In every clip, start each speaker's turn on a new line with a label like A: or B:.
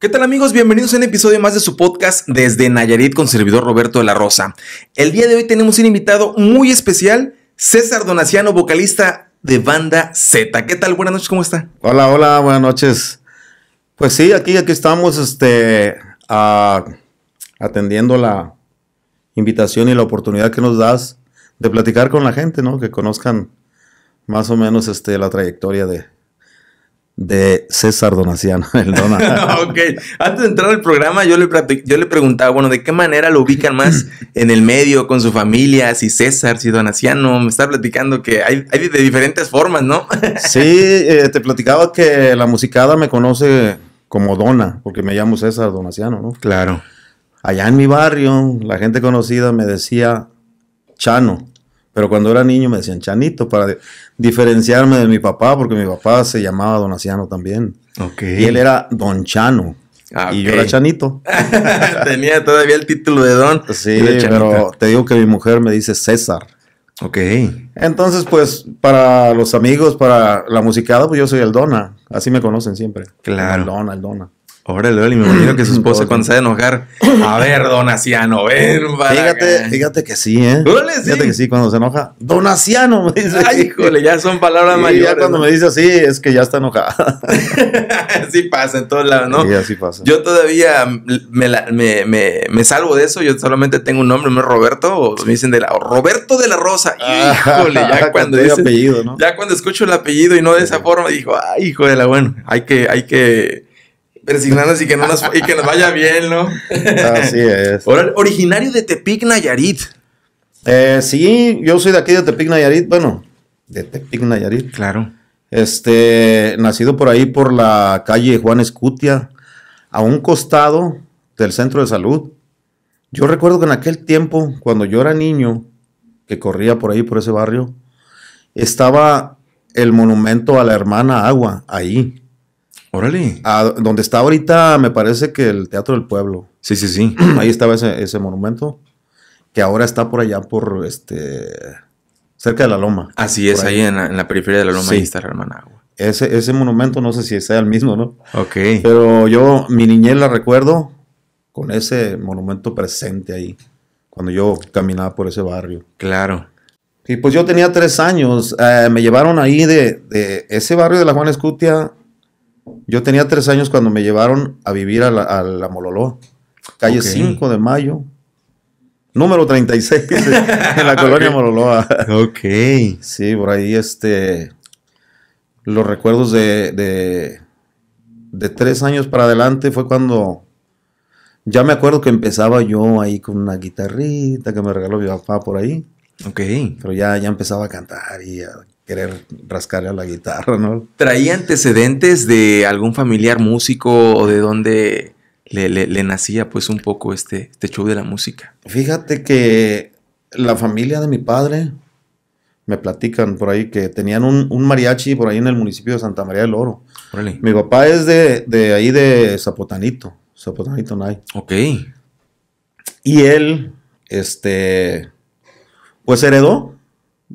A: ¿Qué tal amigos? Bienvenidos a un episodio más de su podcast desde Nayarit con servidor Roberto de la Rosa. El día de hoy tenemos un invitado muy especial, César Donaciano, vocalista de Banda Z. ¿Qué tal? Buenas noches, ¿cómo está?
B: Hola, hola, buenas noches. Pues sí, aquí, aquí estamos este, atendiendo la invitación y la oportunidad que nos das de platicar con la gente, ¿no? Que conozcan más o menos este, la trayectoria de, de César Donaciano. El Dona. Ah,
A: ok, antes de entrar al programa yo le, yo le preguntaba, bueno, ¿de qué manera lo ubican más en el medio, con su familia, si César, si Donaciano? Me está platicando que hay, de diferentes formas, ¿no?
B: sí, eh, te platicaba que la musicada me conoce como Dona, porque me llamo César Donaciano, ¿no? Claro. Allá en mi barrio, la gente conocida me decía Chano. Pero cuando era niño me decían Chanito para diferenciarme de mi papá, porque mi papá se llamaba Don Asiano también. Okay. Y él era Don Chano. Ah, y yo era Chanito.
A: Tenía todavía el título de Don. Sí, pero te
B: digo que mi mujer me dice César. Ok. Entonces, pues, para los amigos, para la musicada, pues yo soy el Dona. Así me conocen siempre. Claro. El Dona, el Dona. Órale,
A: y me imagino que su esposa cuando se va a enojar. A ver, Donaciano, ven, para Fíjate, fíjate que sí, ¿eh? Órale, Fíjate que sí, cuando se enoja. Donaciano, me dice. Ay, híjole, ya son palabras mayores. mayores. Ya cuando me
B: dice así, es que ya está enojada.
A: así pasa en todos lados, ¿no? Sí, así pasa. Yo todavía me, me, me, salvo de eso. Yo solamente tengo un nombre, no es Roberto, o me dicen de la. Roberto de la Rosa. Ah, híjole, ya cuando. apellido, ¿no? Ya cuando escucho el apellido y no de esa forma, dijo, ay, híjole, la, bueno, hay que, hay que y que, nos, que nos vaya bien, ¿no? Así es. originario de Tepic, Nayarit.
B: Eh, sí, yo soy de aquí de Tepic, Nayarit. Bueno, de Tepic, Nayarit. Claro. Este, nacido por ahí por la calle Juan Escutia, a un costado del centro de salud. Yo recuerdo que en aquel tiempo, cuando yo era niño, que corría por ahí, por ese barrio, estaba el monumento a la hermana Agua, ahí. Órale. donde está ahorita, me parece que el Teatro del Pueblo. Sí, sí, sí. Ahí estaba ese, monumento, que ahora está por allá, por este, cerca de la Loma. Así es, ahí,
A: en, la, periferia de la Loma, sí. ahí está el managua
B: Ese, ese monumento, no sé si sea el mismo, ¿no? Ok. Pero yo, mi niñez la recuerdo con ese monumento presente ahí, cuando yo caminaba por ese barrio. Claro. Y pues yo tenía tres años, eh, me llevaron ahí de, de ese barrio de la Juan Escutia, yo tenía tres años cuando me llevaron a vivir a la, Mololoa, calle 5 de mayo, número 36, en la colonia Mololoa. Ok. Sí, por ahí este, los recuerdos de, de, tres años para adelante fue cuando ya me acuerdo que empezaba yo ahí con una guitarrita que me regaló mi papá por ahí. Ok. Pero ya, ya empezaba a cantar y a querer rascarle a la guitarra, ¿no?
A: ¿Traía antecedentes de algún familiar músico o de dónde le, nacía pues un poco este, este show de la música?
B: Fíjate que la familia de mi padre, me platican por ahí que tenían un, mariachi por ahí en el municipio de Santa María del Oro. Mi papá es de, ahí de Zapotanito, Zapotanito Nay. Ok. Y él, este, pues heredó,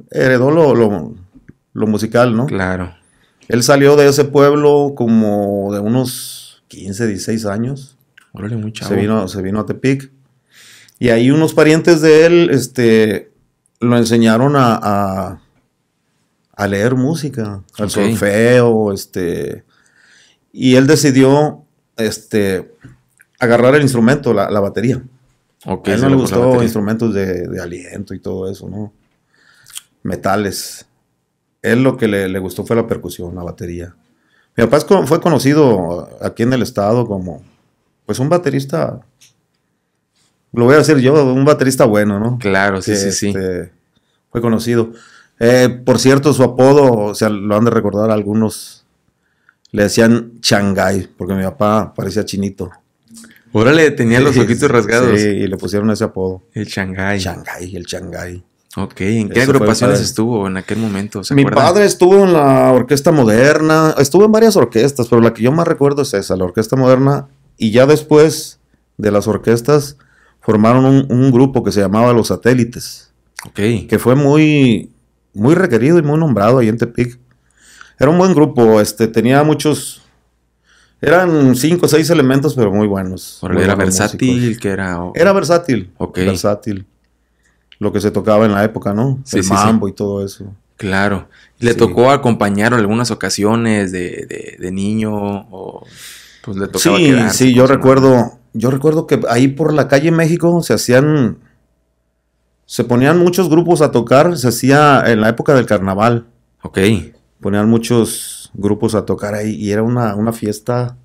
B: heredó lo lo musical, ¿no? Claro. Él salió de ese pueblo como de unos 15, 16 años. muy chavo. Se vino, se vino a Tepic. Y ahí unos parientes de él, este, lo enseñaron a, a, leer música, al solfeo, este. Y él decidió, este, agarrar el instrumento, la, batería. a él no le gustó instrumentos de, de aliento y todo eso, ¿no? Metales él lo que le, gustó fue la percusión, la batería. Mi papá fue conocido aquí en el estado como, pues un baterista, lo voy a decir yo, un baterista bueno, ¿no? Claro, sí, sí, sí. Este, fue conocido. Eh, por cierto, su apodo, o sea, lo han de recordar algunos, le decían Shanghai, porque mi papá parecía chinito. Ahora tenía tenían los ojitos rasgados. Sí,
A: y le pusieron ese apodo. El Shanghai. Shanghai, el Shanghai. Ok, ¿en qué agrupaciones estuvo en aquel momento? Mi padre
B: estuvo en la Orquesta Moderna, estuvo en varias orquestas, pero la que yo más recuerdo es esa, la Orquesta Moderna, y ya después de las orquestas formaron un, grupo que se llamaba Los Satélites, okay. que fue muy, muy requerido y muy nombrado ahí en Tepic. Era un buen grupo, este, tenía muchos, eran cinco o seis elementos,
A: pero muy buenos.
B: era versátil, que era. Era versátil. Versátil lo que se tocaba en la época, ¿no? el mambo y
A: todo eso. Claro. ¿Le tocó acompañar en algunas ocasiones de, niño? pues le tocaba Sí, sí,
B: yo recuerdo, yo recuerdo que ahí por la calle México se hacían. Se ponían muchos grupos a tocar, se hacía en la época del carnaval. Ok. Ponían muchos grupos a tocar ahí y era una, fiesta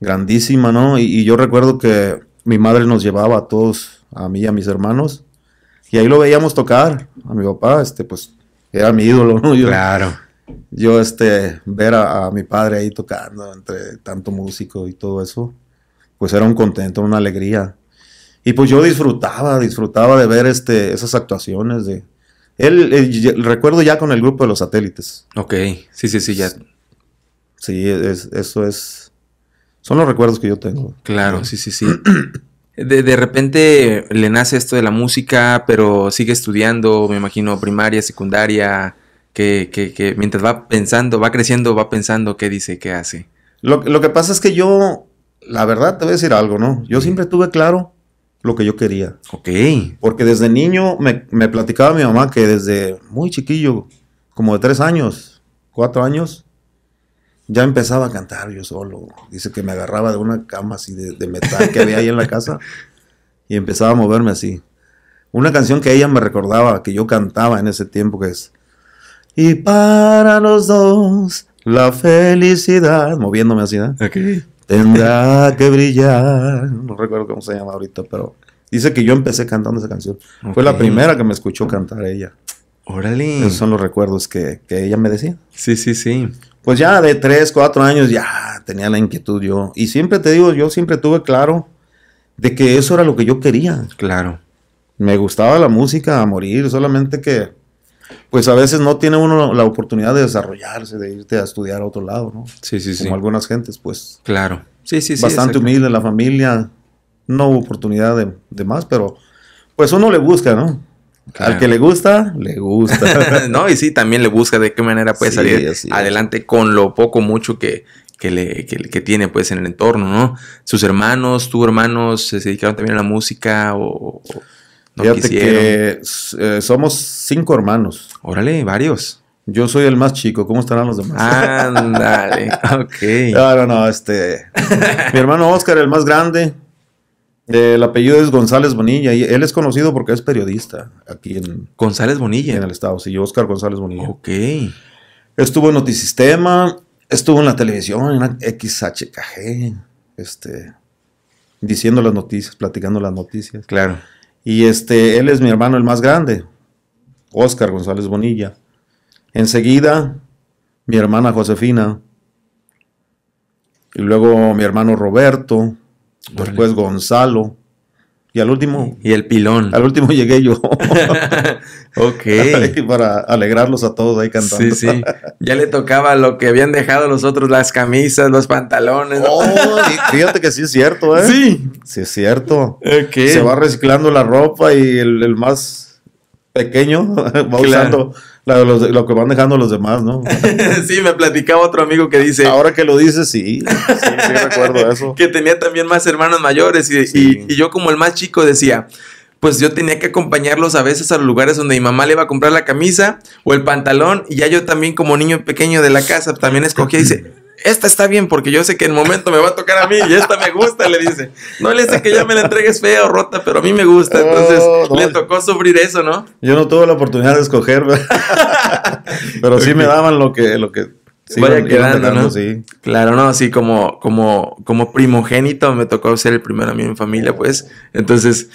B: grandísima, ¿no? Y, y yo recuerdo que mi madre nos llevaba a todos, a mí y a mis hermanos, y ahí lo veíamos tocar a mi papá, este, pues era mi ídolo, ¿no? Yo, claro. Yo, este, ver a, mi padre ahí tocando entre tanto músico y todo eso, pues era un contento, una alegría. Y pues yo disfrutaba, disfrutaba de ver este, esas actuaciones de... Él, recuerdo ya con el grupo de los satélites.
A: Ok, sí, sí, sí, ya. Sí, es, eso es... Son los recuerdos que yo tengo. Claro, sí, sí, sí. de, repente le nace esto de la música, pero sigue estudiando, me imagino, primaria, secundaria, que, mientras va pensando, va creciendo, va pensando qué dice, qué hace. Lo, que pasa es que yo, la verdad, te voy a decir algo, ¿no? Yo siempre tuve claro lo que yo quería. Ok. Porque
B: desde niño me, me platicaba mi mamá que desde muy chiquillo, como de tres años, cuatro años, ya empezaba a cantar yo solo. Dice que me agarraba de una cama así de, metal que había ahí en la casa y empezaba a moverme así. Una canción que ella me recordaba, que yo cantaba en ese tiempo, que es... Y para los dos, la felicidad, moviéndome así, Tendrá que brillar. No recuerdo cómo se llama ahorita, pero dice que yo empecé cantando esa canción. Fue la primera que me escuchó cantar ella. Órale. Esos son los recuerdos que, que ella me decía. Sí, sí, sí pues ya de 3, 4 años ya tenía la inquietud yo. Y siempre te digo, yo siempre tuve claro de que eso era lo que yo quería. Claro. Me gustaba la música a morir, solamente que pues a veces no tiene uno la oportunidad de desarrollarse, de irte a estudiar a otro lado, ¿no? Sí, sí, sí. Como algunas gentes, pues.
A: Claro. Sí, sí, sí. Bastante humilde
B: la familia, no hubo oportunidad de, de más, pero pues uno le busca, ¿no? Al que le gusta, le gusta. no,
A: y sí, también le busca de qué manera puede salir adelante con lo poco, mucho que, tiene pues en el entorno, ¿no? Sus hermanos, tus hermanos, se dedicaron también a la música o, no Fíjate que eh, somos cinco hermanos. Órale, varios. Yo soy el más
B: chico, ¿cómo están los demás? Ándale, ok. No, no, no, este. mi hermano Oscar, el más grande, el apellido es González Bonilla y él es conocido porque es periodista aquí en... González Bonilla. En el estado, sí, Oscar González Bonilla. Ok. Estuvo en Notisistema, estuvo en la televisión, en XHKG, este, diciendo las noticias, platicando las noticias. Claro. Y este, él es mi hermano el más grande, Oscar González Bonilla. Enseguida, mi hermana Josefina. Y luego mi hermano Roberto, después Gonzalo. Y al último. Y el pilón. Al último llegué yo. ok. Para alegrarlos a todos ahí cantando. Sí, sí.
A: Ya le tocaba lo que habían dejado los otros, las camisas, los pantalones. Oh, fíjate que sí es cierto, ¿eh? Sí.
B: Sí es cierto. Ok. Se va reciclando la ropa y el más pequeño va usando lo, que van dejando los demás, ¿no?
A: sí, me platicaba otro amigo que dice. Ahora que lo dices, sí, sí, sí recuerdo eso. Que tenía también más hermanos mayores y, y, y yo como el más chico decía pues yo tenía que acompañarlos a veces a los lugares donde mi mamá le iba a comprar la camisa o el pantalón y ya yo también como niño pequeño de la casa también escogía y dice, esta está bien porque yo sé que en el momento me va a tocar a mí y esta me gusta, le dice. No le dice que ya me la entregues fea o rota, pero a mí me gusta. Oh, entonces le tocó sufrir eso, ¿no? Yo no tuve la oportunidad de escoger, pero sí me daban lo que, lo que Vaya quedando, ¿no? Claro, no, así como, como, como primogénito me tocó ser el primero a mí en familia, pues. Entonces,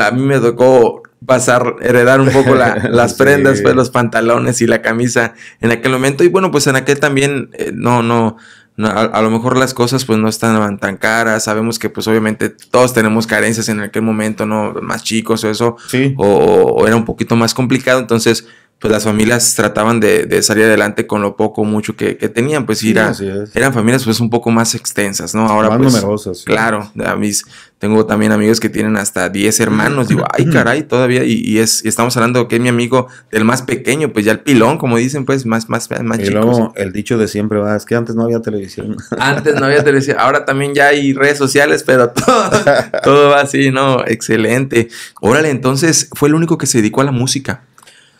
A: a mí me tocó pasar, heredar un poco las prendas, pues, los pantalones y la camisa en aquel momento. Y bueno, pues en aquel también, eh, no, no, a, lo mejor las cosas pues no estaban tan caras. Sabemos que pues obviamente todos tenemos carencias en aquel momento, ¿no? Más chicos o eso. Sí. O, era un poquito más complicado. Entonces, pues las familias trataban de, salir adelante con lo poco o mucho que, tenían, pues eran familias pues un poco más extensas, ¿no? Ahora más pues, numerosas. Claro, a mis, tengo también amigos que tienen hasta 10 hermanos. Digo, ay, caray, todavía. Y, es, estamos hablando que es mi amigo del más pequeño, pues ya el pilón, como dicen, pues más, más, más Y el dicho de siempre va, es que antes no había televisión. Antes no había televisión. Ahora también ya hay redes sociales, pero todo, todo va así, ¿no? Excelente. Órale, entonces fue el único que se dedicó a la música.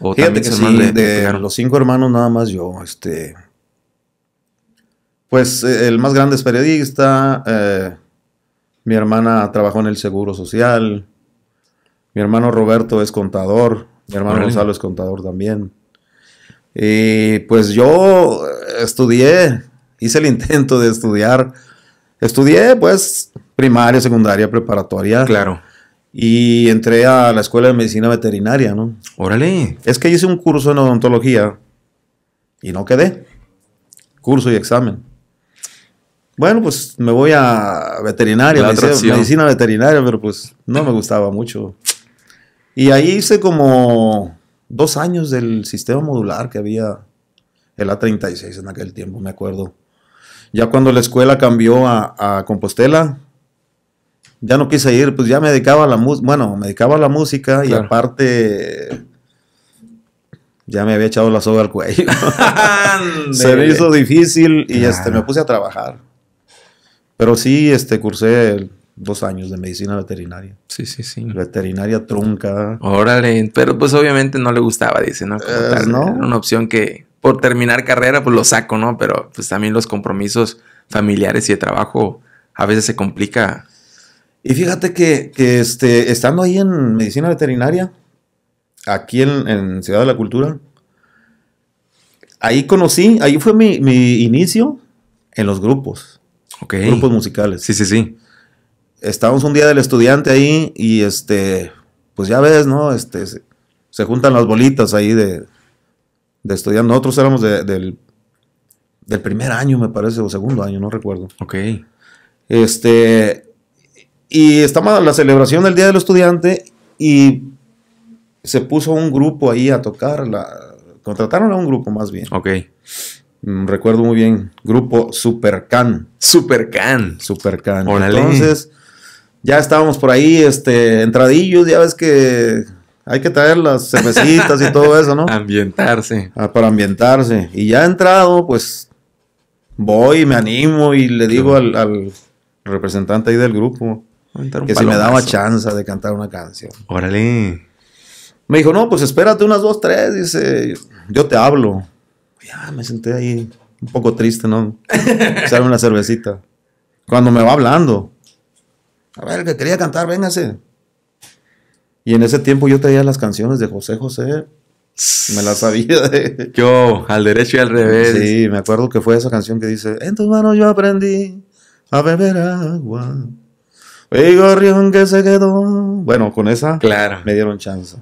A: O Fíjate que de
B: los cinco hermanos nada más yo, este... Pues eh, el más grande es periodista, eh, mi hermana trabajó en el Seguro Social. Mi hermano Roberto es contador. Mi hermano Gonzalo es contador también. Y pues yo eh, estudié, hice el intento de estudiar. Estudié pues primaria, secundaria, preparatoria. Claro. Y entré a la Escuela de Medicina Veterinaria, ¿no?
A: Órale.
B: Es que hice un curso en odontología y no quedé. Curso y examen bueno, pues me voy a veterinaria, medicina veterinaria, pero pues no me gustaba mucho. Y ahí hice como dos años del sistema modular que había, el A36 en aquel tiempo, me acuerdo. Ya cuando la escuela cambió a, Compostela, ya no quise ir, pues ya me dedicaba a la música, bueno, me dedicaba a la música y aparte ya me había echado la soga al cuello. Se me hizo difícil y este, me puse a trabajar. Pero sí, este, cursé dos años de medicina veterinaria. Sí, sí, sí. Veterinaria trunca.
A: Órale, pero pues obviamente no le gustaba, dice, eh, ¿no? Era una opción que por terminar carrera pues lo saco, ¿no? Pero pues también los compromisos familiares y de trabajo a veces se complica. Y fíjate que, este, estando ahí en medicina veterinaria,
B: aquí en, Ciudad de la Cultura, ahí conocí, ahí fue mi inicio en los grupos Grupos musicales. Sí, sí, sí. Estábamos un día del estudiante ahí y este, pues ya ves, ¿no? Este, se, juntan las bolitas ahí de, de estudiante. Nosotros éramos del, del, primer año, me parece, o segundo año, no recuerdo. Ok. Este, y en la celebración del Día del Estudiante y se puso un grupo ahí a tocar, la, contrataron a un grupo más bien. Ok. Mm, recuerdo muy bien, grupo Supercan. Supercan. Supercan. Órale. Entonces, ya estábamos por ahí, este, entradillos, ya ves que hay que traer las cervecitas y todo eso, ¿no? Ambientarse. Ah, para ambientarse. Y ya entrado, pues voy, me animo y le digo al, representante ahí del grupo que si me daba chance de cantar una canción. Órale. Me dijo, no, pues espérate unas dos, tres, dice, yo te hablo ya ah, me senté ahí un poco triste, ¿no? Echarme una cervecita. Cuando me va hablando, a ver, que quería cantar, véngase. Y en ese tiempo yo traía las canciones de José José. Me las sabía Yo, al derecho y al revés. Sí, me acuerdo que fue esa canción que dice, en tus manos yo aprendí a beber agua. Y gorrión que se quedó. Bueno, con esa me dieron chance.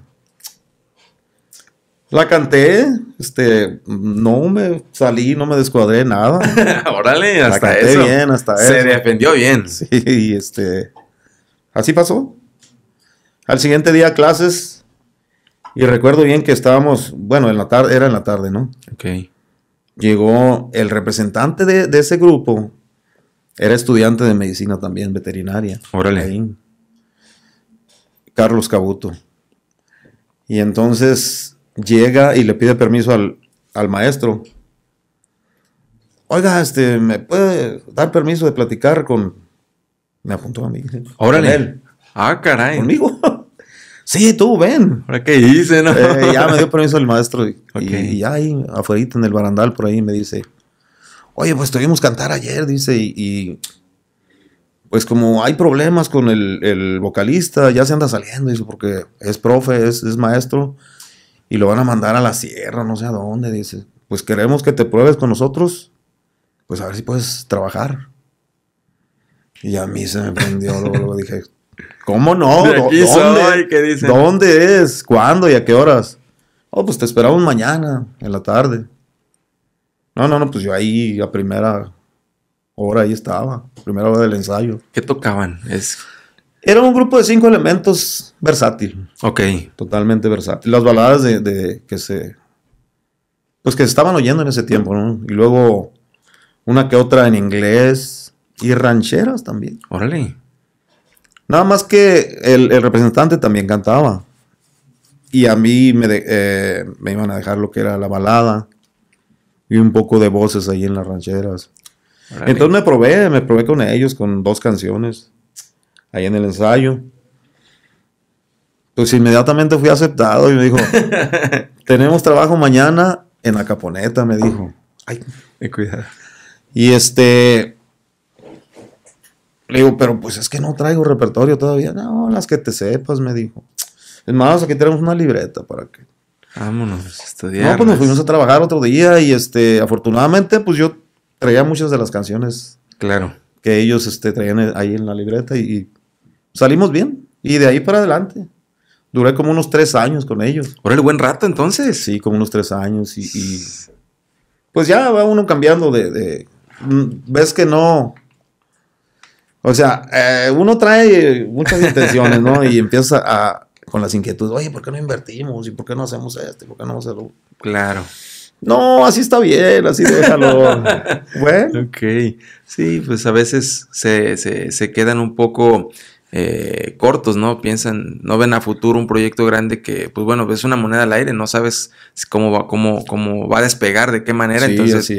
B: La canté, este, no me salí, no me descuadré nada. Órale, hasta eso. bien, hasta Se defendió bien. Sí, y este, así pasó. Al siguiente día clases y recuerdo bien que estábamos, bueno, en la tarde, era en la tarde, ¿no? Ok. Llegó el representante de, ese grupo, era estudiante de medicina también, veterinaria. Órale. Carlos Cabuto. Y entonces llega y le pide permiso al, maestro. Oiga, este, ¿me puede dar permiso de platicar con... Me apuntó a mí. Órale. él.
A: Ah, caray. Conmigo.
B: sí, tú, ven. ¿Ahora qué hice, no? Eh, ya me dio permiso el maestro. Y, ahí, afuera en el barandal, por ahí, me dice... Oye, pues tuvimos cantar ayer, dice, y, pues como hay problemas con el, vocalista, ya se anda saliendo, dice, porque es profe, es, es maestro, y lo van a mandar a la sierra, no sé a dónde, dice. Pues queremos que te pruebes con nosotros, pues a ver si puedes trabajar. Y a mí se me prendió, luego, dije, ¿cómo no? ¿Dónde, ¿Dónde es? ¿Cuándo y a qué horas? Oh, pues te esperamos mañana, en la tarde. No, no, no, pues yo ahí a primera hora ahí estaba, primera hora del ensayo. ¿Qué tocaban? Es era un grupo de cinco elementos versátil. Ok. Totalmente versátil. Las baladas de, que se. Pues que se estaban oyendo en ese tiempo, ¿no? Y luego una que otra en inglés y rancheras también. Órale. Nada más que el, representante también cantaba. Y a mí eh, me, iban a dejar lo que era la balada y un poco de voces ahí en las rancheras. Entonces me probé, me probé con ellos con dos canciones ahí en el ensayo. Pues inmediatamente fui aceptado y me dijo, tenemos trabajo mañana en la caponeta, me dijo. Ay, cuidado. Y este, le digo, pero pues es que no traigo repertorio todavía. No, las que te sepas, me dijo. Es más, aquí tenemos una libreta para que. Vámonos a No, pues nos pues. fuimos a trabajar otro día y este, afortunadamente, pues yo traía muchas de las canciones. Claro. Que ellos este, traían ahí en la libreta y, salimos bien. Y de ahí para adelante. Duré como unos tres años con ellos. Por el buen rato entonces. Sí, como unos tres años. Y, pues ya va uno cambiando de, mm, Ves que no... O sea, eh, uno trae muchas intenciones, ¿no? Y empieza a, con las inquietudes, oye, ¿por qué no invertimos? ¿Y por qué no hacemos esto? ¿Y por qué no hacemos Claro. No, así está bien, así déjalo. bueno.
A: Ok. Sí, pues a veces se quedan un poco eh, cortos, ¿no? Piensan, no ven a futuro un proyecto grande que, pues bueno, es una moneda al aire, no sabes cómo va, cómo, cómo va a despegar, de qué manera. Entonces,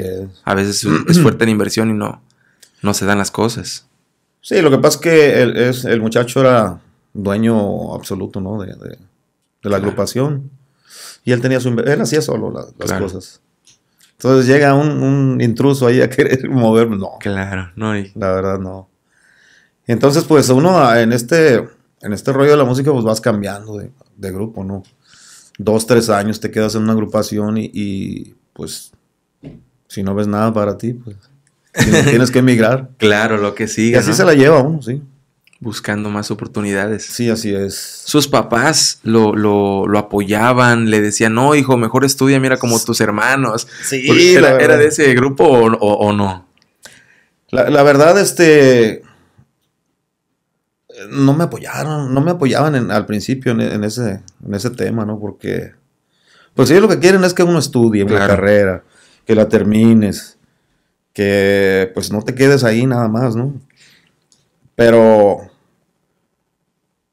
A: a veces es fuerte en inversión y no, no se dan las cosas. Sí, lo que
B: pasa es que el, es, el muchacho era dueño absoluto, ¿no? De, la agrupación. Y él tenía su él hacía solo las cosas. Entonces llega un, un, intruso ahí a querer mover. No. Claro, no. La verdad, no. Entonces, pues uno ah, en este, en este rollo de la música, pues vas cambiando de, grupo, ¿no? Dos, tres años te quedas en una agrupación y, pues si no ves nada para ti, pues
A: tienes que emigrar. claro, lo que sigue. Y así se la lleva uno, sí. Buscando más oportunidades. Sí, así es. Sus papás lo, apoyaban, le decían, no, hijo, mejor estudia, mira como tus hermanos. Sí, era, era, de ese grupo o, no? La, la, verdad, este,
B: no me apoyaron, no me apoyaban al principio en, ese, en ese tema, ¿no? Porque, pues ellos lo que quieren es que uno estudie una carrera, que la termines, que pues no te quedes ahí nada más, ¿no? Pero,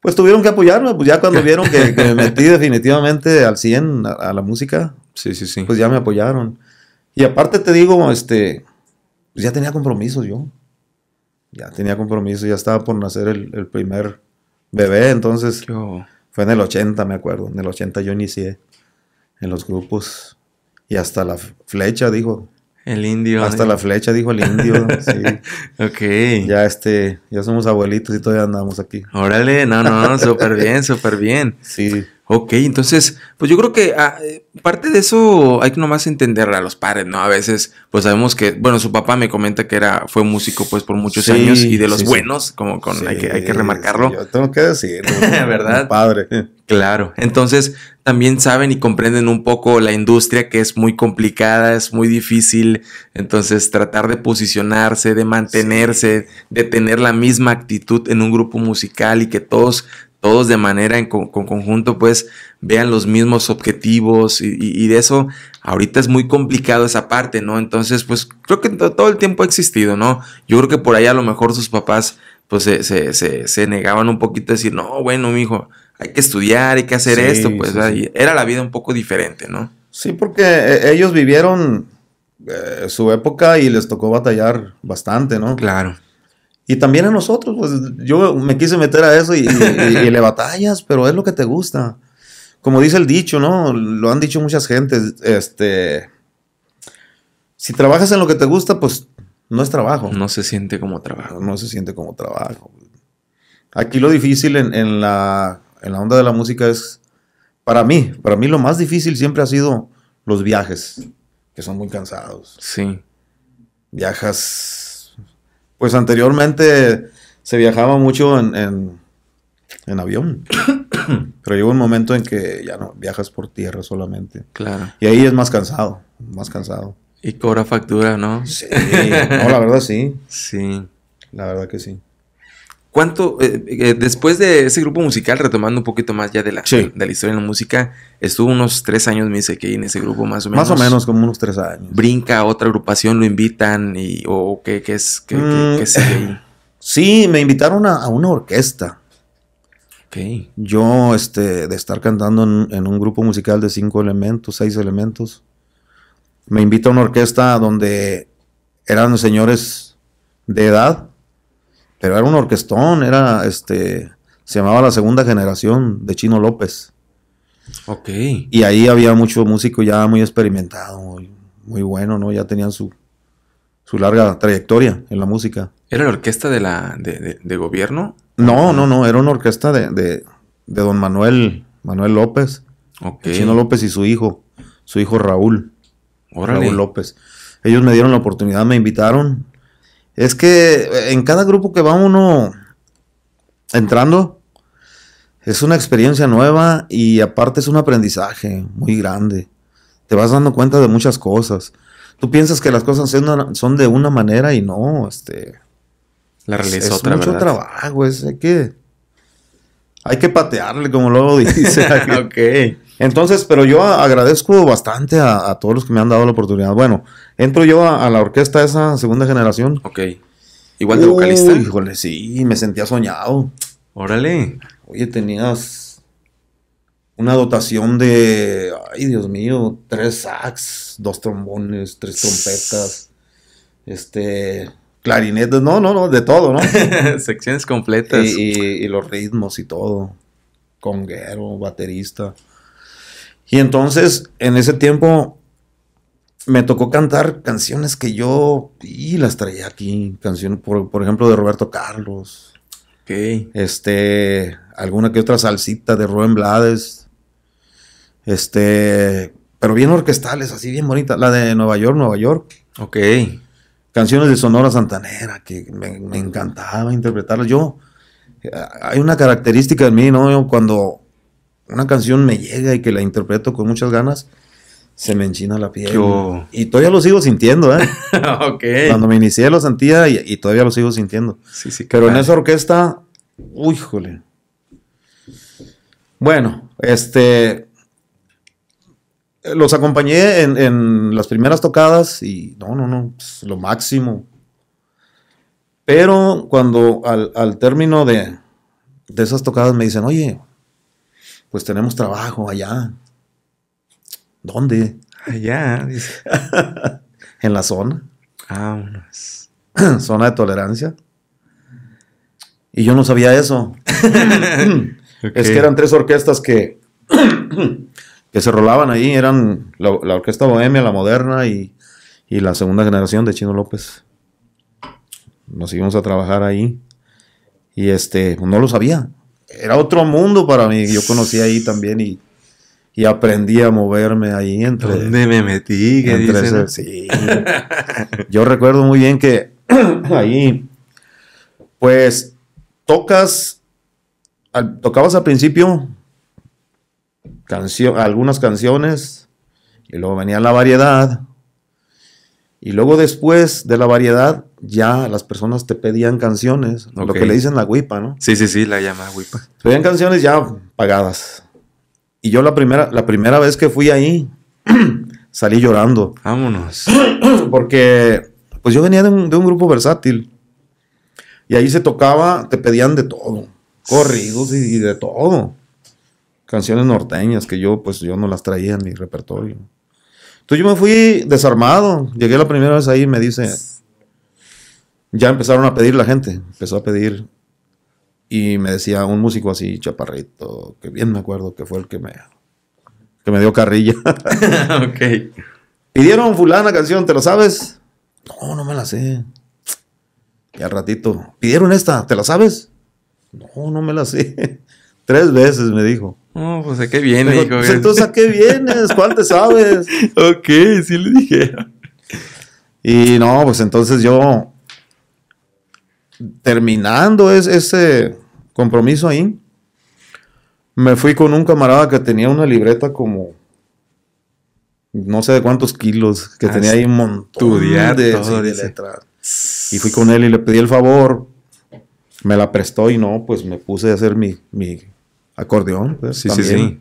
B: pues tuvieron que apoyarme, pues ya cuando vieron que, me metí definitivamente al 100 a, la música, sí, sí, sí. pues ya me apoyaron. Y aparte te digo, este, pues ya tenía compromisos yo ya tenía compromiso, ya estaba por nacer el, primer bebé, entonces fue en el 80, me acuerdo, en el 80 yo inicié en los grupos y hasta la flecha dijo. El indio. Hasta la eh. flecha dijo el indio, sí. ok. Ya este, ya somos abuelitos y todavía andamos aquí.
A: Órale, no, no, súper bien, súper bien. Sí. Ok, entonces, pues yo creo que ah, eh, parte de eso hay que nomás entender a los padres, ¿no? A veces, pues sabemos que, bueno, su papá me comenta que era, fue músico pues por muchos años y de los buenos, como con, hay que, hay, que, remarcarlo. Yo
B: tengo que decirlo, ¿verdad?
A: Padre. Claro, entonces también saben y comprenden un poco la industria que es muy complicada, es muy difícil, entonces tratar de posicionarse, de mantenerse, de tener la misma actitud en un grupo musical y que todos todos de manera en conjunto pues vean los mismos objetivos y, de eso ahorita es muy complicado esa parte, ¿no? Entonces pues creo que todo el tiempo ha existido, ¿no? Yo creo que por ahí a lo mejor sus papás pues se, negaban un poquito a decir, no, bueno, hijo, hay que estudiar, hay que hacer esto, pues era la vida un poco diferente, ¿no?
B: Sí, porque eh, ellos vivieron eh, su época y les tocó batallar bastante, ¿no? Claro. Y también a nosotros, pues yo me quise meter a eso y, le batallas, pero es lo que te gusta. Como dice el dicho, ¿no? Lo han dicho muchas gentes, este... Si trabajas en lo que te gusta, pues no es trabajo. No se siente como trabajo. No se siente como trabajo. Aquí lo difícil en, la, en la onda de la música es, para mí, para mí lo más difícil siempre ha sido los viajes, que son muy cansados. Sí. Viajas pues anteriormente se viajaba mucho en, avión. Pero llegó un momento en que ya no viajas por tierra solamente. Claro. Y ahí es más cansado, más cansado.
A: Y cobra factura, ¿no? Sí. No, la verdad sí. Sí. La verdad que sí. ¿Cuánto, eh, eh, después de ese grupo musical, retomando un poquito más ya de la, de, la historia de la música, estuvo unos tres años, me dice que en ese grupo más o menos. Más o menos,
B: como unos tres años.
A: Brinca a otra agrupación, lo invitan y, o qué, qué es, mm. Sí, me invitaron
B: a, una orquesta. Okay. Yo, este, de estar cantando en, un grupo musical de cinco elementos, seis elementos, me invita a una orquesta donde eran señores de edad pero era un orquestón, era este, se llamaba la segunda generación de Chino López.
A: Ok. Y
B: ahí había mucho músico ya muy experimentado, muy, bueno, ¿no? Ya tenían su, su larga trayectoria en la música.
A: ¿Era la orquesta de la de, de, gobierno?
B: No, no, no, era una orquesta de, de, don Manuel, Manuel López. Ok. Chino López y su hijo, su hijo Raúl. Raúl López. Ellos me dieron la oportunidad, me invitaron es que eh, en cada grupo que va uno entrando, es una experiencia nueva y aparte es un aprendizaje muy grande. Te vas dando cuenta de muchas cosas. Tú piensas que las cosas son de una manera y no, este...
A: La realidad es, otra, es mucho
B: trabajo, es, hay que... Hay que patearle, como luego dice. ok. Entonces, pero yo agradezco bastante a, todos los que me han dado la oportunidad. Bueno, entro yo a, la orquesta esa segunda generación. Ok. Igual de vocalista. Híjole, sí, me sentía soñado. Órale. Oye, tenías una dotación de, ay Dios mío, tres sax, dos trombones, tres trompetas, este, clarinetes, no, no, no, de todo, ¿no? Secciones completas. Y, y los ritmos y todo. Conguero, baterista. Y entonces, en ese tiempo, me tocó cantar canciones que yo y las traía aquí. Canciones, por, ejemplo, de Roberto Carlos. Ok. Este, alguna que otra salsita de Rubén Blades. Este, pero bien orquestales, así bien bonitas. La de Nueva York, Nueva York. Ok. Canciones de Sonora Santanera que me, me encantaba interpretarlas. Yo, eh, hay una característica en mí, ¿no? Yo cuando una canción me llega y que la interpreto con muchas ganas, se me enchina la piel. Y todavía lo sigo sintiendo, ¿eh?
A: Cuando
B: me inicié lo sentía y, todavía lo sigo sintiendo. Sí, sí. Pero en esa
A: orquesta,
B: uy, Bueno, este. Los acompañé en, las primeras tocadas y no, no, no, pues, lo máximo. Pero cuando al, término de, de esas tocadas me dicen, oye, pues tenemos trabajo allá. ¿Dónde? Allá, en la zona. Ah, zona de tolerancia. Y yo no sabía eso. Es que eran tres orquestas que, que se rolaban ahí. Eran la, orquesta bohemia, la moderna y, y, la segunda generación de Chino López. Nos íbamos a trabajar ahí. Y este, pues no lo sabía era otro mundo para mí. Yo conocí ahí también y, aprendí a moverme ahí entre. ¿Dónde me metí? sí. Yo recuerdo muy bien que ahí, pues, tocas. tocabas al principio algunas canciones y luego venía la variedad y luego después de la variedad, ya las personas te pedían canciones, lo que le dicen la huipa, ¿no? Sí, sí, sí, la llama huipa. Pedían canciones ya pagadas. Y yo la primera, la primera vez que fui ahí, salí llorando. Vámonos. Porque pues yo venía de un, grupo versátil. Y ahí se tocaba, te pedían de todo. Corridos y, y de todo. Canciones norteñas que yo pues yo no las traía en mi repertorio yo me fui desarmado. Llegué la primera vez ahí y me dice. Ya empezaron a pedir la gente. Empezó a pedir. Y me decía un músico así, chaparrito, que bien me acuerdo que fue el que me, que me dio carrilla. ok. Pidieron fulana canción, ¿te la sabes? No, no me la sé. Y al ratito, pidieron esta, ¿te la sabes? No, no me la sé. Tres veces me dijo. No, pues a qué viene, dijo, hijo. Pues, entonces, ¿a qué vienes? ¿Cuál te sabes? ok, sí le dije. Y no, pues entonces yo, terminando ese compromiso ahí, me fui con un camarada que tenía una libreta como no sé de cuántos kilos, que ah, tenía ahí un montón de, letras. Y fui con él y le pedí el favor, me la prestó y no, pues me puse a hacer mi acordeón. Pues, sí, sí,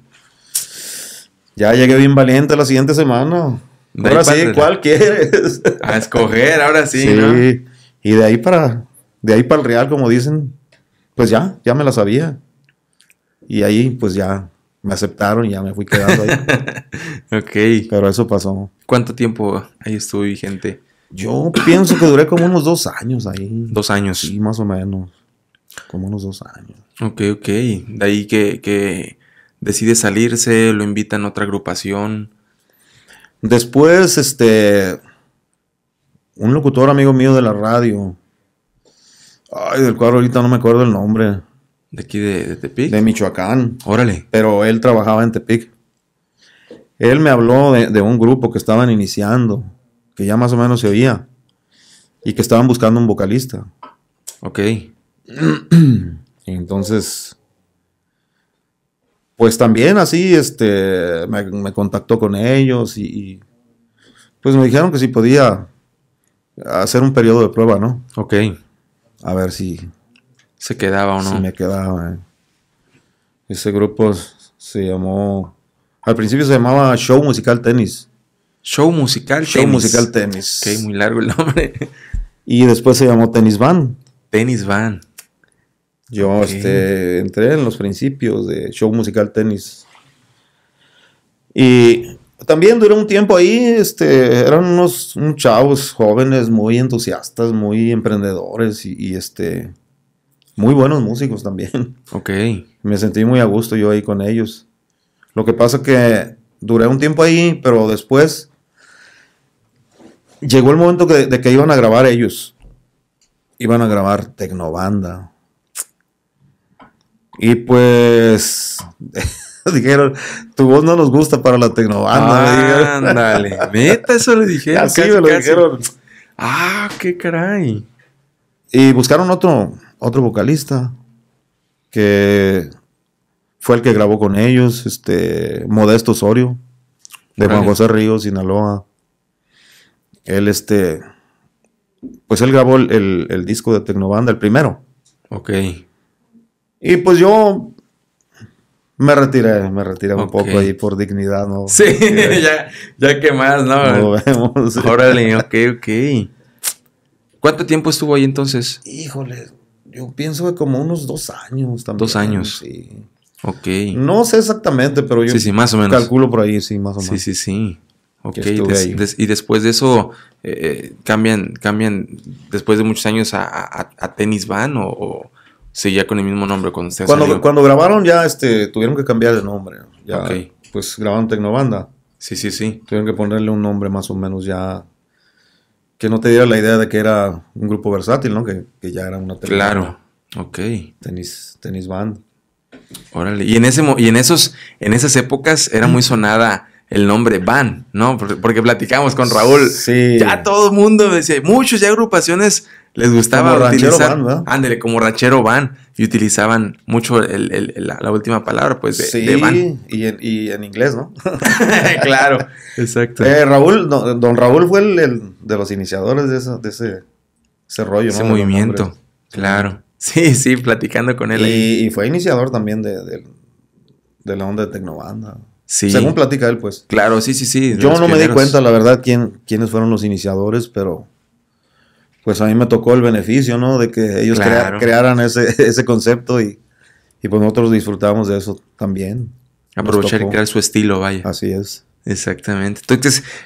B: Ya llegué bien valiente la siguiente semana. ahora sí,
A: ¿cuál quieres? A escoger, ahora sí. sí.
B: Y de ahí para, de ahí para el real, como dicen, pues ya, ya me la sabía. Y ahí, pues ya me aceptaron y ya me fui quedando ahí.
A: ok. Pero eso pasó. ¿Cuánto tiempo ahí estuve gente? Yo
B: pienso que duré como unos dos años ahí.
A: Dos años. Sí, más o menos.
B: Como unos dos años.
A: Ok, ok. De ahí que, decide salirse, lo invitan a otra agrupación. Después, este.
B: Un locutor amigo mío de la radio. Ay, del cuadro ahorita no me acuerdo el nombre. ¿De aquí de, Tepic? De Michoacán. Órale. Pero él trabajaba en Tepic. Él me habló de, de, un grupo que estaban iniciando, que ya más o menos se oía, y que estaban buscando un vocalista. Ok. Entonces, pues también así, este, me, contactó con ellos y, pues me dijeron que si podía hacer un periodo de prueba, ¿no? Ok. A ver si... Se quedaba o no. Si me quedaba. Eh. Ese grupo se llamó... Al principio se llamaba Show Musical Tenis. Show Musical Show Musical Tenis. Ok, muy largo el nombre. Y después se llamó Tenis Van. Tenis Van. Yo este, entré en los principios de show musical tenis. Y también duré un tiempo ahí, este, eran unos chavos jóvenes muy entusiastas, muy emprendedores y, este, muy buenos músicos también. Ok. Me sentí muy a gusto yo ahí con ellos. Lo que pasa que duré un tiempo ahí, pero después llegó el momento de que iban a grabar ellos. Iban a grabar Tecnobanda, y pues dijeron, tu voz no nos gusta para la tecnobanda. Ándale, meta,
A: eso le dijeron. dijeron.
B: Ah, qué caray. Y buscaron otro, otro vocalista que fue el que grabó con ellos, este Modesto Osorio, de Juan José Río, Sinaloa. Él, este, pues él grabó el, disco de Tecnobanda, el primero. Ok. Y pues yo me retiré, me retiré un poco ahí por
A: dignidad, ¿no? Sí, ya, ya que más, ¿no? Órale, ok, ok. ¿Cuánto tiempo estuvo ahí entonces?
B: Híjole,
A: yo pienso que como
B: unos dos años también. Dos años. Sí. Ok. No sé exactamente, pero yo sí, sí, más o menos. calculo por ahí, sí, más o menos. Sí, sí, sí. Ok, y
A: después de eso, eh, eh, cambian, cambian después de muchos años a, a, tenis van o Sí, ya con el mismo nombre cuando cuando,
B: cuando grabaron ya este, tuvieron que cambiar de nombre. Ya, Pues grabaron Tecnobanda. Sí, sí, sí. Tuvieron que ponerle un nombre más o menos ya que no te diera la idea de que era un grupo versátil, ¿no? Que, ya era una Claro,
A: ok. Tenis, tenis band. Órale, y en, ese, y en, esos, en esas épocas era muy sonada el nombre Van, ¿no? Porque platicamos con Raúl. Sí. Ya todo el mundo decía, muchos ya agrupaciones les gustaba como utilizar. Van, como ranchero van. Y utilizaban mucho la, última palabra, pues, de, van. Y en, y en inglés,
B: ¿no? claro.
A: Exacto. Eh, Raúl, don Raúl fue el, de los
B: iniciadores de, ese, rollo, ¿no? Ese movimiento.
A: Claro. Sí, sí, platicando
B: con él. Y, fue iniciador también de, la onda de Tecnobanda.
A: Sí. Según platica él, pues. Claro, sí, sí, sí. Yo no me di cuenta, la
B: verdad, quiénes fueron los iniciadores, pero pues a mí me tocó el beneficio, ¿no? De que ellos crearan ese, concepto y, pues nosotros disfrutamos de eso también. Aprovechar y crear
A: su estilo, vaya. Así es. Exactamente.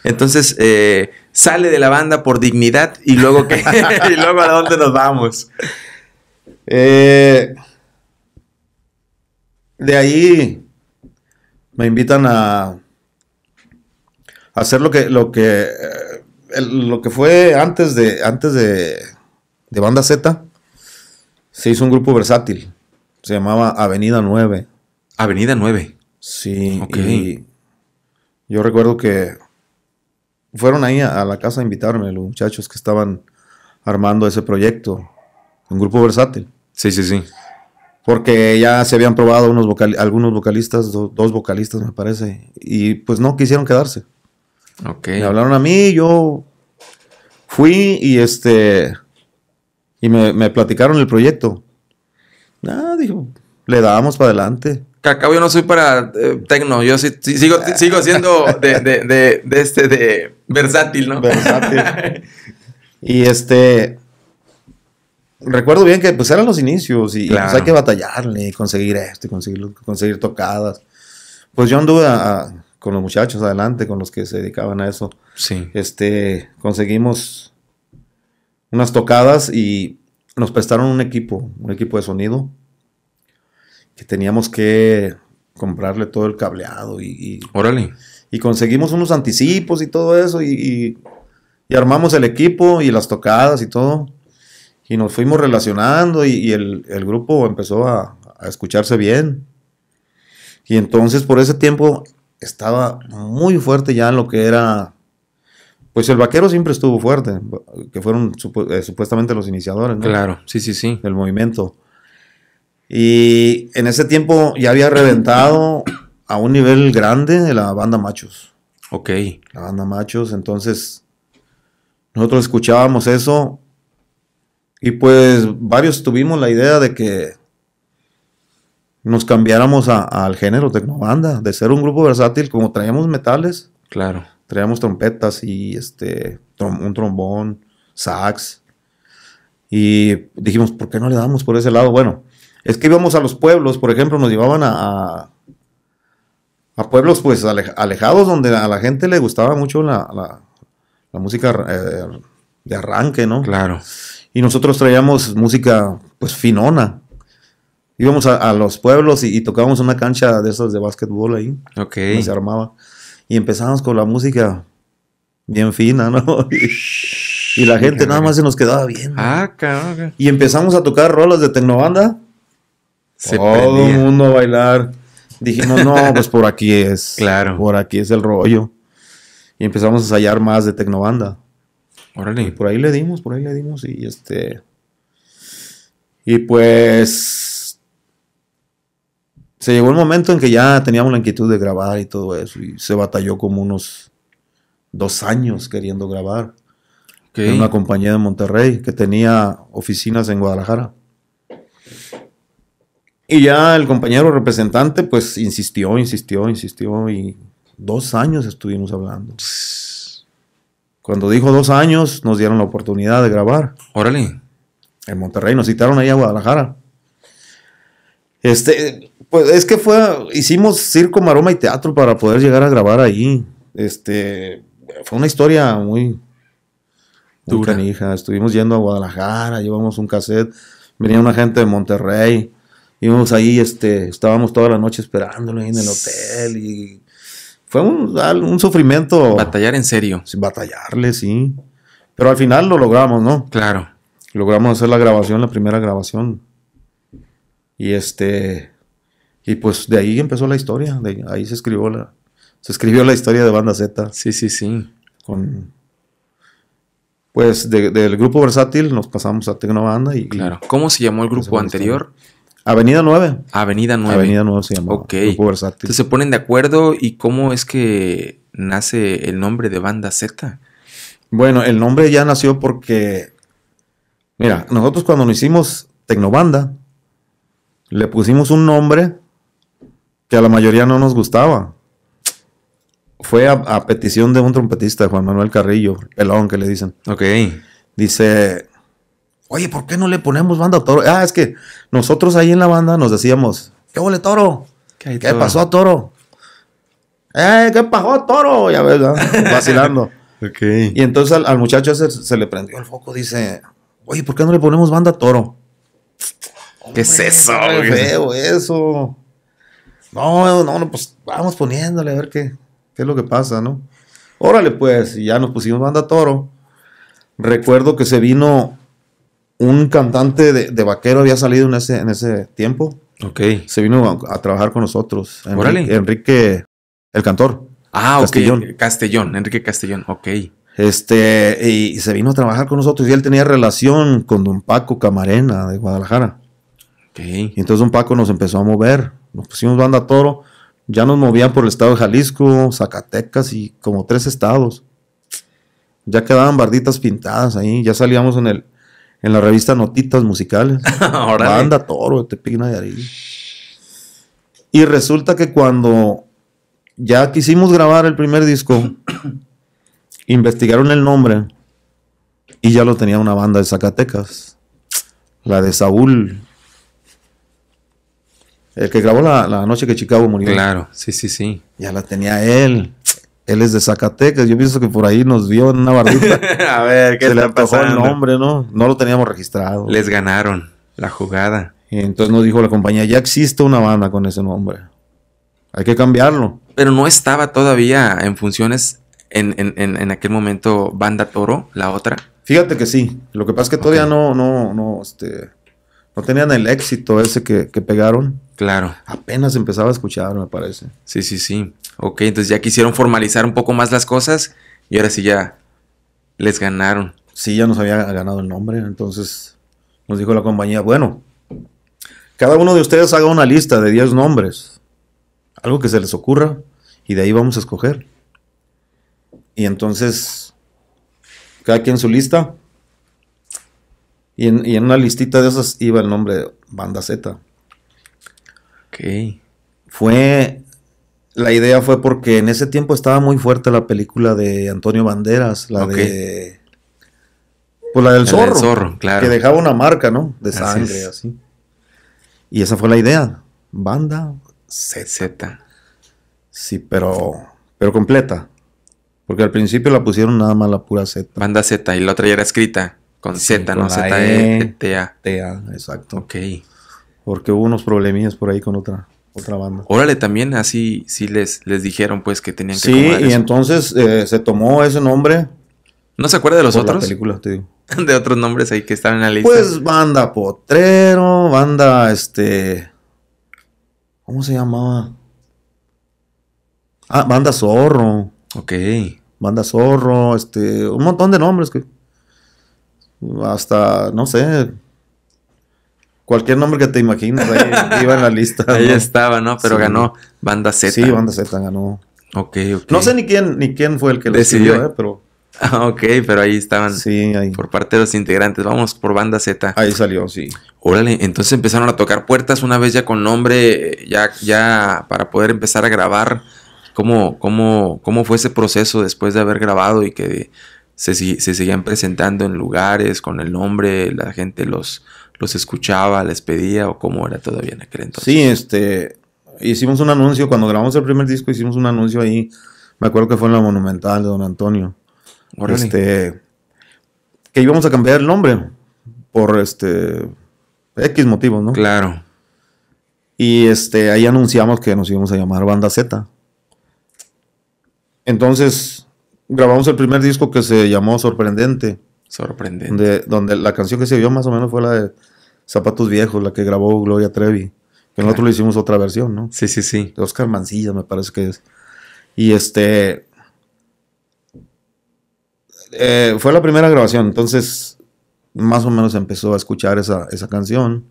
A: Entonces, eh, sale de la banda por dignidad y luego, ¿qué? y luego a dónde nos vamos. Eh,
B: de ahí me invitan a hacer lo que, lo que eh, lo que fue antes de, antes de, de Banda Z, se hizo un grupo versátil. Se llamaba Avenida 9. Avenida 9. Sí. ok yo recuerdo que fueron ahí a, la casa a invitarme los muchachos que estaban armando ese proyecto. Un grupo versátil. Sí, sí, sí. Porque ya se habían probado unos algunos vocalistas, dos vocalistas me parece, y pues no quisieron quedarse. Me hablaron a mí, yo fui y este y me, platicaron el proyecto. Nada, dijo, le dábamos para adelante.
A: Cacao, yo no soy para eh, tecno, yo sigo, sigo siendo de, este, de versátil, ¿no? Versátil.
B: y este, recuerdo bien que pues eran los inicios y, pues, hay que batallarle, conseguir esto, conseguir, conseguir tocadas. Pues yo anduve a con los muchachos adelante, con los que se dedicaban a eso. Sí. Este, conseguimos unas tocadas y nos prestaron un equipo, un equipo de sonido, que teníamos que comprarle todo el cableado y... Órale. Y conseguimos unos anticipos y todo eso y, y, armamos el equipo y las tocadas y todo. Y nos fuimos relacionando y, el, el, grupo empezó a, a escucharse bien. Y entonces por ese tiempo estaba muy fuerte ya en lo que era. Pues el vaquero siempre estuvo fuerte, que fueron eh, supuestamente los iniciadores, ¿no? Claro, sí, sí, sí. el movimiento. Y en ese tiempo ya había reventado a un nivel grande de la banda Machos. Ok. La banda Machos, entonces nosotros escuchábamos eso y pues varios tuvimos la idea de que nos cambiáramos al género tecnobanda, de ser un grupo versátil, como traíamos metales. Claro. Traíamos trompetas y este, un trombón, sax. Y dijimos, ¿por qué no le damos por ese lado? Bueno, es que íbamos a los pueblos, por ejemplo, nos llevaban a, a, pueblos pues alejados donde a la gente le gustaba mucho la, la, música eh, de arranque, ¿no? Claro. Y nosotros traíamos música pues finona íbamos a, los pueblos y, tocábamos una cancha de esas de básquetbol ahí. Ok. Que se armaba. Y empezamos con la música bien fina, ¿no? Y, la gente nada más se nos quedaba bien. Ah, cabrón. Y empezamos a tocar rolas de tecnobanda. Se Todo el mundo a bailar. Dijimos, no, pues por aquí es. Claro. Por aquí es el rollo. Y empezamos a ensayar más de tecnobanda. Órale. Y por ahí le dimos, por ahí le dimos. Y este. Y pues se llegó el momento en que ya teníamos la inquietud de grabar y todo eso, y se batalló como unos dos años queriendo grabar. que En una compañía de Monterrey que tenía oficinas en Guadalajara. Y ya el compañero representante, pues insistió, insistió, insistió, y dos años estuvimos hablando. Cuando dijo dos años, nos dieron la oportunidad de grabar. Órale. En Monterrey, nos citaron ahí a Guadalajara. Este, pues es que fue, hicimos circo, maroma y teatro para poder llegar a grabar ahí. Este, fue una historia muy, dura. Estuvimos yendo a Guadalajara, llevamos un cassette, venía una gente de Monterrey, íbamos ahí, este, estábamos toda la noche esperándolo ahí en el hotel y fue un, un sufrimiento. Batallar en serio. Sí, batallarle, sí. Pero al final lo logramos, ¿no? Claro. Logramos hacer la grabación, la primera grabación. Y este, y pues de ahí empezó la historia, de ahí se escribió la, se escribió la historia de Banda Z. Sí, sí, sí. Con,
A: pues del grupo versátil nos pasamos a Tecnobanda y... ¿Cómo se llamó el grupo anterior? Avenida 9. Avenida 9. Avenida 9 se llamaba. Ok. Grupo versátil. Entonces se ponen de acuerdo y cómo es que nace el nombre de Banda Z. Bueno, el nombre ya nació
B: porque, mira, nosotros cuando nos hicimos Tecnobanda, le pusimos un nombre que a la mayoría no nos gustaba. Fue a, petición de un trompetista, Juan Manuel Carrillo, pelón que le dicen. Ok. Dice, oye, ¿por qué no le ponemos banda a Toro? Ah, es que nosotros ahí en la banda nos decíamos, ¿qué huele Toro? ¿Qué, pasó a Toro? ¡Eh, qué pasó Toro! Ya ves, vacilando. ok. Y entonces al, muchacho se le prendió el foco, dice, oye, ¿por qué no le ponemos banda a Toro?
A: ¿Qué es eso? Qué feo
B: eso. No, no, no, pues vamos poniéndole a ver qué, es lo que pasa, ¿no? Órale, pues, y ya nos pusimos banda toro. Recuerdo que se vino un cantante de, vaquero, había salido en ese, en ese tiempo. Ok. Se vino a, trabajar con nosotros. Órale. Enrique, el cantor.
A: Ah, Castellón. ok. Castellón, Enrique Castellón, ok. Este,
B: y, se vino a trabajar con nosotros y él tenía relación con don Paco Camarena de Guadalajara entonces un Paco nos empezó a mover. Nos pusimos banda toro. Ya nos movían por el estado de Jalisco, Zacatecas y como tres estados. Ya quedaban barditas pintadas ahí. Ya salíamos en, el, en la revista Notitas Musicales. banda toro, te pigna de ahí. Y resulta que cuando ya quisimos grabar el primer disco, investigaron el nombre y ya lo tenía una banda de Zacatecas. La de Saúl, el que grabó la, noche que Chicago murió. Claro, sí, sí, sí. Ya la tenía él. Él es de Zacatecas. Yo pienso que por ahí nos vio en una barrita. a ver, ¿qué le el nombre, ¿no? No lo teníamos registrado. Les
A: ganaron
B: la jugada. Y entonces nos dijo la compañía, ya existe una banda con ese nombre. Hay que cambiarlo.
A: Pero no estaba todavía en funciones en, aquel momento Banda Toro, la otra.
B: Fíjate que sí. Lo que pasa es que todavía no, no, no, este, no tenían el éxito ese que, que pegaron. Claro. Apenas empezaba a escuchar, me parece.
A: Sí, sí, sí. Ok, entonces ya quisieron formalizar un poco más las cosas y ahora sí ya les ganaron.
B: Sí, ya nos había ganado el nombre, entonces nos dijo la compañía, bueno, cada uno de ustedes haga una lista de 10 nombres, algo que se les ocurra, y de ahí vamos a escoger. Y entonces, cada quien su lista, y en, una listita de esas iba el nombre Banda Z. Ok. Fue. La idea fue porque en ese tiempo estaba muy fuerte la película de Antonio Banderas, la de. Pues la del zorro. claro. Que dejaba una marca, ¿no? De sangre, así, Y esa fue la idea. Banda Z. Z. Sí, pero. Pero completa. Porque al principio la pusieron nada más la pura Z.
A: Banda Z, y la otra ya era escrita con Z, ¿no? Z-E-T-A. E, T-A, exacto. Ok. Porque
B: hubo unos problemillas por ahí con otra,
A: otra banda. Órale, también así sí les, les dijeron pues que tenían que Sí, y
B: entonces eh, se tomó ese nombre.
A: ¿No se acuerda de los otros? de otros nombres ahí que están en la lista. Pues
B: banda Potrero, banda este ¿Cómo se llamaba? Ah, banda Zorro. Ok. Banda Zorro, este, un montón de nombres que hasta no sé, Cualquier nombre que te imagines, ahí iba
A: en la lista. Ahí estaba, ¿no? Pero ganó Banda Z. Sí, Banda
B: Z ganó.
A: Ok, ok. No sé ni
B: quién, ni quién fue el que lo decidió, ¿eh?
A: pero. Ah, ok, pero ahí estaban. Sí, Por parte de los integrantes. Vamos por banda Z. Ahí salió, sí. Órale, entonces empezaron a tocar puertas una vez ya con nombre, eh, ya, ya para poder empezar a grabar. ¿Cómo, cómo, cómo fue ese proceso después de haber grabado y que se, se, seguían presentando en lugares con el nombre, la gente los, los escuchaba, les pedía o cómo era todavía en aquel entonces. Sí, este, hicimos un anuncio, cuando grabamos el primer
B: disco hicimos un anuncio ahí, me acuerdo que fue en la Monumental de Don Antonio. Este, que íbamos a cambiar el nombre por este X motivos, ¿no? Claro. Y este, ahí anunciamos que nos íbamos a llamar Banda Z. Entonces, grabamos el primer disco que se llamó Sorprendente. Sorprendente. Donde, donde la canción que se vio más o menos fue la de Zapatos Viejos, la que grabó Gloria Trevi. Que nosotros le hicimos otra versión, ¿no? Sí, sí, sí. Oscar Mancilla, me parece que es. Y este. Eh, fue la primera grabación, entonces más o menos empezó a escuchar esa, canción.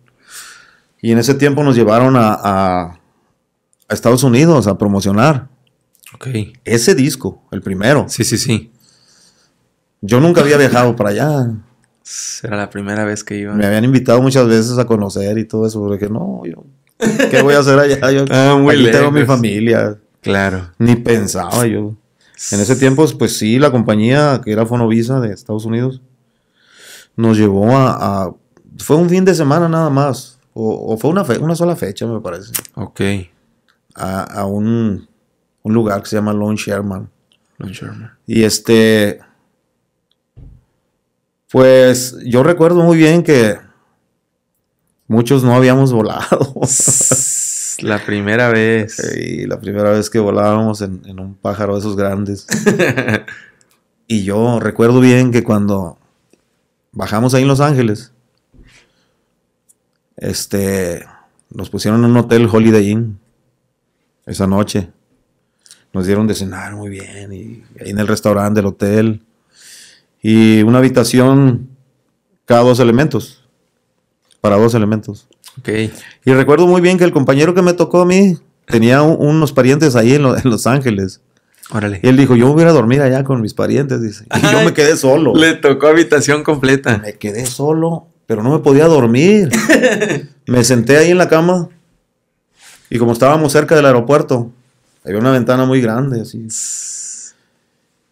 B: Y en ese tiempo nos llevaron a, a, a, Estados Unidos a promocionar. Ese disco, el primero. Sí, sí, sí. Yo nunca había viajado para allá.
A: Era la primera vez que iba. Me habían
B: invitado muchas veces a conocer y todo eso, pero dije, no, yo,
A: ¿qué voy a hacer allá? Yo, ah, muy tengo mi familia.
B: Claro. Ni pensaba yo. En ese tiempo, pues sí, la compañía que era Fonovisa de Estados Unidos nos llevó a, fue un fin de semana nada más, o, fue una, una sola fecha, me parece. Ok. A, un, un lugar que se llama Lone Sherman. Lone Sherman. Y este, pues yo recuerdo muy bien que muchos no habíamos volado. La primera vez. Sí, la primera vez que volábamos en, un pájaro de esos grandes. y yo recuerdo bien que cuando bajamos ahí en Los Ángeles, este, nos pusieron en un hotel Holiday Inn esa noche. Nos dieron de cenar muy bien y ahí en el restaurante del hotel y una habitación cada dos elementos, para dos elementos. Ok. Y recuerdo muy bien que el compañero que me tocó a mí tenía unos parientes ahí en, Los Ángeles. Órale. Y él dijo, yo me voy a dormir allá con mis parientes, dice. Y yo me quedé solo. Le tocó habitación completa. Me quedé solo, pero no me podía dormir. me senté ahí en la cama y como estábamos cerca del aeropuerto, había una ventana muy grande, así.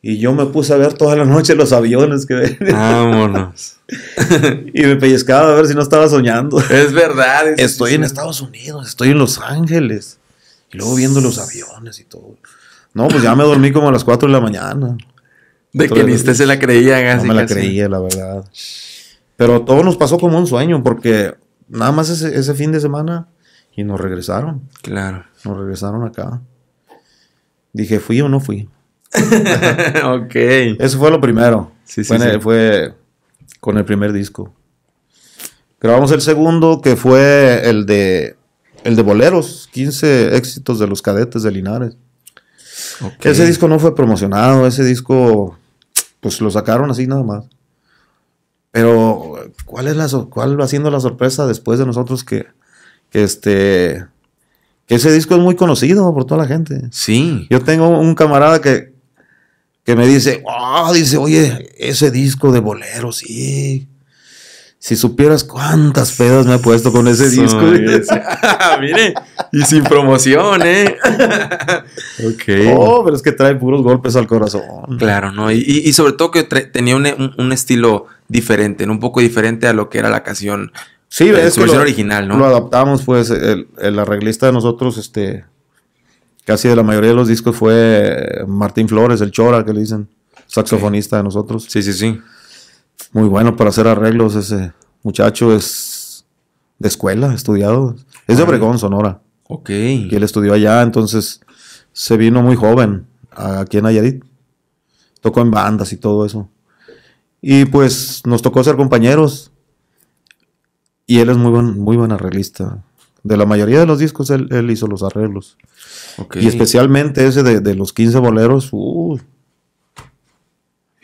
B: Y yo me puse a ver toda la noche los aviones que ven.
A: Vámonos.
B: y me pellizcaba a ver si no estaba soñando. Es verdad. estoy en Estados Unidos, estoy en Los Ángeles. Y luego viendo los aviones y todo. No, pues ya me dormí como a las 4 de la mañana. De que ni usted se la creía, casi. No me la creía, la verdad. Pero todo nos pasó como un sueño, porque nada más ese, ese fin de semana y nos regresaron. Claro. Nos regresaron acá. Dije, ¿fui o no fui? ok. Eso fue lo primero. fue, con el primer disco. Grabamos el segundo, que fue el de, el de Boleros, 15 éxitos de los cadetes de Linares. Ese disco no fue promocionado, ese disco pues lo sacaron así nada más. Pero, ¿cuál es la cuál va siendo la sorpresa después de nosotros que, que este que ese disco es muy conocido por toda la gente? Sí. Yo tengo un camarada que, que me dice, ah", dice, oye, ese disco de bolero, sí. Si supieras cuántas pedas me ha puesto con ese disco. y sin
A: promoción, ¿eh? ok. Oh, pero es
B: que trae puros golpes al corazón.
A: Claro, ¿no? Y, sobre todo que tenía un, estilo diferente, un poco diferente a lo que era la canción. Sí, eh, es original, ¿no? Lo
B: adaptamos, pues, el, el arreglista de nosotros, este, Casi de la mayoría de los discos fue eh, Martín Flores, el Chora, que le dicen, saxofonista de nosotros. Sí, sí, sí. Muy bueno para hacer arreglos ese muchacho, es de escuela, estudiado. Es de Obregón, Sonora. Ok. Y él estudió allá, entonces se vino muy joven aquí en Nayarit. Tocó en bandas y todo eso. Y pues nos tocó ser compañeros. Y él es muy buen, muy buen arreglista. De la mayoría de los discos él, hizo los arreglos. Y especialmente ese de, los 15 boleros, uy.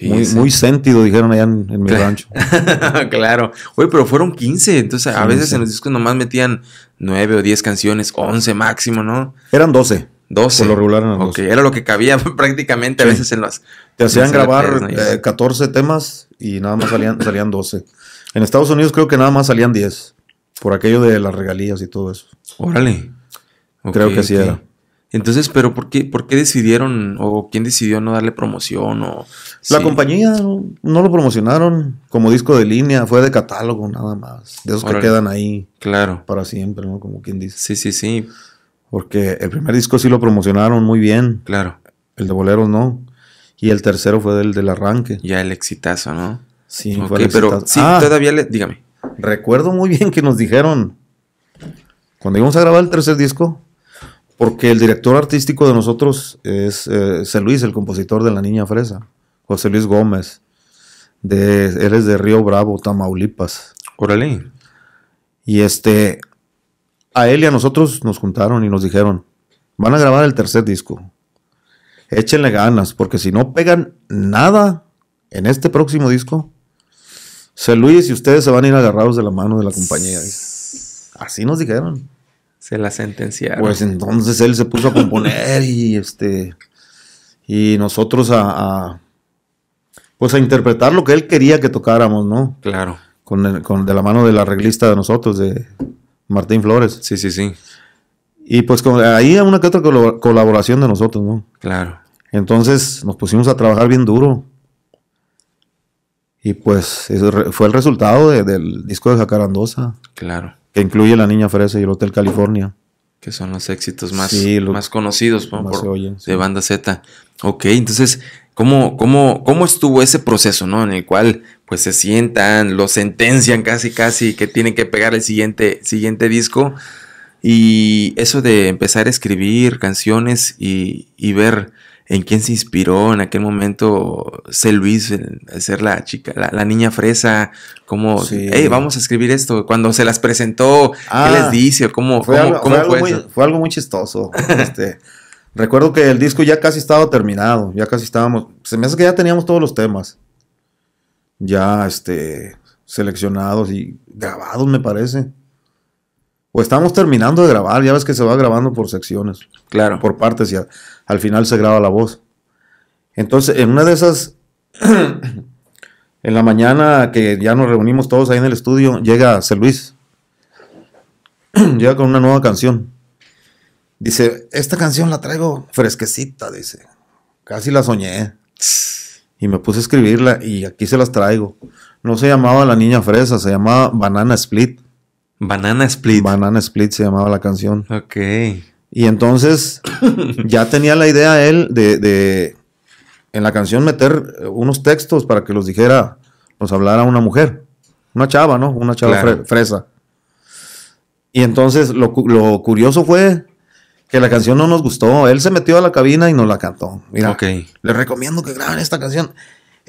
B: muy, muy, sentido, dijeron allá en, mi claro. rancho.
A: claro. Oye, pero fueron 15. Entonces, a veces en los discos nomás metían 9 o 10 canciones, 11 máximo, ¿no? Eran 12. 12. Por lo regular eran 12. Ok, era lo que cabía prácticamente a veces en las. Te hacían grabar
B: 14 eh, temas y nada más salían, salían 12. En Estados Unidos creo que nada más salían 10. Por aquello de las regalías y todo eso.
A: Órale. Creo que así era. Entonces, ¿pero por qué, por qué decidieron o quién decidió no darle promoción? O, la compañía no,
B: lo promocionaron como disco de línea, fue de catálogo nada más. De esos que quedan ahí. Claro. Para siempre, ¿no? Como quien dice. Sí, sí, sí. Porque el primer disco sí lo promocionaron muy bien. Claro. El de Boleros no. Y el tercero fue del del arranque. Ya el exitazo, ¿no? Sí, pero sí, ah. todavía le. Dígame recuerdo muy bien que nos dijeron cuando íbamos a grabar el tercer disco, porque el director artístico de nosotros es eh, Luis, el compositor de La Niña Fresa, José Luis Gómez, de, Eres de Río Bravo, Tamaulipas. Órale. Y este, a él y a nosotros nos juntaron y nos dijeron, van a grabar el tercer disco, échenle ganas, porque si no pegan nada en este próximo disco, se Luis y ustedes se van a ir agarrados de la mano de la compañía. Así nos dijeron. Se la sentenciaron. Pues entonces él se puso a componer y este. Y nosotros a, pues a interpretar lo que él quería que tocáramos, ¿no? Claro. Con, con de la mano del arreglista de nosotros, de Martín Flores. Sí, sí, sí. Y pues ahí ahí una que otra colaboración de nosotros, ¿no? Claro. Entonces nos pusimos a trabajar bien duro. Y pues eso fue el resultado del disco de Jacarandosa. Claro. Que incluye La Niña Fresa y el Hotel
A: California. Que son los éxitos más, más conocidos de Banda Z. Ok, entonces, ¿cómo, cómo, ¿cómo estuvo ese proceso, no? En el cual, pues, se sientan, lo sentencian casi, casi, que tienen que pegar el siguiente, siguiente disco. Y eso de empezar a escribir canciones y, y ver en quién se inspiró en aquel momento se Luis, ser la chica, la, niña fresa, como, sí. hey, vamos a escribir esto, cuando se las presentó, qué les ah, dice, cómo fue, fue, algo Muy,
B: fue, algo muy, chistoso. Este, recuerdo que el disco ya casi estaba terminado, ya casi estábamos, se me hace que ya teníamos todos los temas, ya este, seleccionados y grabados me parece. O estamos terminando de grabar, ya ves que se va grabando por secciones. Claro. Por partes ya al final se graba la voz. Entonces, en una de esas, en la mañana que ya nos reunimos todos ahí en el estudio, llega ser Luis, llega con una nueva canción. Dice, esta canción la traigo fresquecita, dice. Casi la soñé. Y me puse a escribirla y aquí se las traigo. No se llamaba La Niña Fresa, se llamaba Banana Split. Banana Split. Banana Split se llamaba la canción. Ok. Y entonces ya tenía la idea él de, en la canción meter eh, unos textos para que los dijera, los pues, hablara una mujer, una chava, ¿no? Una chava fresa. Y entonces lo, curioso fue que la canción no nos gustó. Él se metió a la cabina y nos la cantó. Mira, le recomiendo que graben esta canción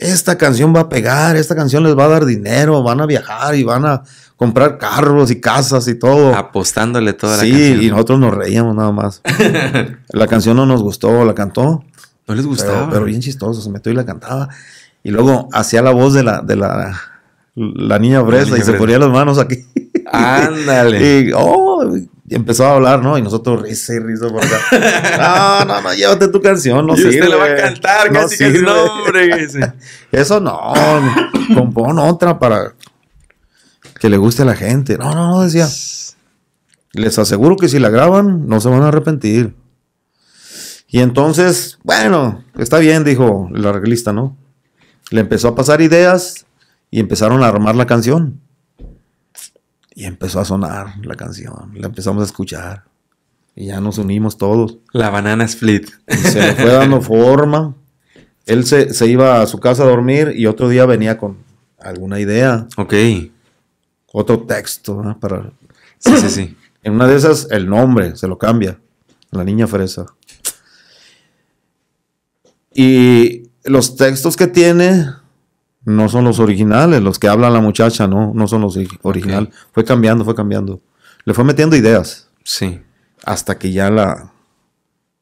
B: esta canción va a pegar, esta canción les va a dar dinero, van a viajar y van a comprar carros y casas y todo. Apostándole toda la canción. Sí, y nosotros nos reíamos nada más. la canción no nos gustó, la cantó. No les gustó, Pero, bien chistoso, se metió y la cantaba. Y luego hacía la voz de la, de la, la niña Bresa y se ponía las manos aquí. Ándale. Oh, y, empezó a hablar, ¿no? Y nosotros risa y risa por acá. No, no, no, llévate tu canción, no sé. Usted la va a
A: cantar, casi que hombre.
B: Eso no, compón otra para que le guste a la gente. No, no, no, decía. Les aseguro que si la graban, no se van a arrepentir. Y entonces, bueno, está bien, dijo el arreglista, ¿no? Le empezó a pasar ideas y empezaron a armar la canción. Y empezó a sonar la canción, la empezamos a escuchar. Y ya nos unimos todos.
A: La banana split. se fue dando
B: forma. Él se, iba a su casa a dormir y otro día venía con alguna idea. Ok. Otro texto, Para... Sí, sí, sí. En una de esas, el nombre se lo cambia. La niña fresa. Y los textos que tiene no son los originales, los que habla la muchacha, no, no son los originales. Fue cambiando, fue cambiando. Le fue metiendo ideas. Sí. Hasta que ya la,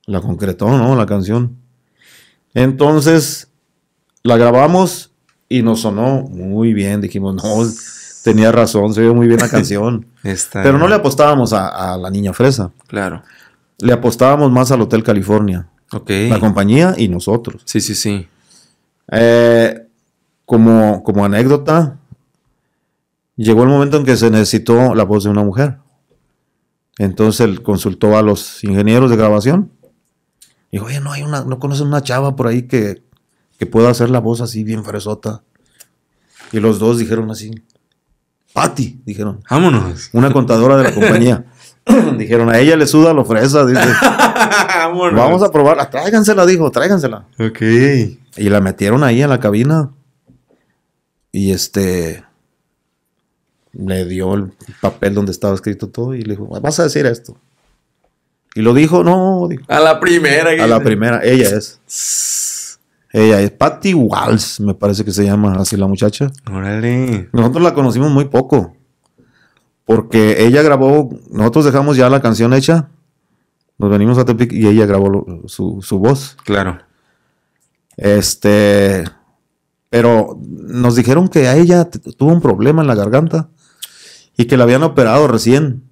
B: la concretó, ¿no? La canción. Entonces, la grabamos y nos sonó muy bien. Dijimos, no, tenía razón, se ve muy bien la canción. Pero no le apostábamos a, la niña fresa. Claro. Le apostábamos más al Hotel California. Ok. La compañía y nosotros. Sí, sí, sí. Eh, como, anécdota, llegó el momento en que se necesitó la voz de una mujer. Entonces él consultó a los ingenieros de grabación. Dijo, oye, no hay una, no conocen una chava por ahí que, pueda hacer la voz así bien fresota. Y los dos dijeron así, Patti, dijeron. Vámonos. Una contadora de la compañía. dijeron, a ella le suda lo fresa. Dice, Vámonos. Vamos a probarla, tráigansela, dijo, tráigansela. Ok. Y la metieron ahí en la cabina. Y este le dio el papel donde estaba escrito todo y le dijo, vas a decir esto. Y lo dijo, no.
A: a la primera. A la primera,
B: ella es. Ella es Patty Walsh, me parece que se llama así la muchacha. Órale. Nosotros la conocimos muy poco. Porque ella grabó, nosotros dejamos ya la canción hecha, nos venimos a Tepic y ella grabó su, su voz. Claro. Este, pero nos dijeron que a ella tuvo un problema en la garganta y que la habían operado recién.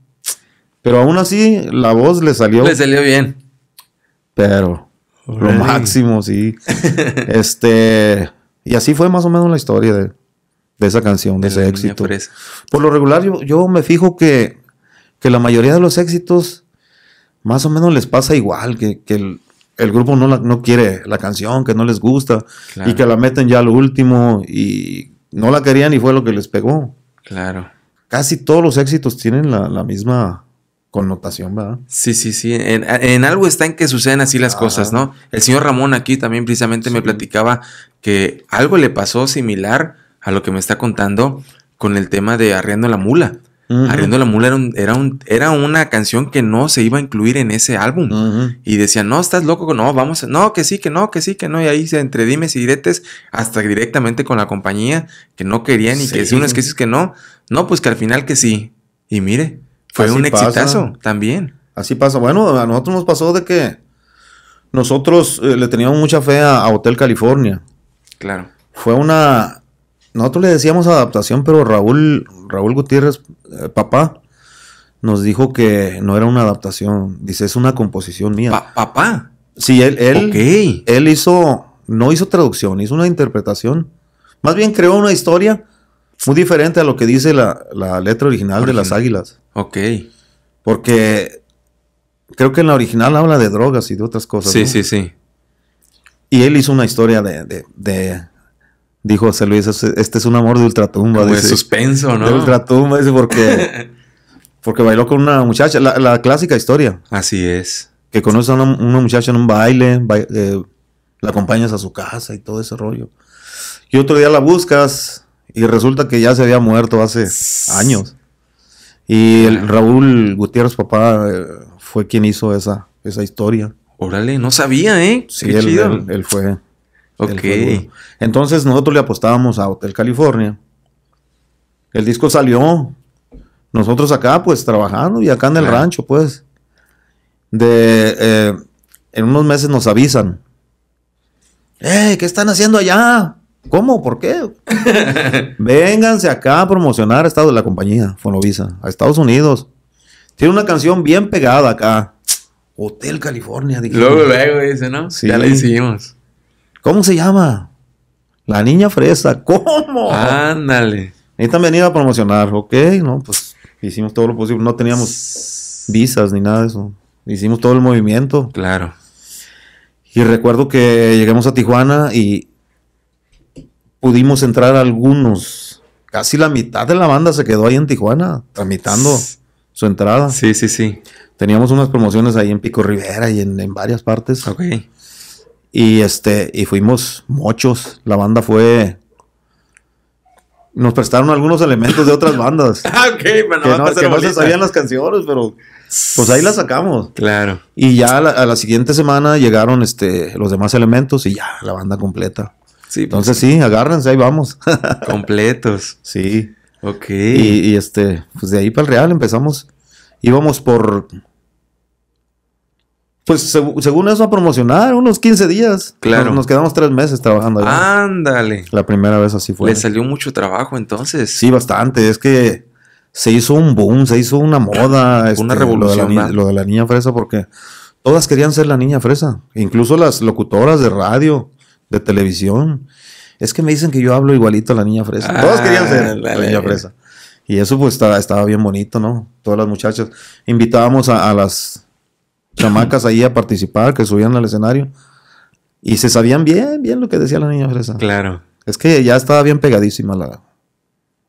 B: Pero aún así, la voz le salió. Le salió bien. Pero lo máximo, sí. este. Y así fue más o menos la historia de, esa canción, de, ese éxito. Por lo regular, yo, yo me fijo que, la mayoría de los éxitos, más o menos les pasa igual, que el, el grupo no, la, no quiere la canción, que no les gusta y que la meten ya al último y no la querían y fue lo que les pegó. Claro. Casi todos los éxitos tienen la, misma connotación, ¿verdad?
A: Sí, sí, sí. En, algo está en que suceden así las cosas, ¿no? El señor Ramón aquí también precisamente me platicaba que algo le pasó similar a lo que me está contando con el tema de arriendo la Mula. Arriendo la Mula era, un, era, una canción que no se iba a incluir en ese álbum. Y decían, no, estás loco, no, vamos, no, que sí, que no, que sí, que no. Y ahí se entre dimes y diretes hasta directamente con la compañía que no querían y que si uno es que dices que no, no, pues que al final que sí. Y mire, fue un exitazo también.
B: Así pasa. Bueno, a nosotros nos pasó de que nosotros eh, le teníamos mucha fe a Hotel California. Claro. Fue una nosotros le decíamos adaptación, pero Raúl, Raúl Gutiérrez, eh, papá, nos dijo que no era una adaptación. Dice, es una composición mía. ¿Papá? Sí, él, él, él hizo, no hizo traducción, hizo una interpretación. Más bien creó una historia muy diferente a lo que dice la, letra original, de las águilas. Ok. Porque creo que en la original habla de drogas y de otras cosas. Sí, sí, sí. Y él hizo una historia de dijo José Luis, este es un amor de ultratumba. de suspenso, ¿no? De ultratumba, dice, porque, porque bailó con una muchacha, la, clásica historia. Así es. Que conoce a una, muchacha en un baile, eh, la acompañas a su casa y todo ese rollo. Y otro día la buscas y resulta que ya se había muerto hace años. Y el Raúl Gutiérrez, papá, eh, fue quien hizo esa, esa historia.
A: Órale, no sabía, ¿eh? Sí, Qué él
B: fue Ok. Entonces nosotros le apostábamos a Hotel California. El disco salió. Nosotros acá, pues, trabajando y acá en el rancho, pues. De, eh, en unos meses nos avisan. ¡Eh! ¿Qué están haciendo allá? ¿Cómo? ¿Por qué? Vénganse acá a promocionar a Estados de la compañía, Fonovisa, a Estados Unidos. Tiene una canción bien pegada acá. Hotel California. Luego, luego dice, ¿no? Sí. Ya la hicimos. ¿Cómo se llama? La niña fresa. ¿Cómo? Ándale. también iba a promocionar. Ok, no, pues hicimos todo lo posible. No teníamos visas ni nada de eso. Hicimos todo el movimiento. Claro. Y recuerdo que llegamos a Tijuana y pudimos entrar algunos. Casi la mitad de la banda se quedó ahí en Tijuana, tramitando su entrada. Sí, sí, sí. Teníamos unas promociones ahí en Pico Rivera y en, en varias partes. Ok. Y este, y fuimos muchos. La banda fue. Nos prestaron algunos elementos de otras bandas. ah, ok, bueno, no, se sabían las canciones, pero pues ahí las sacamos. Claro. Y ya a la, siguiente semana llegaron este, los demás elementos y ya, la banda completa. Sí, pues Entonces sí, agárrense, ahí vamos. completos. Sí. Ok. Y, y, este, pues de ahí para el Real empezamos. Íbamos por pues según eso a promocionar, unos 15 días. Claro. Nos, quedamos tres meses trabajando
A: Ándale. La primera vez así fue. Le salió mucho trabajo entonces.
B: Sí, bastante. Es que se hizo un boom, se hizo una moda. una este, revolución. Lo de, la, niña fresa, porque todas querían ser la niña fresa. Incluso las locutoras de radio, de televisión. Es que me dicen que yo hablo igualito a la niña fresa. todas querían ser la niña fresa. Y eso pues estaba, bien bonito, ¿no? Todas las muchachas. Invitábamos a las chamacas ahí a participar, que subían al escenario. Y se sabían bien, bien lo que decía la niña fresa. Claro. Es que ya estaba bien pegadísima la,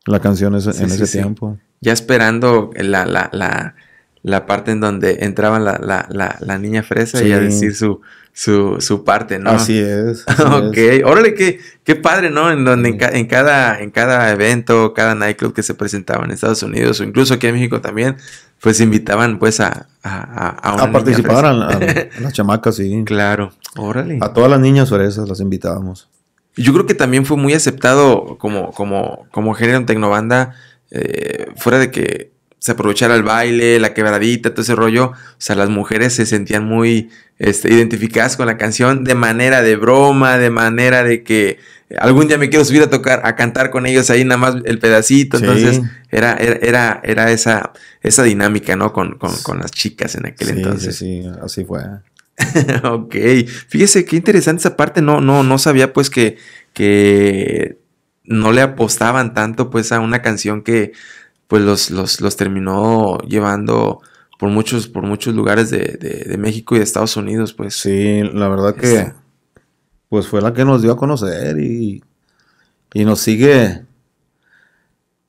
A: la canción en ese tiempo. Ya esperando la, la, la, la parte en donde entraba la, niña fresa y a decir su, su, su, parte, ¿no? Así es. ok, órale, qué, padre, ¿no? En donde en, cada, en cada evento, cada nightclub que se presentaba en Estados Unidos o incluso aquí en México también, pues invitaban pues a... A, a, a participar a, las chamacas, sí. Claro, órale. A todas las niñas fresas las invitábamos. Yo creo que también fue muy aceptado como, como, como género en Tecnobanda, eh, fuera de que se aprovechara el baile, la quebradita, todo ese rollo. O sea, las mujeres se sentían muy este, identificadas con la canción de manera de broma, de manera de que algún día me quiero subir a tocar, a cantar con ellos ahí nada más el pedacito. Entonces, era, era, era, esa, esa dinámica, ¿no? Con, con, con las chicas en aquel entonces.
B: Sí, sí, así fue.
A: ok. Fíjese qué interesante esa parte. No, no, no sabía pues que, que no le apostaban tanto pues a una canción que pues los, los, los terminó llevando por muchos, por muchos lugares de, México y de Estados Unidos, pues. Sí, la verdad que este.
B: pues fue la que nos dio a conocer y, nos sigue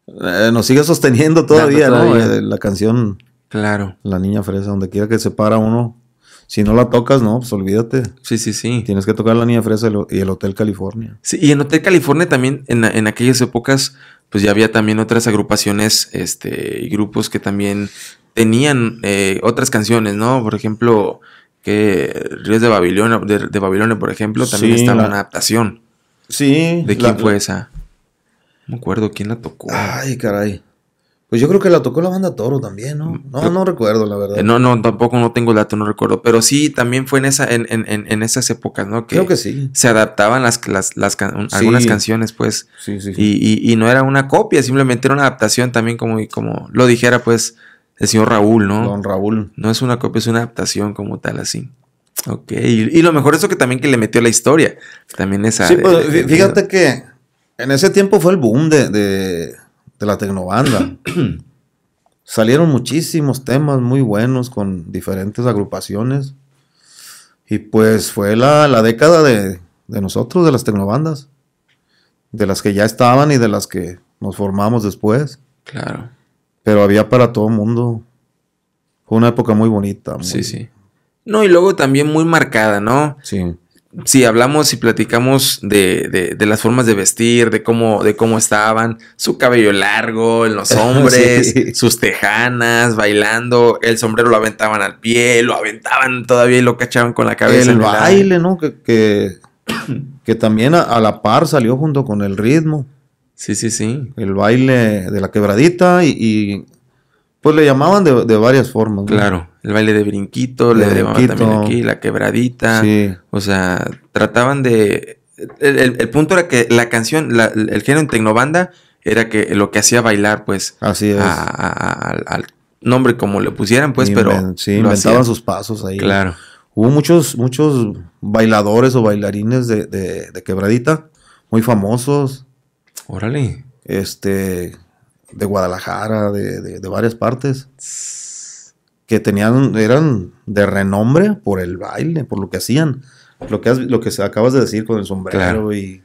B: eh, nos sigue sosteniendo todavía, eh, La, canción. Claro. La niña fresa, donde quiera que se para uno, si no la tocas, no, pues olvídate. Sí, sí, sí. Tienes que tocar la niña fresa y el Hotel California.
A: Sí, y en Hotel California también, en, en aquellas épocas, pues ya había también otras agrupaciones este, y grupos que también tenían eh, otras canciones, ¿no? Por ejemplo, que Ríos de Babilonia, de, Babilonia por ejemplo, también estaba una adaptación. Sí. ¿De quién fue esa? No me acuerdo quién la tocó.
B: Ay, caray. Pues yo creo que la tocó la banda Toro también, ¿no? Mm, no, no recuerdo, la verdad. No,
A: no, tampoco no tengo el dato, no recuerdo. Pero sí, también fue en esa, en, esas épocas, ¿no? creo que sí. Se adaptaban las, las, algunas canciones, pues. Sí, sí, sí. Y, no era una copia, simplemente era una adaptación también, como, como lo dijera, pues, el señor Raúl, ¿no? Don Raúl. No es una copia, es una adaptación como tal, así. Ok. Y, lo mejor es que también que le metió la historia. También esa. Sí, pues, fíjate que en
B: ese tiempo fue el boom de de la Tecnobanda. Salieron muchísimos temas muy buenos con diferentes agrupaciones. Y pues fue la, década de, nosotros, de las Tecnobandas. De las que ya estaban y de las que nos formamos después. Claro. Pero había para todo mundo. Fue una época muy bonita. sí, sí.
A: No, y luego también muy marcada, ¿no? Sí si hablamos y platicamos de, de, las formas de vestir, de cómo, de cómo estaban, su cabello largo en los hombres, sus tejanas, bailando, el sombrero lo aventaban al pie, lo aventaban todavía y lo cachaban con la cabeza. El baile,
B: ¿no? Que, que, también a, la par salió junto con el ritmo. Sí, sí, sí. El baile de la quebradita y, pues le llamaban de, de varias formas. ¿no? Claro.
A: El baile de brinquito, le también aquí, la quebradita. O sea, trataban de. El, punto era que la canción, el género en Tecnobanda era que lo que hacía bailar, pues. Así al nombre como le pusieran, pues, pero. Sí, inventaban hacían. sus
B: pasos ahí. Claro. Hubo muchos, muchos bailadores o bailarines de, quebradita, muy famosos. Órale. Este. De Guadalajara, de, de varias partes que tenían, eran de renombre por el baile, por lo que hacían. Lo que, lo que acabas de decir con el sombrero y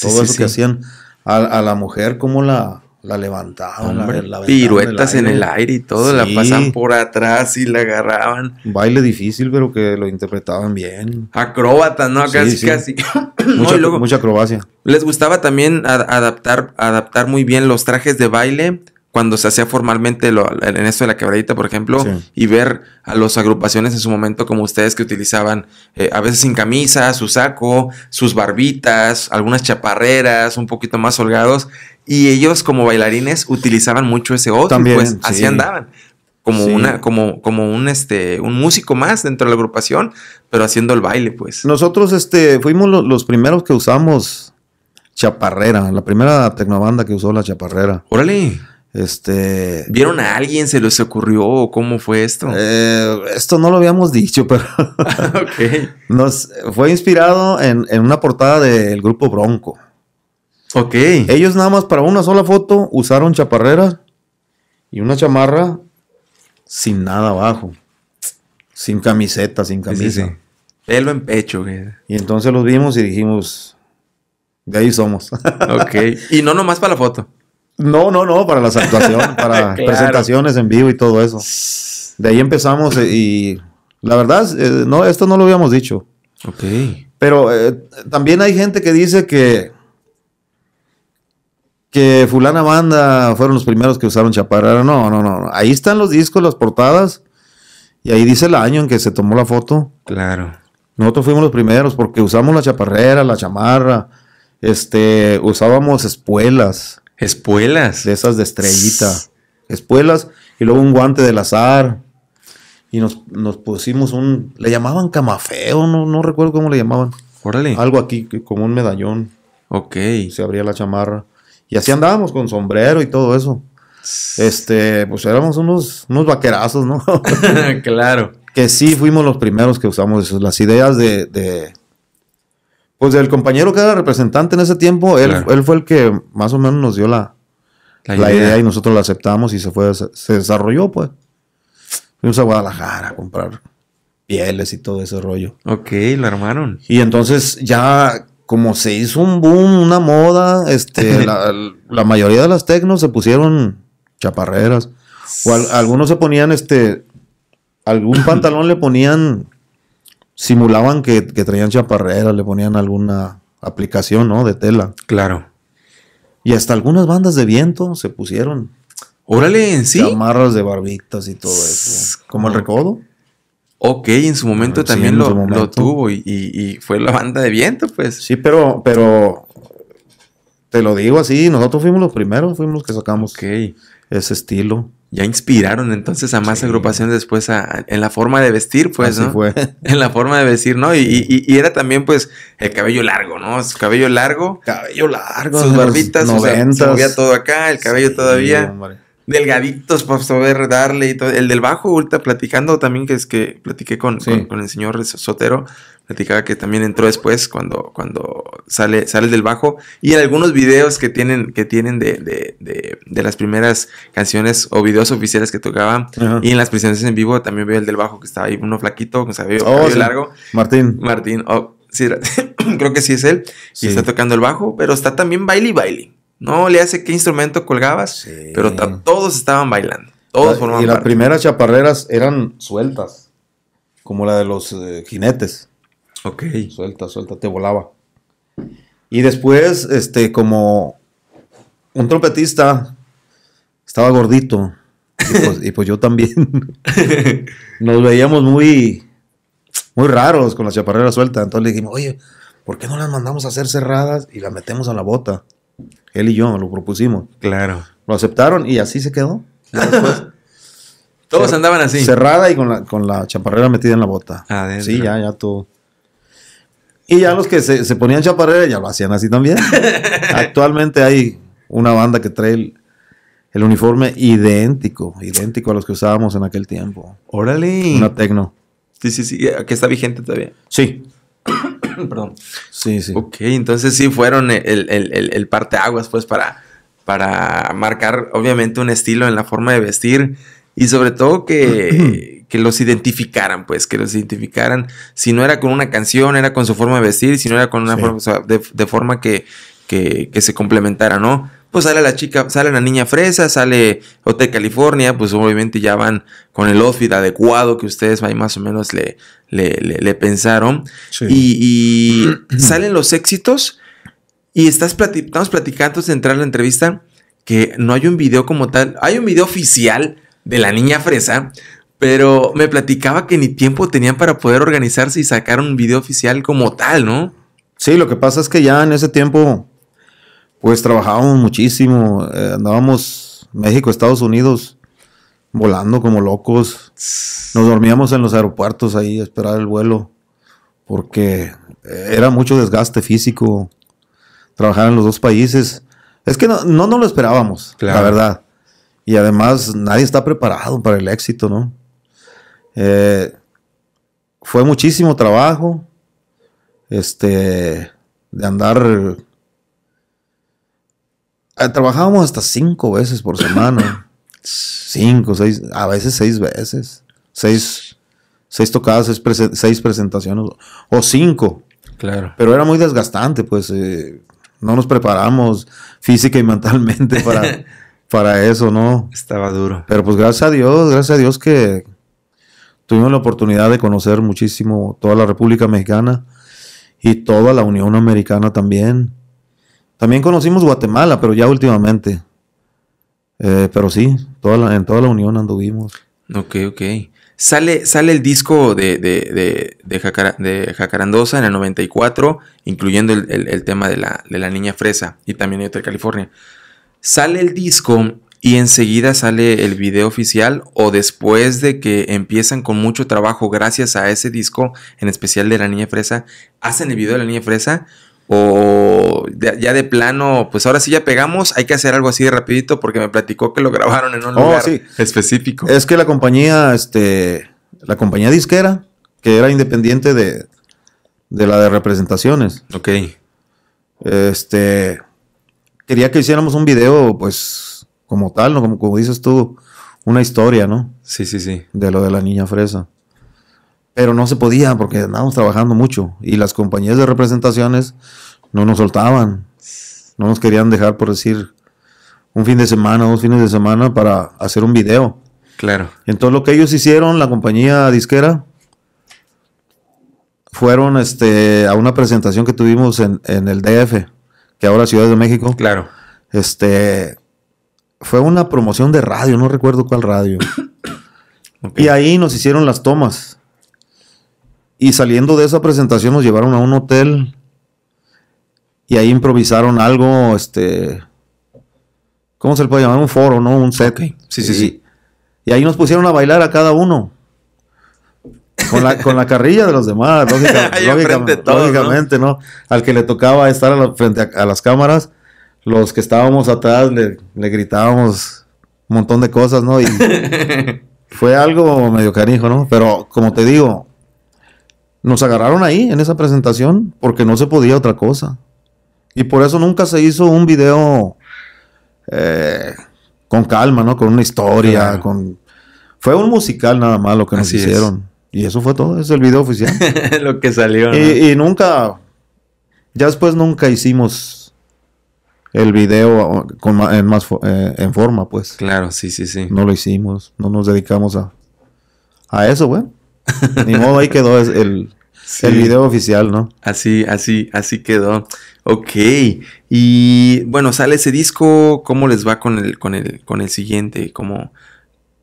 B: todo eso que hacían. A, la mujer, cómo la, la levantaban, piruetas en el, aire y todo, la pasan
A: por atrás y la agarraban.
B: Baile difícil, pero que lo interpretaban bien.
A: Acróbatas, ¿no? Casi, casi.
B: mucha, acrobacia.
A: Les gustaba también adaptar, adaptar muy bien los trajes de baile cuando se hacía formalmente en esto de la quebradita, por ejemplo, y ver a las agrupaciones en su momento como ustedes que utilizaban eh, a veces sin camisa, su saco, sus barbitas, algunas chaparreras, un poquito más holgados, y ellos como bailarines utilizaban mucho ese otro, También, pues así andaban. Como, una, como, como un, este, un músico más dentro de la agrupación, pero haciendo el baile, pues. Nosotros este, fuimos
B: los primeros que usamos chaparrera, la primera tecnobanda que usó la chaparrera.
A: Órale. Este. ¿Vieron a alguien? ¿Se les ocurrió? ¿Cómo fue esto? Eh, esto no lo habíamos dicho, pero. Nos fue inspirado en,
B: una portada del grupo Bronco. Ok. Ellos nada más para una sola foto usaron chaparrera y una chamarra sin nada abajo.
A: Sin camiseta, sin camisa. Pelo en
B: pecho. Y entonces los vimos y dijimos, de ahí somos. ok.
A: Y no nomás para la foto.
B: No, no, no, para las actuaciones, para presentaciones en vivo y todo eso. De ahí empezamos eh, y la verdad, eh, no, esto no lo habíamos dicho. Ok. Pero eh, también hay gente que dice que que fulana banda fueron los primeros que usaron chaparrera. No, no, no. Ahí están los discos, las portadas. Y ahí dice el año en que se tomó la foto. Claro. Nosotros fuimos los primeros porque usamos la chaparrera, la chamarra. Este, usábamos espuelas. Espuelas. De esas de estrellita. Espuelas y luego un guante del azar. Y nos, nos pusimos un. Le llamaban camafeo, no, recuerdo cómo le llamaban. Órale. Algo aquí, como un medallón. Ok. Se abría la chamarra. Y así andábamos con sombrero y todo eso. Este, pues éramos unos, unos vaquerazos, ¿no? claro. Que sí fuimos los primeros que usamos eso. Las ideas de, pues el compañero que era representante en ese tiempo, él, él fue el que más o menos nos dio la, idea. y nosotros la aceptamos y se fue, se, desarrolló, pues. Fuimos a Guadalajara a comprar pieles y todo ese rollo. Ok, la armaron. Y entonces ya como se hizo un boom, una moda, este, la, mayoría de las tecnos se pusieron chaparreras. O algunos se ponían, este, algún pantalón le ponían simulaban que, que traían chaparrera le ponían alguna aplicación, ¿no? De tela. Claro. Y hasta algunas bandas de viento se pusieron. Órale, en sí. amarras de barbitas y todo eso. Como el recodo.
A: Ok, en su momento ah, también lo, tuvo y, fue la banda de viento, pues. Sí, pero, pero te lo digo así, nosotros fuimos los primeros, fuimos los que sacamos ese estilo ya inspiraron entonces a más agrupación agrupaciones después en la forma de vestir, pues, ¿no? Fue. En la forma de vestir, ¿no? Y, era también, pues, el cabello largo, ¿no? Su cabello largo. Cabello largo. Sus barbitas, sus, se todo acá, el cabello todavía. Delgaditos para poder darle y todo. El del bajo, ahorita platicando también, que es que platiqué con el señor Sotero, platicaba que también entró después cuando, cuando sale, sale del bajo. Y en algunos videos que tienen, que tienen de, de, las primeras canciones o videos oficiales que tocaban. Y en las presentaciones en vivo también veo el del bajo que estaba ahí, uno flaquito, oh, largo. Martín. Martín. Oh, sí, creo que sí es él. Y está tocando el bajo, pero está también baile y baile. No le hace qué instrumento colgabas, pero todos estaban bailando. Todos Y las primeras
B: chaparreras eran sueltas, como la de los eh, jinetes. Ok. Suelta, suelta, te volaba. Y después, este, como un trompetista estaba gordito. Y pues, pues yo también. Nos veíamos muy, muy raros con la chaparrera suelta. Entonces le dijimos, oye, ¿por qué no las mandamos a hacer cerradas y las metemos a la bota? Él y yo lo propusimos. Claro. Lo aceptaron y así se quedó. Todos andaban así. Cerrada y con la, con la chaparrera metida en la bota. Sí, ya, ya todo. Y ya los que se, se ponían chaparrera ya lo hacían así también. Actualmente hay una banda que trae el, uniforme idéntico, idéntico a los que usábamos en aquel tiempo.
A: Órale. Una tecno. Sí, sí, sí. Eh, ¿Que está vigente todavía? Sí. Perdón. Sí, sí. Ok, entonces sí fueron el, el, el parteaguas, pues, para, para marcar, obviamente, un estilo en la forma de vestir. Y sobre todo que que los identificaran, pues, que los identificaran. Si no era con una canción, era con su forma de vestir, si no era con una forma, de, forma que, que, se complementara, ¿no? Pues sale la chica, sale la niña fresa, sale Hotel California, pues obviamente ya van con el outfit adecuado que ustedes ahí más o menos le, le, pensaron. Y, salen los éxitos y estás plati estamos platicando antes de entrar a la entrevista que no hay un video como tal, hay un video oficial de la niña fresa, pero me platicaba que ni tiempo tenían para poder organizarse y sacar un video oficial como tal, ¿no? Sí, lo que pasa es que ya en ese tiempo,
B: pues trabajábamos muchísimo, eh, andábamos México, Estados Unidos, volando como locos. Nos dormíamos en los aeropuertos ahí a esperar el vuelo, porque era mucho desgaste físico trabajar en los dos países. Es que no, no, lo esperábamos, la verdad. Y además nadie está preparado para el éxito, ¿no? Eh, fue muchísimo trabajo, este, de andar... Eh, trabajábamos hasta cinco veces por semana. cinco, seis, a veces seis veces. Seis, seis tocadas, seis, presentaciones, o, cinco. Claro. Pero era muy desgastante, pues eh, no nos preparamos física y mentalmente para, para eso, ¿no? Estaba duro. Pero pues gracias a Dios, gracias a Dios que, Tuvimos la oportunidad de conocer muchísimo toda la República Mexicana y toda la Unión Americana también. También conocimos Guatemala, pero ya últimamente. Eh, pero sí, toda en toda la Unión anduvimos.
A: Ok, ok. Sale, sale el disco de, de, de, Jacarandosa en el 94, incluyendo el, tema de la, de la Niña Fresa y también de California. Sale el disco y enseguida sale el video oficial o después de que empiezan con mucho trabajo gracias a ese disco, en especial de la Niña Fresa, hacen el video de la Niña Fresa o ya de plano, pues ahora sí ya pegamos, hay que hacer algo así de rapidito porque me platicó que lo grabaron en un oh, lugar
B: específico. Es que la compañía, este, la compañía disquera, que era independiente de, de la de representaciones. Ok. Este, quería que hiciéramos un video, pues como tal, ¿no? Como, dices tú, una historia, ¿no? Sí, sí, sí. De lo de la niña fresa. Pero no se podía porque estábamos trabajando mucho y las compañías de representaciones no nos soltaban, no nos querían dejar por decir un fin de semana, dos fines de semana para hacer un video. Claro. Entonces lo que ellos hicieron, la compañía disquera, fueron este, a una presentación que tuvimos en, en el DF, que ahora Ciudad de México. Claro. Este, fue una promoción de radio, no recuerdo cuál radio. Y ahí nos hicieron las tomas. Y saliendo de esa presentación nos llevaron a un hotel y ahí improvisaron algo, este, ¿cómo se le puede llamar? Un foro, ¿no? Un set. Sí, sí, sí. Y ahí nos pusieron a bailar a cada uno. Con la, carrilla de los demás, lógicamente, ¿no? Al que le tocaba estar frente a las cámaras, los que estábamos atrás le, gritábamos un montón de cosas, ¿no? Y fue algo medio canijo, ¿no? Pero como te digo, nos agarraron ahí en esa presentación porque no se podía otra cosa. Y por eso nunca se hizo un video eh, con calma, ¿no? Con una historia, con... Fue un musical nada más lo que nos hicieron. Y eso fue todo, es el video oficial.
A: lo que salió. ¿no? Y,
B: y nunca, ya después nunca hicimos el video con en, más eh, en forma, pues. Claro, sí, sí, sí. No lo hicimos, no nos dedicamos a, a eso, güey. Ni modo, ahí quedó el, el video oficial, ¿no?
A: Así, así, así quedó. Ok, y bueno, sale ese disco, ¿cómo les va con el, con el, con el siguiente? ¿Cómo,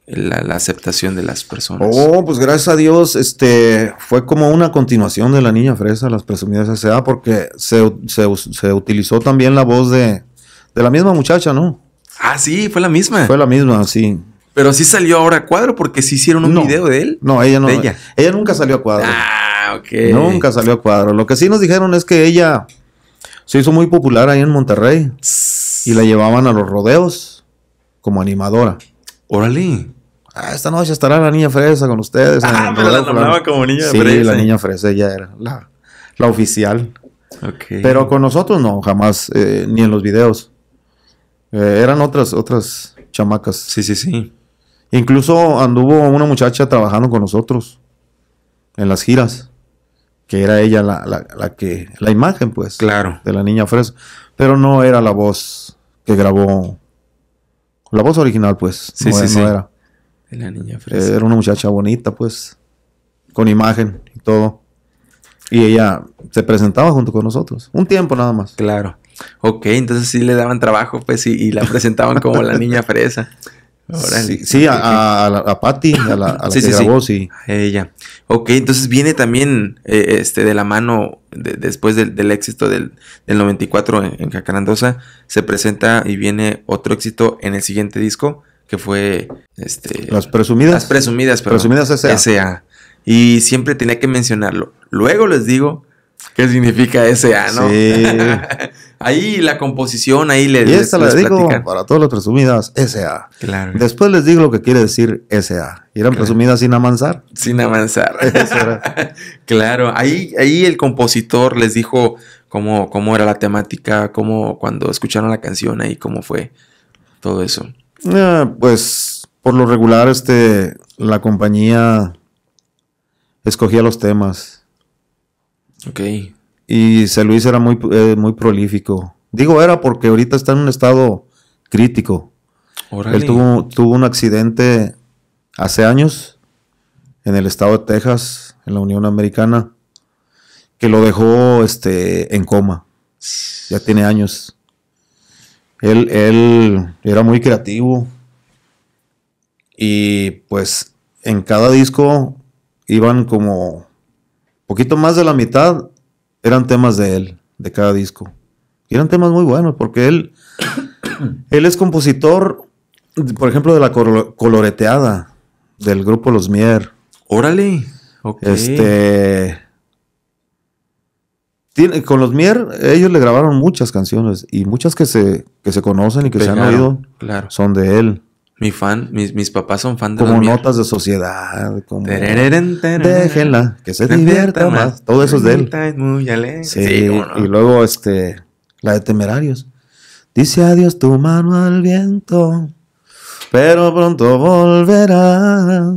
A: la, aceptación de las personas.
B: Oh, pues gracias a Dios, este fue como una continuación de La Niña Fresa, Las Presumidas S.A., porque se, utilizó también la voz de, la misma muchacha, ¿no? Ah, sí, fue la misma. Fue la misma, sí.
A: Pero sí salió ahora a cuadro porque sí hicieron un video de él.
B: No, ella no. Ella. ella. nunca salió a cuadro. Ah, ok. Nunca salió a cuadro. Lo que sí nos dijeron es que ella se hizo muy popular ahí en Monterrey y la llevaban a los rodeos como animadora. Órale. Ah, esta noche estará la niña fresa con ustedes. Ah, la como niña sí, fresa. Sí, la niña fresa ella era la, oficial. Pero con nosotros no, jamás, eh, ni en los videos. Eh, eran otras, otras chamacas. Sí, sí, sí. Incluso anduvo una muchacha trabajando con nosotros en las giras, que era ella la, la, la que, la imagen, pues, claro. de la niña fresa. Pero no era la voz que grabó, la voz original, pues, sí, no, sí, era la niña eh, Era una muchacha bonita, pues, con imagen y todo. Y ella se presentaba junto con nosotros.
A: Un tiempo nada más. Claro. Ok, entonces sí le daban trabajo, pues, y, la presentaban como la niña fresa. sí, a, a, a Patty, a la, a la sí, que Ella. Ok, entonces viene también eh, este, de la mano, después del, éxito del, 94 en, en, se presenta y viene otro éxito en el siguiente disco, que fue este, Las Presumidas. Presumidas, Presumidas S.A. Y siempre tenía que mencionarlo. Luego les digo qué significa S.A., ¿no? ahí la composición, ahí les Y digo para todas las presumidas
B: S.A. Después les digo lo que quiere decir S.A. ¿Y eran presumidas sin avanzar? Sin
A: avanzar. claro. Ahí, ahí el compositor les dijo cómo, cómo era la temática, cómo, cuando escucharon la canción, ahí cómo fue todo eso.
B: Eh, pues por lo regular, este, la compañía escogía los temas. Ok. Y se Luis era muy, eh, muy prolífico. Digo era porque ahorita está en un estado crítico. Él tuvo, un accidente hace años en el estado de Texas, en la Unión Americana, que lo dejó este, en coma. Ya tiene años. Él, él era muy creativo. Y pues en cada disco iban como poquito más de la mitad eran temas de él, de cada disco. Y eran temas muy buenos porque él, él es compositor, por ejemplo, de la coloreteada del grupo Los Mier. Órale. Este con los Mier, ellos le grabaron muchas canciones y muchas que se, que se conocen y que se han oído son
A: de él. Mi fan, mis, mis papás son fan de Como notas de sociedad, como déjenla, que se divierta más. Todo eso es de él. Muy alegre. Sí, y luego
B: este, la de Temerarios. Dice adiós tu mano al viento, pero pronto volverá.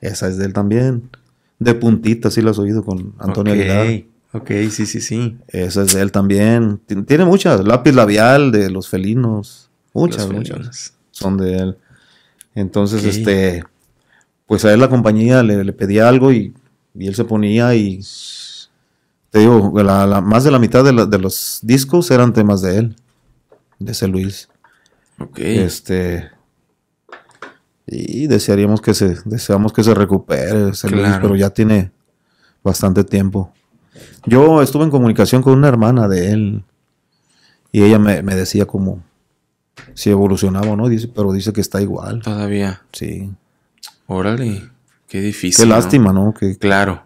B: Esa es de él también. De puntita, sí la has oído con Antonio okay. Aguilar. Ok, sí, sí, sí. Esa es de él también. Tiene, muchas. Lápiz labial de los felinos. Muchas, muchas. Son de él. Entonces, este. Pues a él la compañía le, pedía algo y, él se ponía y. Te digo, más de la mitad de, los discos eran temas de él, de ese Luis. Ok. Este. Y desearíamos que se, deseamos que se recupere ese Luis, pero ya tiene bastante tiempo. Yo estuve en comunicación con una hermana de él y ella me, decía como si evolucionaba o no, dice, pero dice que está igual.
A: Todavía. Sí. Órale, qué difícil. Qué lástima, ¿no?
B: claro.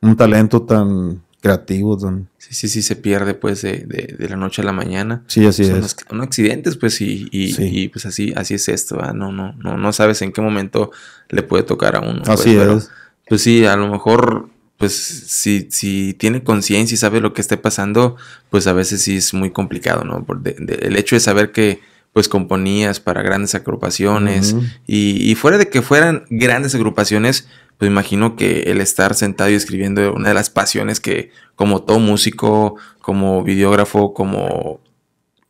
B: Un talento tan creativo,
A: Sí, sí, sí, se pierde pues de, de, la noche a la mañana. Sí, así es. Son accidentes pues y, y, pues así, así es esto, No, no, no, no sabes en qué momento le puede tocar a uno. Así pues, es. pues sí, a lo mejor pues si, si tiene conciencia y sabe lo que esté pasando, pues a veces sí es muy complicado, ¿no? Por el hecho de saber que pues componías para grandes agrupaciones y, y, fuera de que fueran grandes agrupaciones, pues imagino que el estar sentado y escribiendo una de las pasiones que como todo músico, como videógrafo, como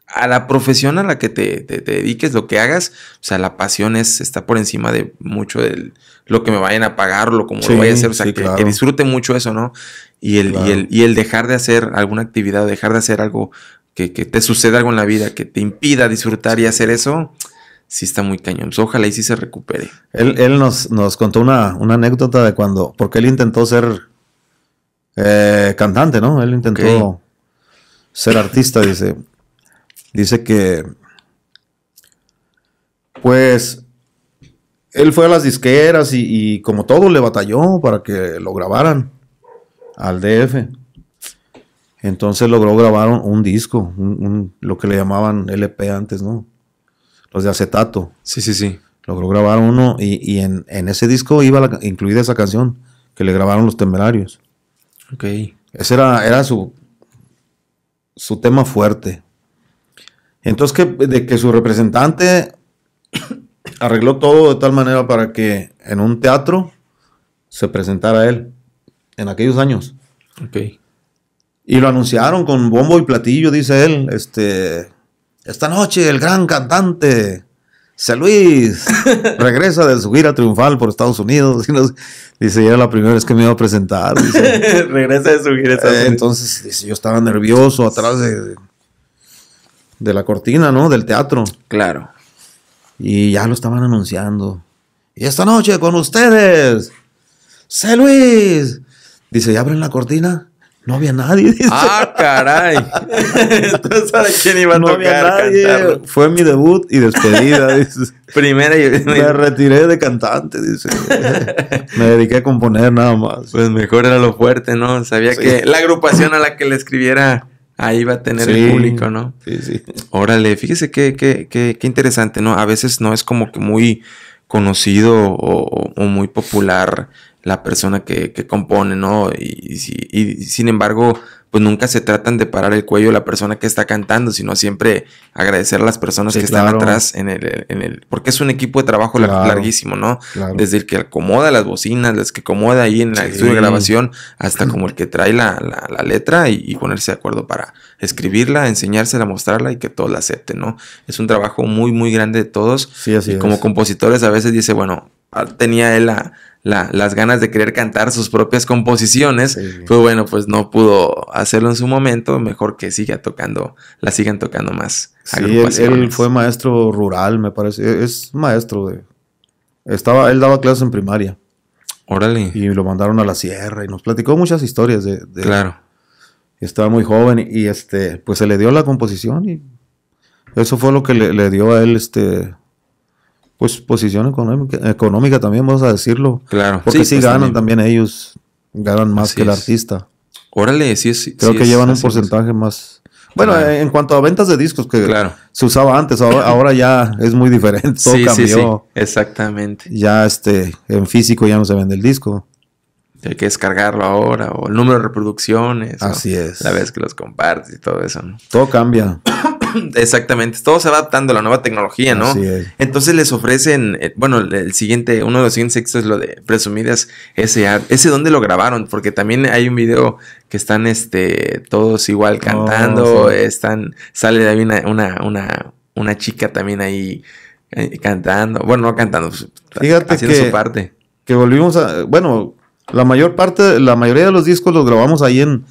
A: a la profesión a la que te, te, dediques, lo que hagas, o sea, la pasión es, está por encima de mucho de lo que me vayan a pagar, lo como lo vaya a hacer, o sea, que, disfrute mucho eso, ¿no? Y el, y, el, dejar de hacer alguna actividad, dejar de hacer algo que, te suceda algo en la vida, que te impida disfrutar y hacer eso, sí está muy cañón. Pues, ojalá y sí se recupere.
B: Él, nos, contó una, una anécdota de cuando, porque él intentó ser eh, cantante, ¿no? Él intentó ser artista, dice dice que, pues, él fue a las disqueras y, como todo le batalló para que lo grabaran al DF. Entonces logró grabar un, disco, lo que le llamaban LP antes, ¿no? Los de acetato. Sí, sí, sí. Logró grabar uno y, en, ese disco iba incluida esa canción que le grabaron los temerarios. Ok. Ese era, era su, su tema fuerte. Entonces, que, de que su representante arregló todo de tal manera para que en un teatro se presentara él en aquellos años. Ok. Y lo anunciaron con bombo y platillo, dice él. Este, esta noche el gran cantante C. Luis regresa de su gira triunfal por Estados Unidos. dice, era la primera vez que me iba a presentar. regresa de su gira. Eh, entonces, yo estaba nervioso atrás de, de la cortina, ¿no? Del teatro. Claro. Y ya lo estaban anunciando. Y esta noche con ustedes, C. Luis. Dice, ¿ya abren la cortina? No había nadie. Dice. Ah,
A: caray. Entonces, ¿a quién iba a no tocar?
B: Fue mi debut y despedida. Dice.
A: Primera y... Me retiré de cantante, dice. Me dediqué a componer nada más. Pues mejor era lo fuerte, ¿no? Sabía que la agrupación a la que le escribiera ahí va a tener el público, ¿no? Sí, sí. Órale, fíjese qué, qué, qué, qué, interesante, ¿no? A veces no es como que muy conocido o, muy popular la persona que, compone, ¿no? y, sin embargo, pues nunca se tratan de parar el cuello a la persona que está cantando, sino siempre agradecer a las personas que están atrás en el, en el, porque es un equipo de trabajo larguísimo, ¿no? Desde el que acomoda las bocinas, las que acomoda ahí en la grabación, hasta como el que trae la, la, letra y, ponerse de acuerdo para escribirla, enseñársela, mostrarla y que todos la acepten, ¿no? Es un trabajo muy, muy grande de todos. Sí, así y como compositores a veces dice, bueno, tenía él las ganas de querer cantar sus propias composiciones, fue pues bueno, pues no pudo hacerlo en su momento, mejor que siga tocando, la sigan tocando más. Sí, él,
B: fue maestro rural, me parece, e, es maestro de... Estaba, él daba clases en primaria. Órale. Y lo mandaron a la sierra y nos platicó muchas historias de... claro. Estaba muy joven y este, pues se le dio la composición y eso fue lo que le, le dio a él este pues posición económica, económica también, vamos a decirlo. Claro. Porque sí, pues, ganan también. ellos, ganan más que el artista.
A: Órale, sí Sí, Creo que llevan un pues.
B: porcentaje más. Bueno, en cuanto a ventas de discos que se usaba antes, ahora, ya es muy diferente. Todo cambió. Sí, sí.
A: Exactamente.
B: Ya este, en físico ya no se vende el disco.
A: Hay que descargarlo ahora, o el número de reproducciones. Así es. La vez que los compartes y todo eso, ¿no? Todo cambia. Exactamente, todo se adaptando a la nueva tecnología, ¿no? Entonces les ofrecen, eh, bueno, el siguiente, uno de los siguientes es lo de presumidas ese ese lo grabaron, porque también hay un video que están este todos igual cantando, oh, están sale de ahí una, una, una, chica también ahí eh, cantando, bueno, no cantando, pues, haciendo su parte. Que volvimos a, bueno, la mayor
B: parte, la mayoría de los discos los grabamos ahí en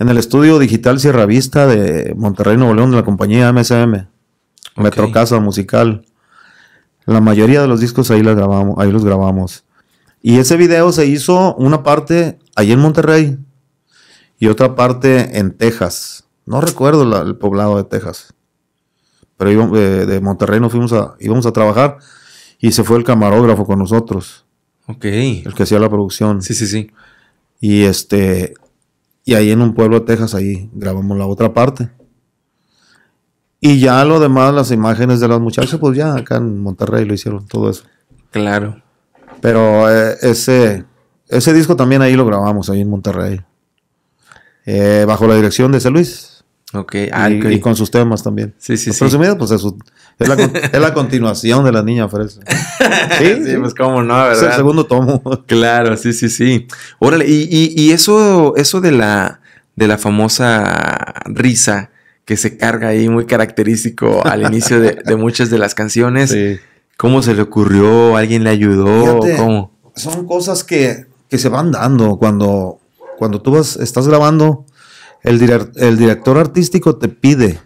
B: en el estudio digital Sierra Vista de Monterrey, Nuevo León, de la compañía MSM, Metro Casa Musical. La mayoría de los discos ahí, grabamos, ahí los grabamos. Y ese video se hizo una parte ahí en Monterrey y otra parte en Texas. No recuerdo el poblado de Texas. Pero eh, de, Monterrey nos fuimos a, íbamos a trabajar y se fue el camarógrafo con nosotros. Ok. El que hacía la producción. Sí, sí, sí. Y este, y ahí en un pueblo de Texas, ahí grabamos la otra parte. Y ya lo demás, las imágenes de las muchachas, pues ya acá en Monterrey lo hicieron, todo eso. Claro. Pero eh, ese, ese disco también ahí lo grabamos, ahí en Monterrey. Eh, bajo la dirección de San Luis. Ah, ok. y, con sus temas también. Sí, sí, sí. Resumido, pues es, la, continuación de La Niña
A: Fresa. ¿Sí? pues cómo no, ¿verdad? segundo tomo. claro, sí, sí, sí. Órale, y, eso, eso de la, de la famosa risa que se carga ahí muy característico al inicio de, muchas de las canciones. ¿Cómo se le ocurrió? ¿Alguien le ayudó? Son
B: cosas que, que, se van dando cuando, cuando tú vas, estás grabando el, director artístico te pide,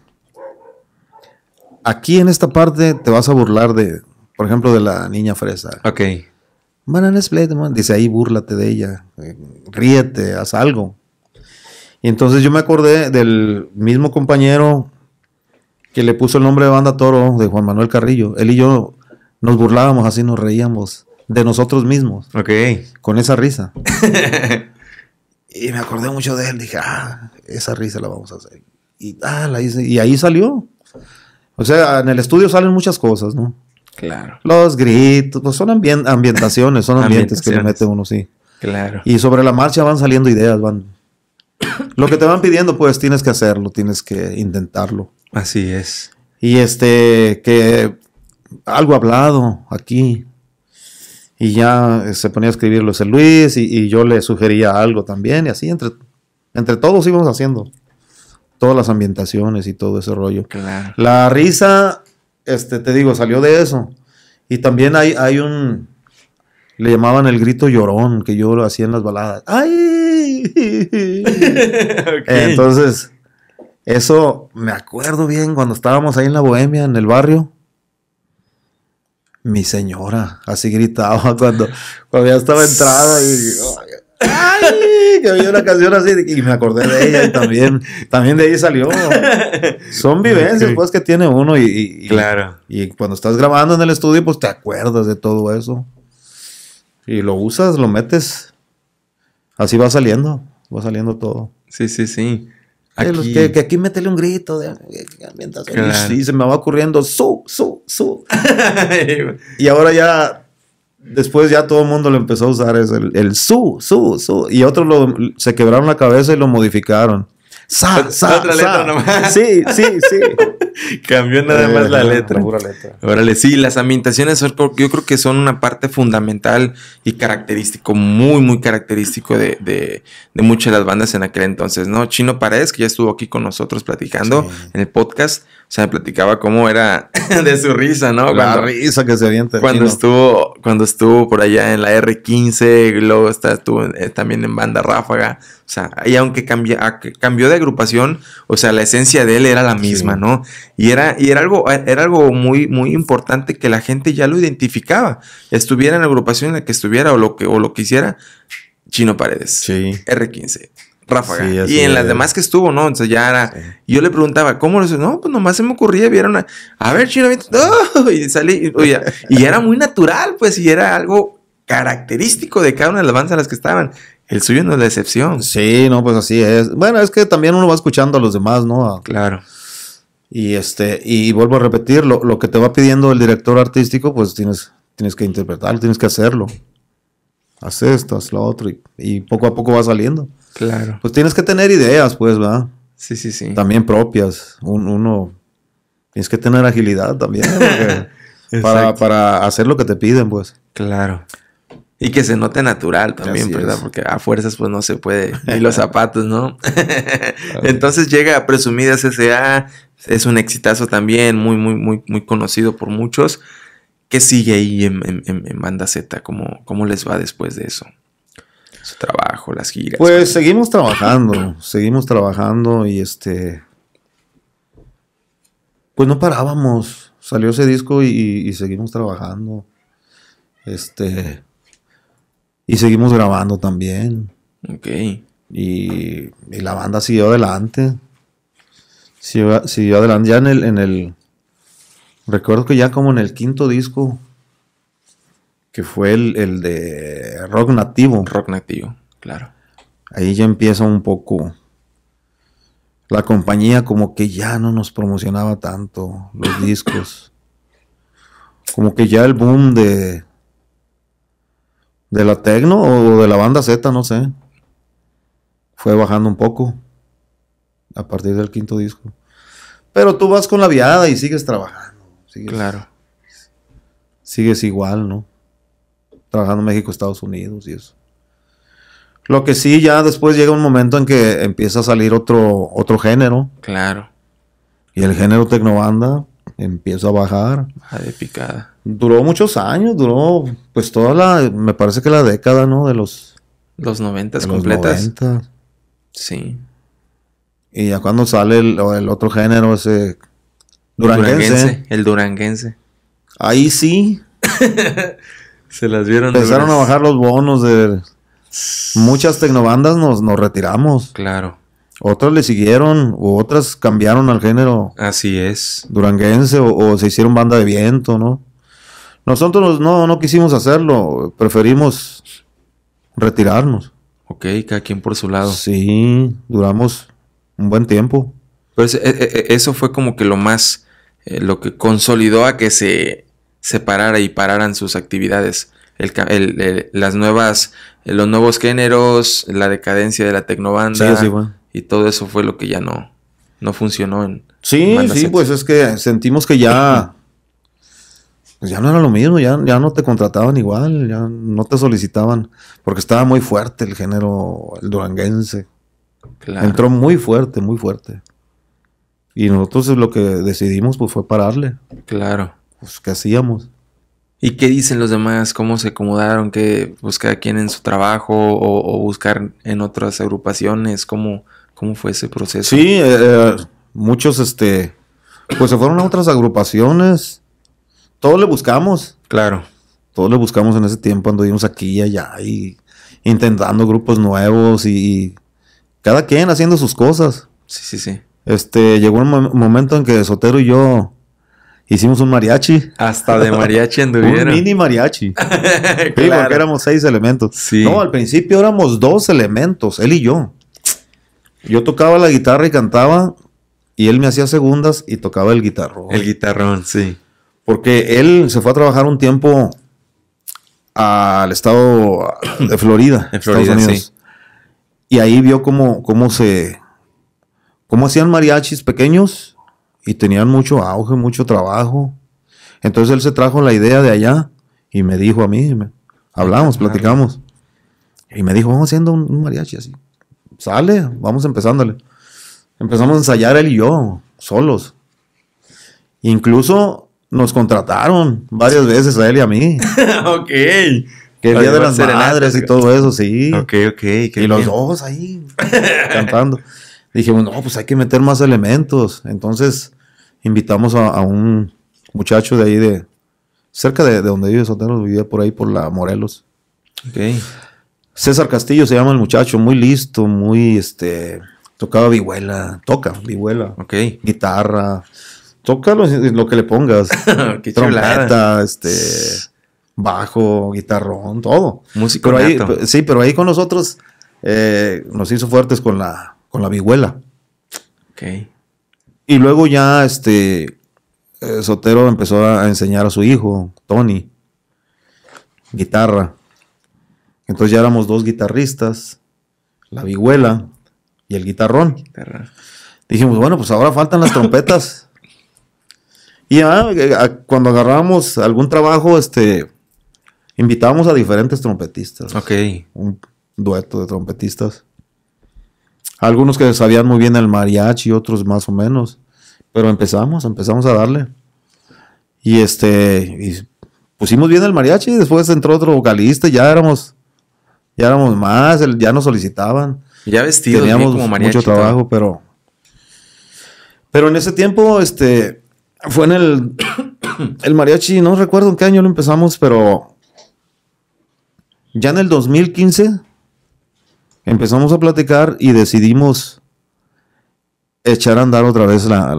B: aquí en esta parte te vas a burlar de, por ejemplo, de la niña fresa. Ok. Banana Split, dice ahí, búrlate de ella, eh, ríete, haz algo. Y entonces yo me acordé del mismo compañero que le puso el nombre de banda Toro, de Juan Manuel Carrillo. Él y yo nos burlábamos, así nos reíamos de nosotros mismos. Ok. Con esa risa. Y me acordé mucho de él. Dije, ah, esa risa la vamos a hacer. Y, ah, y ahí salió. O sea, en el estudio salen muchas cosas, ¿no? Claro. Los gritos, pues son ambientaciones, son ambientes que le mete uno, sí. Claro. Y sobre la marcha van saliendo ideas, van. Lo que te van pidiendo, pues tienes que hacerlo, tienes que intentarlo.
A: Así es.
B: Y este, que algo hablado aquí, y ya eh, se ponía a escribirlo ese Luis y, yo le sugería algo también y así entre, entre todos íbamos haciendo todas las ambientaciones y todo ese rollo. La risa, este, te digo, salió de eso. Y también hay, hay un, le llamaban el grito llorón que yo lo hacía en las baladas.
C: ¡Ay!
B: Entonces, eso me acuerdo bien cuando estábamos ahí en la Bohemia, en el barrio mi señora, así gritaba cuando, ya estaba entrada y... ¡Ay! Que había una canción así y me acordé de ella y también, también de ahí salió. Son vivencias pues que tiene uno y, y, claro. y cuando estás grabando en el estudio pues te acuerdas de todo eso. Y lo usas, lo metes. Así va saliendo, va saliendo todo.
A: Sí, sí, sí que,
B: aquí métele un grito. De, y se me va ocurriendo su, su, su. y ahora ya, después ya todo el mundo lo empezó a usar, es el, su, su, su. Y otros lo, se quebraron la cabeza y lo modificaron.
A: Sa, sa,
C: Sí, sí, sí.
A: Cambió nada más la letra. letra. Órale, sí, las ambientaciones yo creo que son una parte fundamental y característico, muy, muy característico de, de, muchas de las bandas en aquel entonces, ¿no? Chino Paredes, que ya estuvo aquí con nosotros platicando en el podcast, o sea, platicaba cómo era de su risa, ¿no? La risa que se avienta. Cuando estuvo, cuando estuvo por allá en la R15, luego está, estuvo eh, también en Banda Ráfaga. O sea, y aunque cambió, de agrupación, o sea, la esencia de él era la misma, ¿no? Y era, y era algo, eh, era algo muy, muy importante que la gente ya lo identificaba. Estuviera en la agrupación en la que estuviera o lo que, lo hiciera, Chino Paredes. Sí. R15 ráfaga. y en las demás que estuvo, ¿no? Entonces ya era. Yo le preguntaba, ¿cómo lo No, pues nomás se me ocurría, vieron a. A ver, chino, ¡Oh! y salí. y era muy natural, pues, y era algo característico de cada una de las bandas en las que estaban. El suyo no es la excepción. Sí, no, pues así es. Bueno, es que también uno va escuchando a los demás, ¿no? Claro.
B: Y este, y vuelvo a repetir, lo, que te va pidiendo el director artístico, pues tienes, tienes que interpretarlo, tienes que hacerlo. Haz esto, haz lo otro, y poco a poco va saliendo. Claro. Pues tienes que tener ideas, pues, ¿verdad? Sí, sí, sí. También propias. uno. Tienes que tener agilidad también. para, para
A: hacer lo que te piden, pues. Claro. Y que se note natural también, ¿verdad? Porque a fuerzas pues no se puede. Y los zapatos, ¿no? Entonces llega a Presumidas S.A. Es un exitazo también, muy, muy, muy, muy conocido por muchos. ¿Qué sigue ahí en, en, en Banda Z? ¿Cómo, ¿Cómo les va después de eso? Su trabajo, las giras.
B: Pues seguimos trabajando, seguimos trabajando y este... Pues no parábamos. Salió ese disco y, seguimos trabajando. Este... Y seguimos grabando también. Ok. Y, la banda siguió adelante. Siguió, siguió adelante. Ya en el, en el... Recuerdo que ya como en el quinto disco que fue el, de rock nativo. Rock nativo, claro. Ahí ya empieza un poco. La compañía como que ya no nos promocionaba tanto los discos. Como que ya el boom de. de la Tecno o de la banda Z, no sé. Fue bajando un poco. A partir del quinto disco. Pero tú vas con la viada y sigues trabajando. claro. Sigues igual, ¿no? trabajando México, Estados Unidos y eso. Lo que sí, ya después llega un momento en que empieza a salir otro, otro género. Claro. Y el género tecnobanda empieza a bajar. Baja de
A: picada.
B: Duró muchos años, duró pues toda la, me parece que la década, ¿no? De los... Los noventas completas. Los Sí. Y ya cuando sale el, otro género, ese... Duranguense. El duranguense.
A: El duranguense. Ahí sí. Se las vieron. Empezaron a bajar
B: los bonos de... Muchas tecnobandas nos, nos retiramos. Claro. Otras le siguieron, u otras cambiaron al género. Así es. Duranguense, o, se hicieron banda de viento, ¿no? Nosotros no, no quisimos hacerlo, preferimos retirarnos. Ok, cada quien por su lado. Sí, duramos un buen tiempo.
A: Pues eso fue como que lo más, eh, lo que consolidó a que se se y pararan sus actividades. las nuevas, los nuevos géneros, la decadencia de la tecnobanda y todo eso fue lo que ya no, no funcionó en. Sí, sí,
B: pues es que sentimos que ya, pues ya no era lo mismo, ya, ya no te contrataban igual, ya no te solicitaban, porque estaba muy fuerte el género, el duranguense. Entró muy fuerte, muy fuerte. Y nosotros
A: lo que decidimos pues fue pararle. Claro pues, ¿qué hacíamos? ¿Y qué dicen los demás? ¿Cómo se acomodaron? ¿Qué buscar pues, a quién en su trabajo o, buscar en otras agrupaciones? ¿Cómo, cómo fue ese proceso? Sí, eh, eh, muchos
B: este, pues se fueron a otras agrupaciones. Todos le buscamos. Claro. Todos le buscamos en ese tiempo, anduvimos aquí y allá y intentando grupos nuevos y, y cada quien haciendo sus cosas. Sí, sí, sí. Este, llegó un momento en que Sotero y yo Hicimos un mariachi.
A: Hasta de mariachi anduvieron.
B: un mini mariachi. claro. porque éramos seis elementos. No, al principio éramos dos elementos, él y yo. Yo tocaba la guitarra y cantaba, y él me hacía segundas y tocaba el guitarrón. El guitarrón, sí. Porque él se fue a trabajar un tiempo al estado de Florida, en Florida Estados Unidos. Y ahí vio cómo se. cómo hacían mariachis pequeños y tenían mucho auge, mucho trabajo. Entonces él se trajo la idea de allá y me dijo a mí, hablamos, platicamos. Y me dijo, vamos haciendo un, mariachi así. Sale, vamos empezándole. Empezamos a ensayar él y yo, solos. Incluso nos contrataron varias veces a él y a mí. ok. Que de las Madres y todo eso, sí. Ok, ok. y los dos ahí cantando dijimos, no, pues hay que meter más elementos. Entonces invitamos a, un muchacho de ahí de, cerca de, donde vive Sotero, vivía por ahí, por la Morelos. Okay. César Castillo se llama el muchacho, muy listo, muy, este, tocaba vihuela, toca vihuela, Ok. guitarra, toca lo, que le pongas, trompeta, este, bajo, guitarrón, todo. pero ahí, sí, pero ahí con nosotros eh, nos hizo fuertes con la con la vihuela. Ok. Y luego ya este eh, Sotero empezó a enseñar a su hijo, Tony, guitarra. Entonces ya éramos dos guitarristas, la vihuela y el guitarrón. Dijimos, bueno, pues ahora faltan las trompetas. y eh, cuando agarramos algún trabajo, este, invitábamos a diferentes trompetistas. Ok. Un dueto de trompetistas. Algunos que sabían muy bien el mariachi, otros más o menos. Pero empezamos, empezamos a darle. Y este, pusimos bien el mariachi, y después entró otro vocalista, y ya éramos, ya éramos más, ya nos solicitaban.
A: Ya vestidos, teníamos como mucho trabajo, pero pero
B: en ese tiempo, este, fue en el, el mariachi, no recuerdo en qué año lo empezamos, pero ya en el 2015 empezamos a platicar y decidimos echar a andar otra vez la,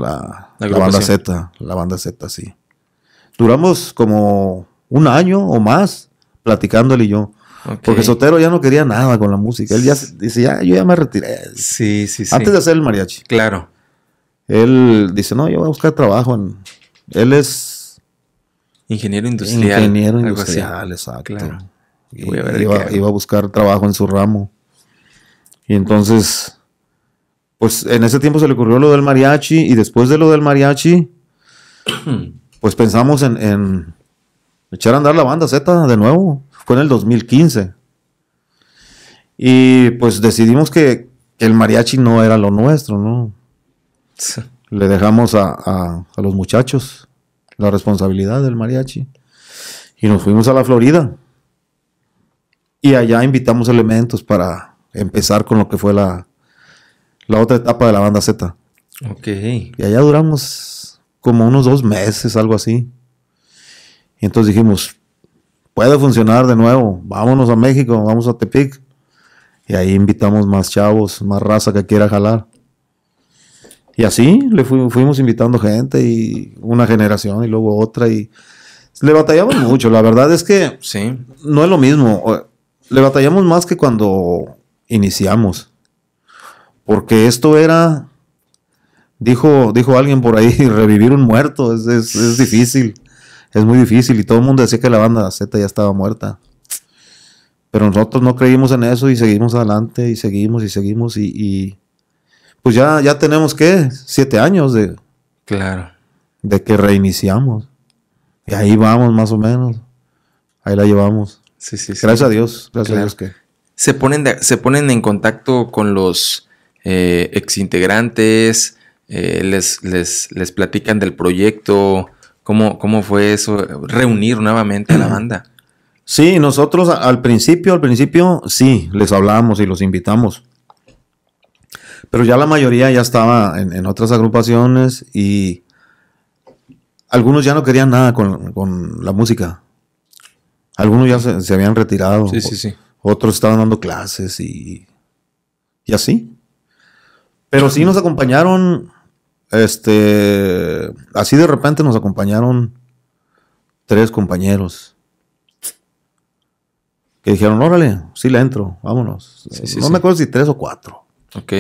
B: banda Z, la banda Z, sí. Duramos como un año o más platicando él y yo. Porque Sotero ya no quería nada con la música. Él ya dice, ya, yo ya me retiré. Sí, sí, sí. Antes de hacer el mariachi. Claro. Él dice, no, yo voy a buscar trabajo. En... Él es...
A: Ingeniero industrial. Ingeniero industrial, exacto. iba
B: a buscar trabajo en su ramo. Y entonces, pues en ese tiempo se le ocurrió lo del mariachi y después de lo del mariachi, pues pensamos en, echar a andar la banda Z de nuevo. Fue en el 2015. Y pues decidimos que, el mariachi no era lo nuestro, ¿no? Le dejamos a los muchachos la responsabilidad del mariachi. Y nos fuimos a la Florida. Y allá invitamos elementos para empezar con lo que fue la, la otra etapa de la banda Z.
A: Ok. Y
B: allá duramos como unos dos meses, algo así. Y entonces dijimos, puede funcionar de nuevo, vámonos a México, vamos a Tepic. Y ahí invitamos más chavos, más raza que quiera jalar. Y así le fuimos invitando gente y una generación y luego otra y le batallamos mucho. La verdad es que sí. no es lo mismo. Le batallamos más que cuando iniciamos. Porque esto era, dijo, dijo alguien por ahí, revivir un muerto es, difícil, es muy difícil. Y todo el mundo decía que la banda Z ya estaba muerta. Pero nosotros no creímos en eso y seguimos adelante y seguimos y seguimos y, pues ya, ya tenemos que siete años de, claro. de que reiniciamos. Y ahí vamos más o menos. Ahí la llevamos. Gracias a Dios. Gracias a Dios que
A: se ponen, se ponen en contacto con los ex eh, exintegrantes, eh, les, les, platican del proyecto, cómo, cómo fue eso, reunir nuevamente a la banda. Sí, nosotros al principio, al principio sí, les hablábamos y los
B: invitamos. Pero ya la mayoría ya estaba en, otras agrupaciones y algunos ya no querían nada con, la música. Algunos ya se, se habían retirado. Sí, sí, sí otros estaban dando clases y, así. Pero sí nos acompañaron, este, así de repente nos acompañaron tres compañeros que dijeron, órale, sí le entro, vámonos. no me acuerdo si tres o cuatro. Ok.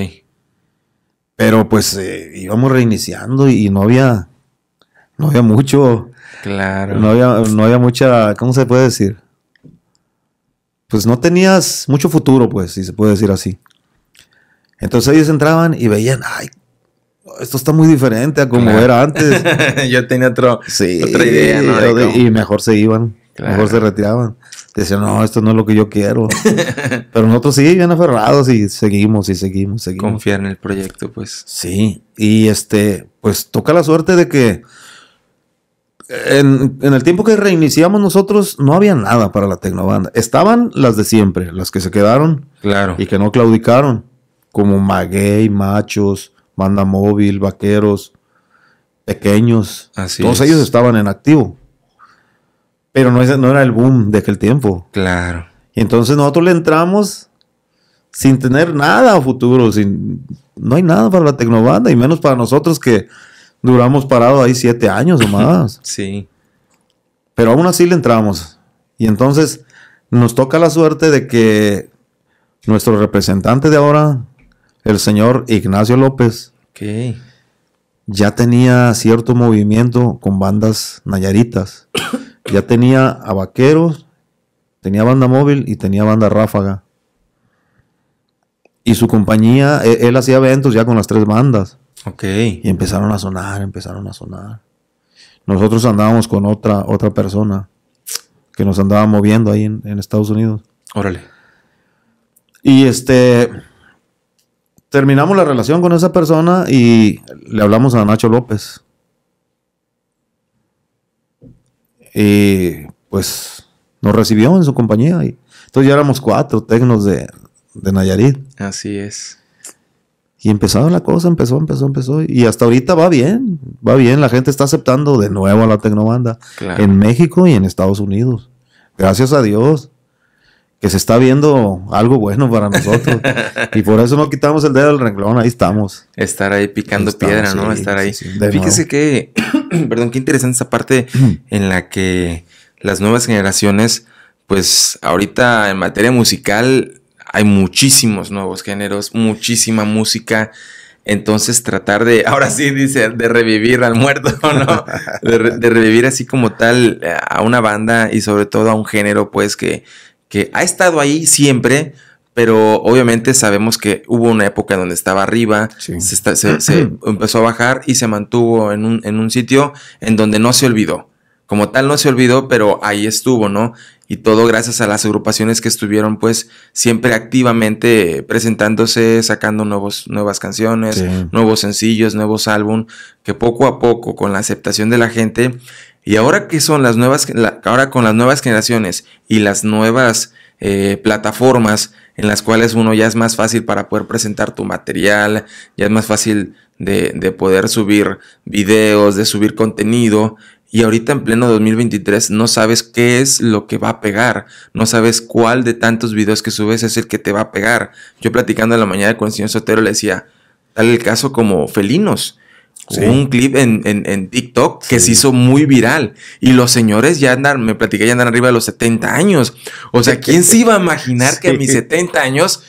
B: Pero pues eh, íbamos reiniciando y no había, no había mucho.
A: Claro. No
B: había, no había mucha, ¿cómo se puede decir? pues no tenías mucho futuro, pues, si se puede decir así. Entonces ellos entraban y veían, ay, esto está muy diferente a como era antes.
A: Yo tenía otra
B: idea, y mejor se iban, mejor se retiraban. Decían, no, esto no es lo que yo quiero. Pero nosotros sí, bien aferrados y seguimos y seguimos, seguimos. Confiar en el proyecto, pues. Sí, y este, pues toca la suerte de que en, el tiempo que reiniciamos nosotros no había nada para la tecnobanda. Estaban las de siempre, las que se quedaron. Y que no claudicaron. Como Maguey, Machos, Banda Móvil, Vaqueros, Pequeños. Así Todos ellos estaban en activo. Pero no, era el boom de aquel tiempo. Claro. Y entonces nosotros le entramos sin tener nada a futuro. Sin, no hay nada para la tecnobanda y menos para nosotros que Duramos parado ahí siete años o más. sí. Pero aún así le entramos. Y entonces nos toca la suerte de que nuestro representante de ahora, el señor Ignacio López, que ya tenía cierto movimiento con bandas nayaritas. ya tenía a vaqueros, tenía banda móvil y tenía banda ráfaga. Y su compañía, e, él hacía eventos ya con las tres bandas. Y empezaron a sonar, empezaron a sonar. Nosotros andábamos con otra, otra persona que nos andaba moviendo ahí en, Estados Unidos. Órale. Y este. Terminamos la relación con esa persona y le hablamos a Nacho López. Y pues nos recibió en su compañía. Y, entonces ya éramos cuatro tecnos de, de Nayarit. Así es. Y empezó la cosa, empezó, empezó, empezó. Y hasta ahorita va bien, va bien. La gente está aceptando de nuevo a la tecnobanda banda en México y en Estados Unidos. Gracias a Dios que se está viendo algo bueno para nosotros. y por eso no quitamos el dedo del renglón, ahí estamos.
A: Estar ahí picando piedra, ¿no? Estar ahí. Fíjese que, perdón, qué interesante esa parte en la que las nuevas generaciones, pues ahorita en materia musical hay muchísimos nuevos géneros, muchísima música. Entonces tratar de, ahora sí dice, de revivir al muerto, ¿no? De, revivir así como tal eh, a una banda y sobre todo a un género, pues, que, que ha estado ahí siempre, pero obviamente sabemos que hubo una época donde estaba arriba, se, empezó a bajar y se mantuvo en un, en un sitio en donde no se olvidó como tal no se olvidó, pero ahí estuvo, ¿no? y todo gracias a las agrupaciones que estuvieron pues siempre activamente presentándose, sacando nuevos, nuevas canciones, nuevos sencillos, nuevos álbumes que poco a poco con la aceptación de la gente y ahora que son las nuevas, ahora con las nuevas generaciones y las nuevas eh, plataformas en las cuales uno ya es más fácil para poder presentar tu material, ya es más fácil de, de poder subir videos, de subir contenido, y ahorita en pleno 2023 no sabes qué es lo que va a pegar, no sabes cuál de tantos videos que subes es el que te va a pegar. Yo platicando en la mañana con el señor Sotero le decía, tal el caso como felinos. Un clip en, TikTok que se hizo muy viral. Y los señores ya andan, me platicé, ya andan arriba de los 70 años. O sea, ¿quién se iba a imaginar que a mis 70 años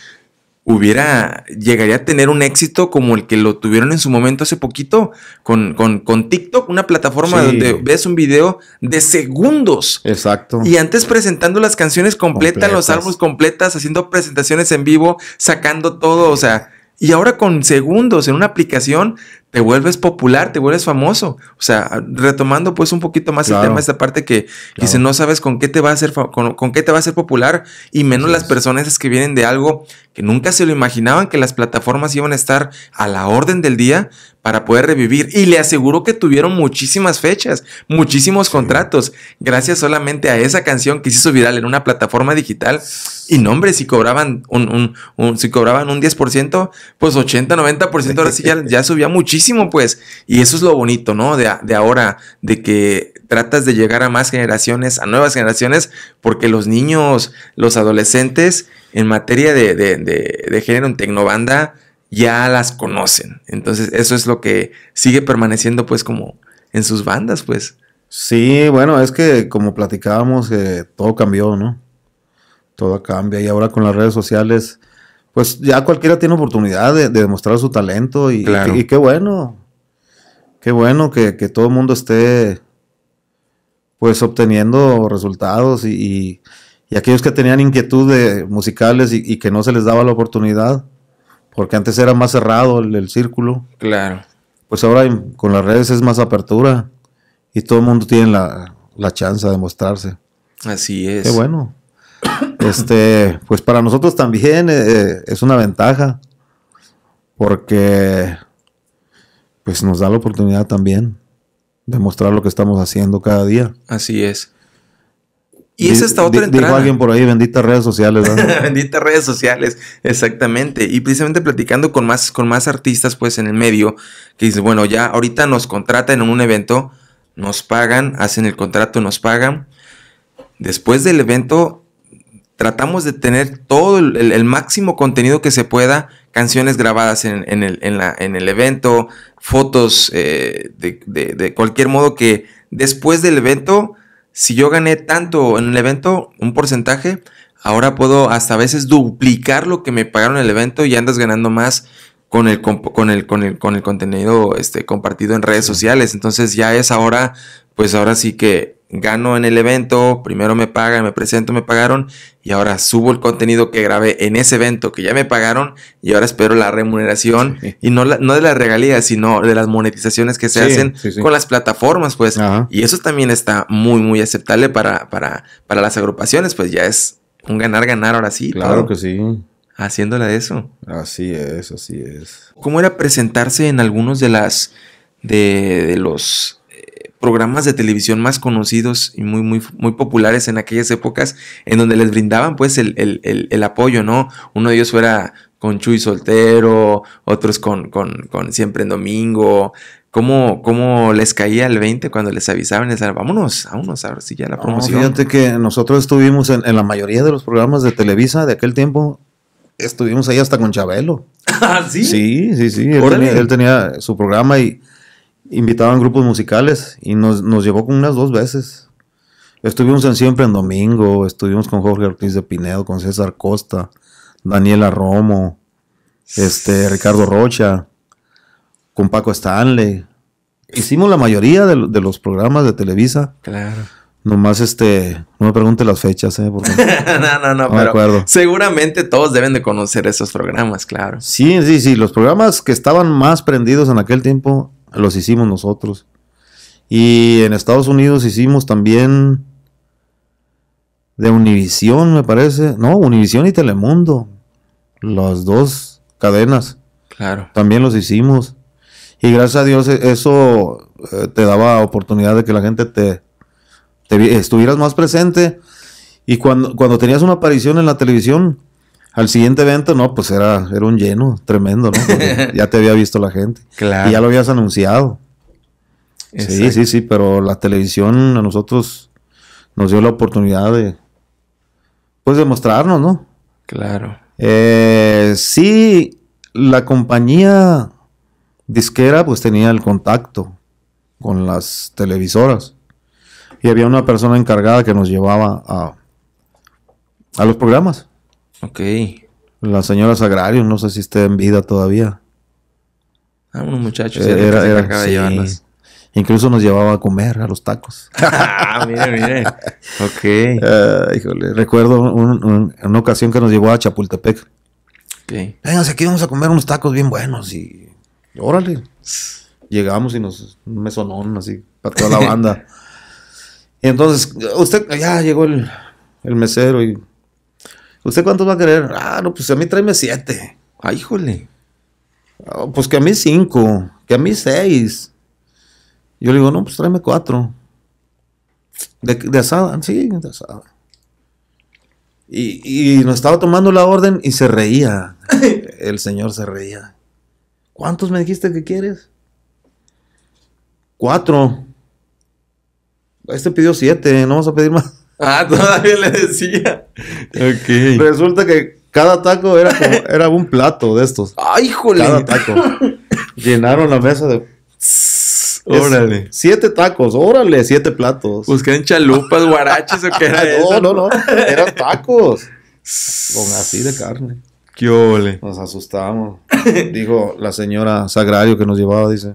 A: hubiera, llegaría a tener un éxito como el que lo tuvieron en su momento hace poquito con, con, con TikTok, una plataforma donde ves un video de segundos. Exacto. Y antes presentando las canciones completas, los álbumes completas, haciendo presentaciones en vivo, sacando todo, o sea... Y ahora con segundos en una aplicación te vuelves popular, te vuelves famoso. O sea, retomando pues un poquito más el tema, esta parte que dice, no sabes con qué te va a ser con, qué te va a ser popular y menos las personas que vienen de algo que nunca se lo imaginaban que las plataformas iban a estar a la orden del día para poder revivir. Y le aseguro que tuvieron muchísimas fechas, muchísimos contratos, gracias solamente a esa canción que se hizo viral en una plataforma digital. Y no, hombre, si cobraban un, si cobraban un 10%, pues 80, 90% ahora sí ya, ya, subía muchísimo, pues. Y eso es lo bonito, ¿no? De, de ahora, de que tratas de llegar a más generaciones, a nuevas generaciones, porque los niños, los adolescentes, en materia de, género en Tecnobanda ya las conocen. Entonces, eso es lo que sigue permaneciendo, pues, como en sus bandas, pues. Sí, bueno, es que como platicábamos,
B: eh, todo cambió, ¿no? Todo cambia y ahora con las redes sociales, pues ya cualquiera tiene oportunidad de, demostrar su talento y, y, qué bueno, qué bueno que, todo el mundo esté pues obteniendo resultados y y aquellos que tenían inquietudes musicales y, que no se les daba la oportunidad, porque antes era más cerrado el, círculo. Claro. Pues ahora con las redes es más apertura y todo el mundo tiene la, la chance de mostrarse. Así es. Qué bueno. Este, pues para nosotros también eh, es una ventaja porque pues nos da la oportunidad también de mostrar lo que estamos haciendo cada día.
A: Así es. Y esa esta otra entrada. Dijo alguien
B: por ahí, benditas redes sociales.
A: benditas redes sociales, exactamente. Y precisamente platicando con más, con más artistas, pues, en el medio, que dicen, bueno, ya ahorita nos contratan en un evento, nos pagan, hacen el contrato, nos pagan. Después del evento, tratamos de tener todo el, máximo contenido que se pueda, canciones grabadas en, el, el, evento, fotos, eh, de, de cualquier modo que después del evento si yo gané tanto en el evento, un porcentaje, ahora puedo hasta a veces duplicar lo que me pagaron en el evento y andas ganando más con el, con el, con con el contenido este, compartido en redes sociales. Entonces ya es ahora, pues ahora sí que gano en el evento, primero me pagan, me presento, me pagaron y ahora subo el contenido que grabé en ese evento que ya me pagaron y ahora espero la remuneración y no, no de las regalías, sino de las monetizaciones que se hacen con las plataformas, pues. Y eso también está muy, muy aceptable para, para, para las agrupaciones, pues ya es un ganar, ganar ahora sí. Claro que sí haciéndola de eso. Así es, así es. ¿Cómo era presentarse en algunos de las de, de los programas de televisión más conocidos y muy, muy, muy populares en aquellas épocas, en donde les brindaban pues el, apoyo, ¿no? Uno de ellos fuera con Chuy Soltero, otros con, con, Siempre en Domingo, ¿Cómo, ¿Cómo, les caía el 20 cuando les avisaban? vámonos, vámonos, a ver si ya la promoción.
B: que nosotros estuvimos en, la mayoría de los programas de Televisa de aquel tiempo, estuvimos ahí hasta con Chabelo. ¿Ah, sí? Sí, sí, sí. él tenía, su programa y invitaban grupos musicales y nos, nos llevó con unas dos veces. Estuvimos en Siempre en Domingo, estuvimos con Jorge Ortiz de Pinedo, con César Costa, Daniela Romo, este, Ricardo Rocha, con Paco Stanley. Hicimos la mayoría de, los programas de Televisa. Claro. Nomás este, no me pregunte las fechas, ¿eh?
A: no, no, no, seguramente todos deben de conocer esos programas, claro.
B: Sí, sí, sí, los programas que estaban más prendidos en aquel tiempo los hicimos nosotros. Y en Estados Unidos hicimos también de Univisión, me parece. No, Univisión y Telemundo. Las dos cadenas. Claro. También los hicimos. Y gracias a Dios e-, eso eh, te daba oportunidad de que la gente te, estuvieras más presente. Y cuando, cuando tenías una aparición en la televisión, al siguiente evento, no, pues era, era un lleno tremendo, ¿no? ya te había visto la gente. Claro. Y ya lo habías anunciado. Sí, sí, sí, pero la televisión a nosotros nos dio la oportunidad de, pues, demostrarnos, ¿no? Claro. Eh, sí, la compañía disquera, pues, tenía el contacto con las televisoras. Y había una persona encargada que nos llevaba a, a los programas. Ok. La señora Sagrario, no sé si está en vida todavía.
A: Ah, unos muchachos. Eh, era, era, sí.
B: Incluso nos llevaba a comer a los tacos. ah, mire, mire. Ok. Ah, híjole. Recuerdo una ocasión que nos llevó a Chapultepec. Okay. Véngase aquí vamos a comer unos tacos bien buenos y. Órale. Llegamos y nos. Un mesonón así para toda la banda. y entonces, usted. Ya llegó el, el mesero y ¿Usted cuántos va a querer? Ah, no, pues a mí tráeme siete. Ay, ah, híjole. Ah, pues que a mí cinco, que a mí seis. Yo le digo, no, pues tráeme cuatro. De, asada, sí, de asada. Y, y nos estaba tomando la orden y se reía. El señor se reía. ¿Cuántos me dijiste que quieres? Cuatro. Este pidió siete, no vamos a pedir más.
A: Ah, todavía le decía.
B: Ok. Resulta que cada taco era, era un plato de estos.
A: ¡Ay, híjole! Cada taco.
B: Llenaron la mesa de. Órale. siete tacos, órale, siete platos. busquen pues chalupas, guaraches o qué era No, no, no. Eran tacos. Con así de carne. ¡Qué ole! Nos asustamos. Dijo la señora Sagrario que nos llevaba, dice.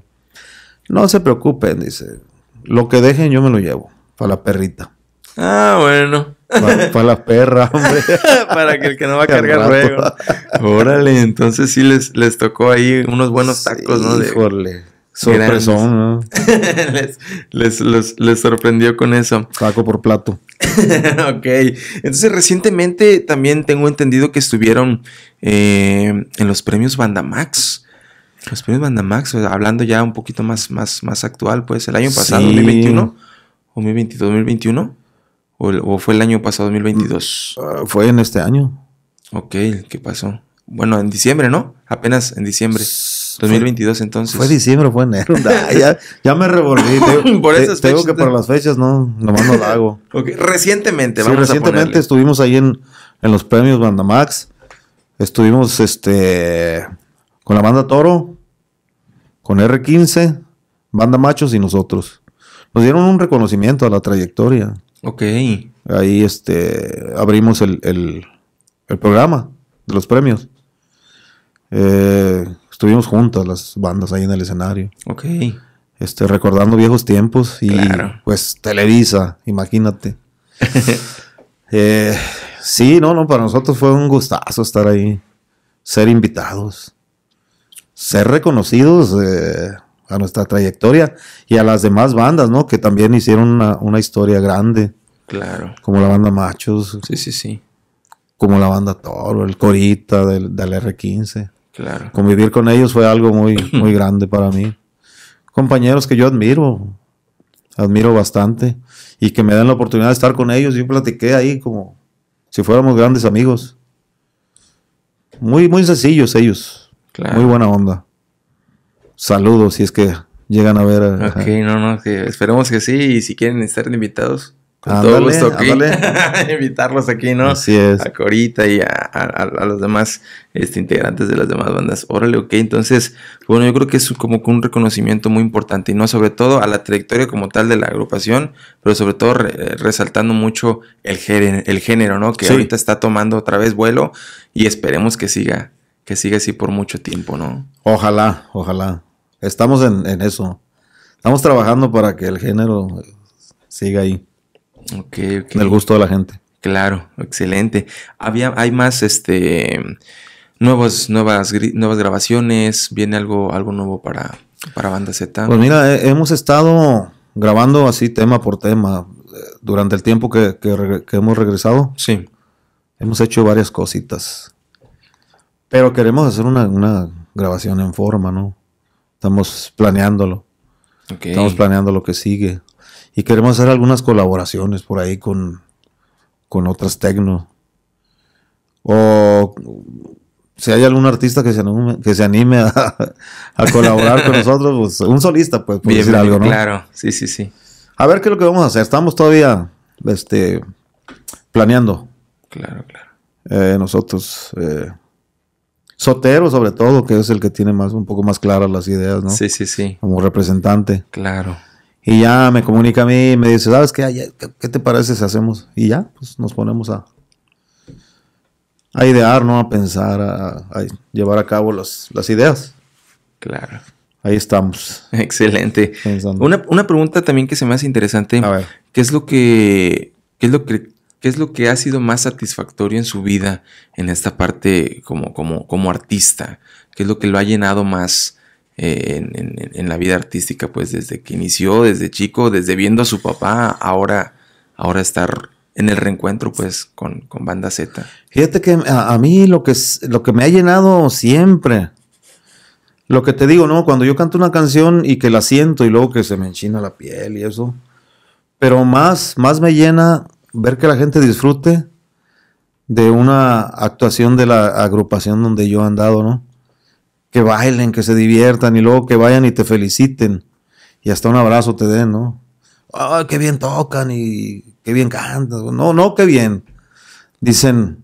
B: No se preocupen, dice. Lo que dejen yo me lo llevo. Para la perrita. Ah, bueno. Para, la perra, hombre. para que el que no va a cargar luego.
A: Órale, entonces sí les, les tocó ahí unos buenos tacos, ¿no? De... Sorpresón, ¿no? les, les, sorprendió con eso. Taco por plato. ok. Entonces, recientemente también tengo entendido que estuvieron eh, en los premios Bandamax. Los premios Bandamax, hablando ya un poquito más, más, más actual, pues el año pasado, 2021 o 2022, 2021. ¿O, fue el año pasado, 2022? Mm, ah, fue en este año. Ok, ¿qué pasó? Bueno, en diciembre, ¿no? Apenas en diciembre. 2022 entonces. Fue
B: diciembre, fue enero. Ah,
A: ya, me revolví. Te, que por las
B: fechas no, nomás no lo hago.
A: Recientemente, sí, recientemente
B: estuvimos ahí en, en los premios Banda Max. Estuvimos este con la banda Toro, con R15, Banda Machos y nosotros. Nos dieron un reconocimiento a la trayectoria. Ok. Ahí este, abrimos el, programa de los premios. Eh, estuvimos juntas las bandas ahí en el escenario. Ok. Este, recordando viejos tiempos y pues Televisa, imagínate. Eh, sí, no, no, para nosotros fue un gustazo estar ahí, ser invitados, ser reconocidos. Eh, a nuestra trayectoria y a las demás bandas, ¿no? Que también hicieron una, historia grande. Claro. Como la banda Machos. Sí, sí, sí. Como la banda Toro, el Corita del, del R15. Claro. Convivir con ellos fue algo muy, muy grande para mí. Compañeros que yo admiro, admiro bastante y que me dan la oportunidad de estar con ellos. Yo platiqué ahí como si fuéramos grandes amigos. Muy, muy sencillos ellos. Claro. Muy buena onda saludos si es que llegan a ver. Ok,
A: no, no, esperemos que sí. Y si quieren estar invitados, con todo gusto Invitarlos aquí, ¿no? Así es. A Corita y a, los demás este, integrantes de las demás bandas. Órale, ok. Entonces, bueno, yo creo que es como un reconocimiento muy importante. Y no sobre todo a la trayectoria como tal de la agrupación, pero sobre todo resaltando mucho el, género, el género, ¿no? Que ahorita está tomando otra vez vuelo y esperemos que siga que siga así por mucho tiempo, ¿no?
B: Ojalá, ojalá estamos en, eso. Estamos
A: trabajando para que el género eh, siga ahí. En el gusto de la gente. Claro, excelente. Había, hay más este nuevas, nuevas grabaciones, viene algo, algo nuevo para, para Banda Z. Pues mira,
B: hemos estado grabando así tema por tema eh, durante el tiempo que, hemos regresado. Sí. Hemos hecho varias cositas. Pero queremos hacer una grabación en forma, ¿no? Estamos planeándolo. Estamos planeando lo que sigue. Y queremos hacer algunas colaboraciones por ahí con, con otras tecno. O si hay algún artista que se anime, que se anime a, colaborar con nosotros, pues, un solista, pues, decir algo, ¿no? Claro, sí, sí, sí. A ver qué es lo que vamos a hacer. Estamos todavía este, planeando. Claro, claro. Eh, nosotros. Eh, Sotero, sobre todo, que es el que tiene más, un poco más claras las ideas, ¿no? Sí, sí, sí. Como representante. Claro. Y ya me comunica a mí y me dice, ¿sabes qué? ¿Qué te parece si hacemos? Y ya, pues nos ponemos a, a idear, ¿no? A pensar, a, llevar
A: a cabo las ideas. Claro. Ahí estamos. Excelente. Una, una, pregunta también que se me hace interesante. A ver. ¿Qué es lo que, qué es lo que ¿Qué es lo que ha sido más satisfactorio en su vida en esta parte como, como, como artista? ¿Qué es lo que lo ha llenado más eh, en, la vida artística? Pues desde que inició, desde chico, desde viendo a su papá, ahora, ahora estar en el reencuentro pues con, Banda Z.
B: Fíjate que a, mí lo que, lo que me ha llenado siempre, lo que te digo, ¿no? Cuando yo canto una canción y que la siento y luego que se me enchina la piel y eso, pero más, más me llena ver que la gente disfrute de una actuación de la agrupación donde yo he andado, ¿no? Que bailen, que se diviertan y luego que vayan y te feliciten y hasta un abrazo te den, ¿no? ¡Ay, qué bien tocan y qué bien cantan! No, no, qué bien. Dicen,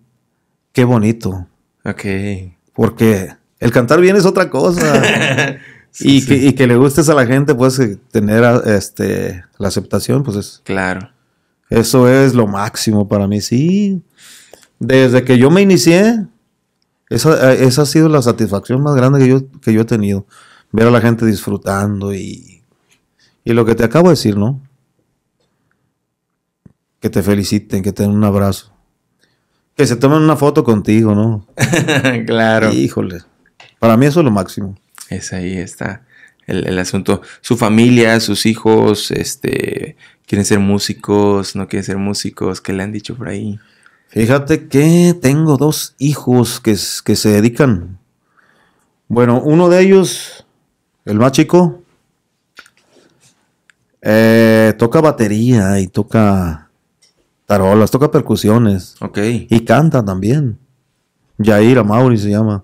B: qué bonito. Ok. Porque el cantar bien es otra cosa. y, Que, y, Que, le gustes a la gente, pues tener este, la aceptación, pues es. Claro. Eso es lo máximo para mí, sí. Desde que yo me inicié, esa, ha sido la satisfacción más grande que yo, que yo he tenido. Ver a la gente disfrutando y, y lo que te acabo de decir, ¿no? Que te feliciten, que te den un abrazo. Que se tomen una foto contigo, ¿no? claro. Híjole.
A: Para mí eso es lo máximo. Es ahí está el, el asunto. Su familia, sus hijos, este, quieren ser músicos, no quieren ser músicos, ¿qué le han dicho por ahí? Fíjate que tengo dos hijos que, se dedican.
B: Bueno, uno de ellos, el más chico, eh, toca batería y toca tarolas, toca percusiones. Ok. Y canta también. Yair Mauri se llama.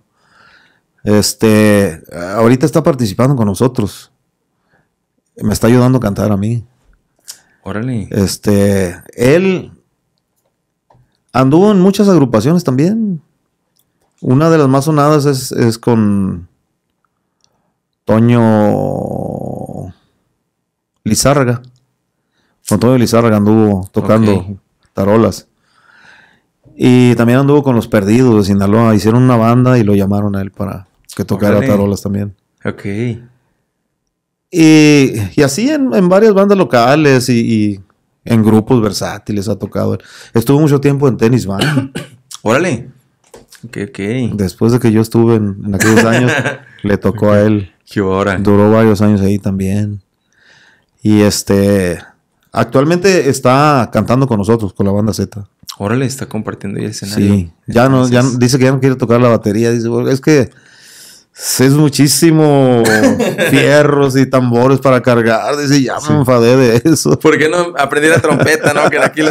B: Este, ahorita está participando con nosotros. Me está ayudando a cantar a mí. Órale. Este, él anduvo en muchas agrupaciones también. Una de las más sonadas es, con Toño Lizárraga. Con Toño Lizárraga anduvo tocando tarolas. Y también anduvo con Los Perdidos de Sinaloa. Hicieron una banda y lo llamaron a él para que tocara tarolas también. Ok. Y, así en, varias bandas locales y, en grupos versátiles ha tocado. Estuvo mucho tiempo en tenis van. Órale. Okay, Después de que yo estuve en, aquellos años, le tocó a él. Qué hora. Duró varios años ahí también. Y este. Actualmente está cantando con nosotros, con la banda Z.
A: Órale, está compartiendo ahí el escenario. Sí,
B: ya no, ya dice que ya no quiere tocar la batería. Dice, es que es muchísimo fierros y tambores para cargar. Dice, ya me enfadé de eso. ¿Por qué no aprendí la trompeta, no? Que aquí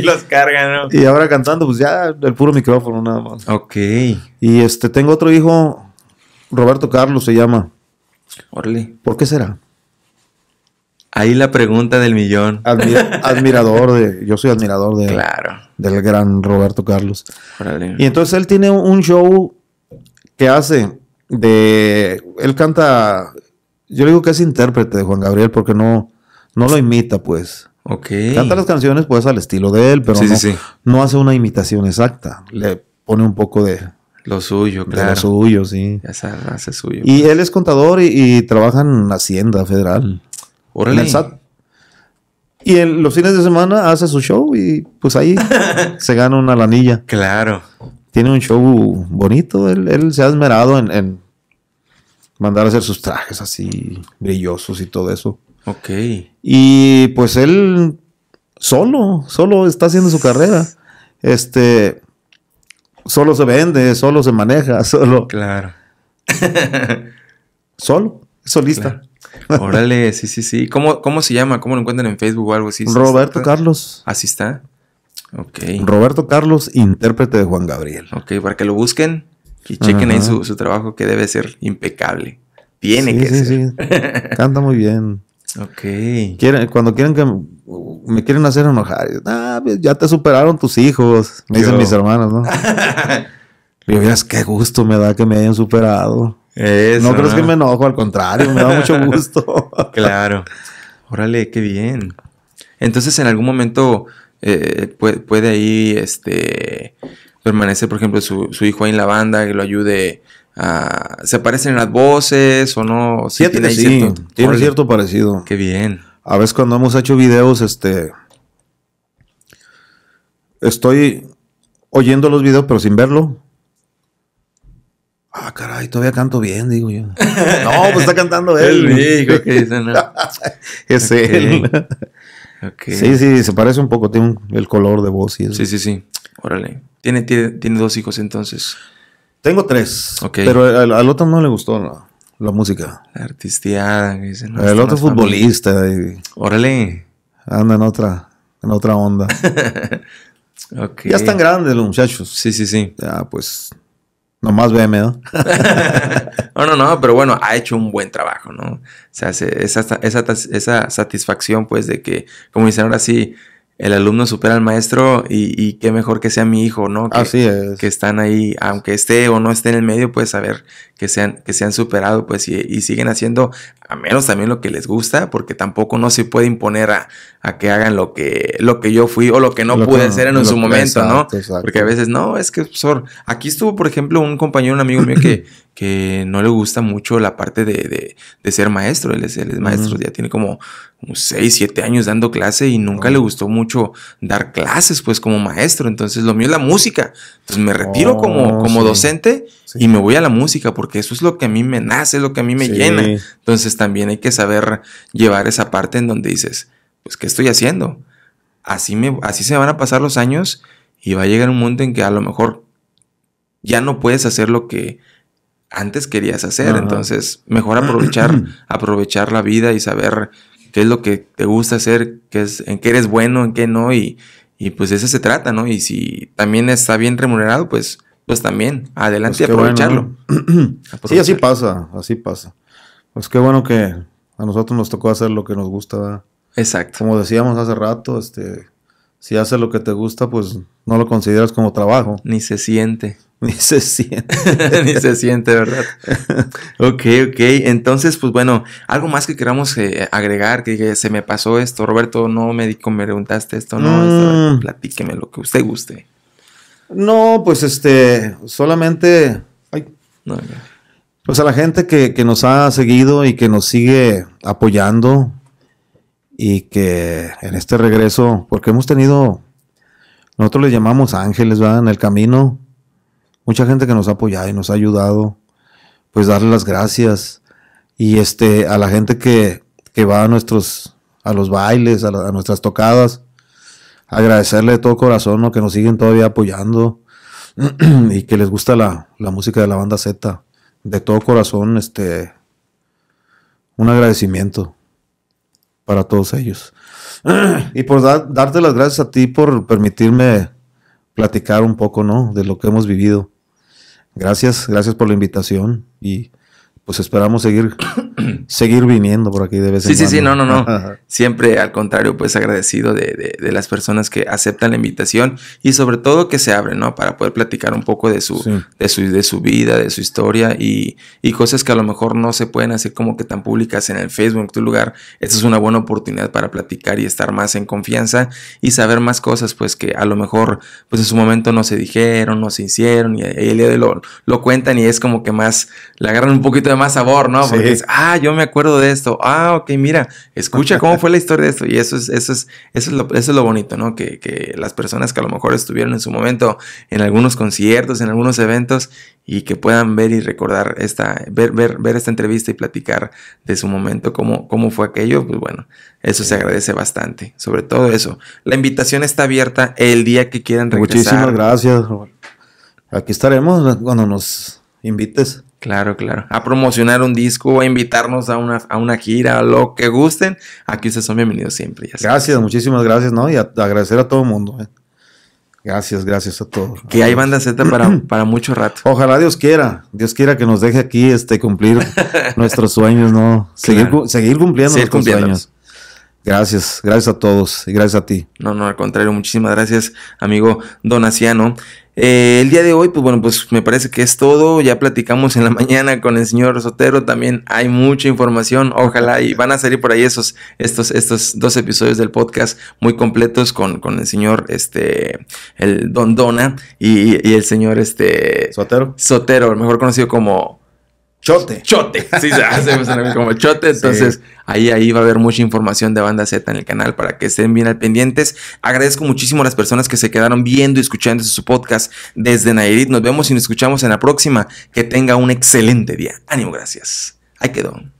A: los, cargan, ¿no? Y
B: ahora cantando, pues ya el puro micrófono nada más. Ok. Y este, tengo otro hijo, Roberto Carlos se llama. Orly. ¿Por qué será?
A: Ahí la pregunta del millón. admirador
B: de, yo soy admirador de, del gran Roberto Carlos. Y entonces él tiene un show hace de. Él canta. Yo digo que es intérprete de Juan Gabriel porque no, no lo imita, pues. okay Canta las canciones, pues, al estilo de él, pero no, hace una imitación exacta. Le pone un poco de. Lo suyo, claro. De lo
A: suyo, sí. Y pues.
B: él es contador y, trabaja en Hacienda Federal. Órale. En el SAT. Y en los fines de semana hace su show y pues ahí se gana una lanilla. Claro tiene un show bonito. Él, se ha esmerado en, mandar a hacer sus trajes así brillosos y todo eso. Ok. Y pues él solo, solo está haciendo su carrera. Este, solo se vende, solo se maneja, solo.
A: Claro. solo, solista. Órale, sí, sí, sí. ¿Cómo, ¿Cómo se llama? ¿Cómo lo encuentran en Facebook o algo así? Roberto Carlos. Así está. Roberto Carlos, intérprete de Juan Gabriel. Ok, para que lo busquen y chequen ahí su, trabajo que debe ser impecable. Tiene que ser. Sí.
B: Canta muy bien. Ok. cuando quieren que me quieren hacer enojar, ah, pues, ya te superaron tus hijos, me dicen mis hermanos, ¿no? Le digo, qué gusto me da que me hayan superado.
A: Eso, no, no que me enojo, al contrario, me da mucho gusto. claro. Órale, qué bien. Entonces, en algún momento eh, puede, ahí este, permanecer, por ejemplo, su, hijo ahí en la banda, que lo ayude a... ¿Se parecen las voces o no? ¿Sí tiene, cierto, parecido.
B: Qué bien. A veces cuando hemos hecho videos, este... Estoy oyendo los videos, pero sin verlo. Ah, caray, todavía canto bien, digo yo.
A: No, pues está cantando él. El que
B: es él. Sí, sí, se parece un poco, tiene el color de
A: voz y eso. Sí, sí, sí. Órale. ¿Tiene, tiene, dos hijos entonces? Tengo tres. Pero al, otro no le gustó la, música. La artisteada. el otro futbolista.
B: Órale. Anda en otra, en otra onda. Ya están grandes los muchachos. Sí, sí, sí. Ya, pues más ve ¿no?
A: no, no, no, pero bueno, ha hecho un buen trabajo, ¿no? O sea, esa, esa, esa, satisfacción, pues, de que, como dicen ahora sí, el alumno supera al maestro y, y qué mejor que sea mi hijo, ¿no? Que, Así Que están ahí, aunque esté o no esté en el medio, pues, a ver que se han, que se han superado pues, y, y, siguen haciendo a menos también lo que les gusta, porque tampoco no se puede imponer a, que hagan lo que, lo que yo fui o lo que no pude hacer en su momento, ¿no? Porque a veces, no, es que pues, sor, aquí estuvo, por ejemplo, un compañero, un amigo mío que, que no le gusta mucho la parte de, de, ser maestro, él es, maestro, ya tiene como 6, 7 años dando clase y nunca oh. le gustó mucho dar clases pues como maestro, entonces lo mío es la música, entonces me retiro como, oh, como docente y me voy a la música porque eso es lo que a mí me nace, es lo que a mí me llena. Entonces también hay que saber llevar esa parte en donde dices, pues, ¿qué estoy haciendo? Así, me, así se van a pasar los años y va a llegar un momento en que a lo mejor ya no puedes hacer lo que antes querías hacer. Entonces, mejor aprovechar, aprovechar la vida y saber qué es lo que te gusta hacer, qué es, en qué eres bueno, en qué no, y, y pues de eso se trata, ¿no? Y si también está bien remunerado, pues pues también, adelante y pues aprovecharlo.
B: Sí, así pasa, así pasa. Pues qué bueno que a nosotros nos tocó hacer lo que nos gusta. Exacto. Como decíamos hace rato, este, si haces lo que te gusta, pues no lo consideras como trabajo.
A: Ni se siente. Ni se siente. Ni se siente, ¿verdad? ok, ok. Entonces, pues bueno, algo más que queramos eh, agregar, que, se me pasó esto, Roberto, no me, me preguntaste esto, no, esto, mm. platíqueme lo que usted guste.
B: No, pues este, solamente... pues a la gente que, nos ha seguido y que nos sigue apoyando y que en este regreso, porque hemos tenido, nosotros les llamamos ángeles, ¿verdad? En el camino, mucha gente que nos ha apoyado y nos ha ayudado, pues darle las gracias. Y este, a la gente que, va a nuestros, a los bailes, a nuestras tocadas, agradecerle de todo corazón que nos siguen todavía apoyando y que les gusta la, música de la banda Z. De todo corazón, este, un agradecimiento para todos ellos. y por dar, darte las gracias a ti por permitirme platicar un poco, ¿no? De lo que hemos vivido. Gracias, gracias por la invitación y pues esperamos seguir, seguir viniendo por aquí de vez en sí, cuando. Sí, sí, no, no, no.
A: Siempre al contrario, pues agradecido de, de, las personas que aceptan la invitación y sobre todo que se abren, ¿no? Para poder platicar un poco de su, de su, de su vida, de su historia y, y, cosas que a lo mejor no se pueden hacer como que tan públicas en el Facebook, en tu lugar. Esta es una buena oportunidad para platicar y estar más en confianza y saber más cosas, pues que a lo mejor, pues en su momento no se dijeron, no se hicieron y, el día de lo, lo cuentan y es como que más, la agarran un poquito más sabor, ¿no? Porque es, ah, yo me acuerdo de esto. Ah, ok, mira, escucha cómo fue la historia de esto. Y eso es, eso es, eso es lo, bonito, ¿no? Que, las personas que a lo mejor estuvieron en su momento en algunos conciertos, en algunos eventos, y que puedan ver y recordar esta, ver, ver, esta entrevista y platicar de su momento, cómo, cómo fue aquello, pues bueno, eso se agradece bastante. Sobre todo eso. La invitación está abierta el día que quieran regresar. Muchísimas
B: gracias. Aquí estaremos cuando nos invites.
A: Claro, claro. A promocionar un disco, a invitarnos a una, a una gira, a lo que gusten. Aquí ustedes son bienvenidos siempre.
B: gracias, muchísimas gracias, ¿no? Y agradecer a todo el mundo. ¿eh? Gracias, gracias a todos. Que hay banda Z para, para mucho rato. Ojalá Dios quiera, Dios quiera que nos deje aquí este, cumplir nuestros sueños, ¿no? Seguir, seguir cumpliendo nuestros sueños.
A: Gracias, gracias a todos y gracias a ti. No, no, al contrario, muchísimas gracias, amigo Don Eh, el día de hoy, pues bueno, pues me parece que es todo. Ya platicamos en la mañana con el señor Sotero. También hay mucha información. Ojalá y van a salir por ahí esos, estos, estos dos episodios del podcast muy completos con, con el señor, este, el Don Dona y, el señor, este. Sotero. Sotero, mejor conocido como Chote. Chote. Sí, se como Chote. Entonces, ahí, ahí va a haber mucha información de Banda Z en el canal para que estén bien al pendientes. Agradezco muchísimo a las personas que se quedaron viendo y escuchando su podcast desde Nayarit. Nos vemos y nos escuchamos en la próxima. Que tenga un excelente día. Ánimo, gracias. Ahí quedó.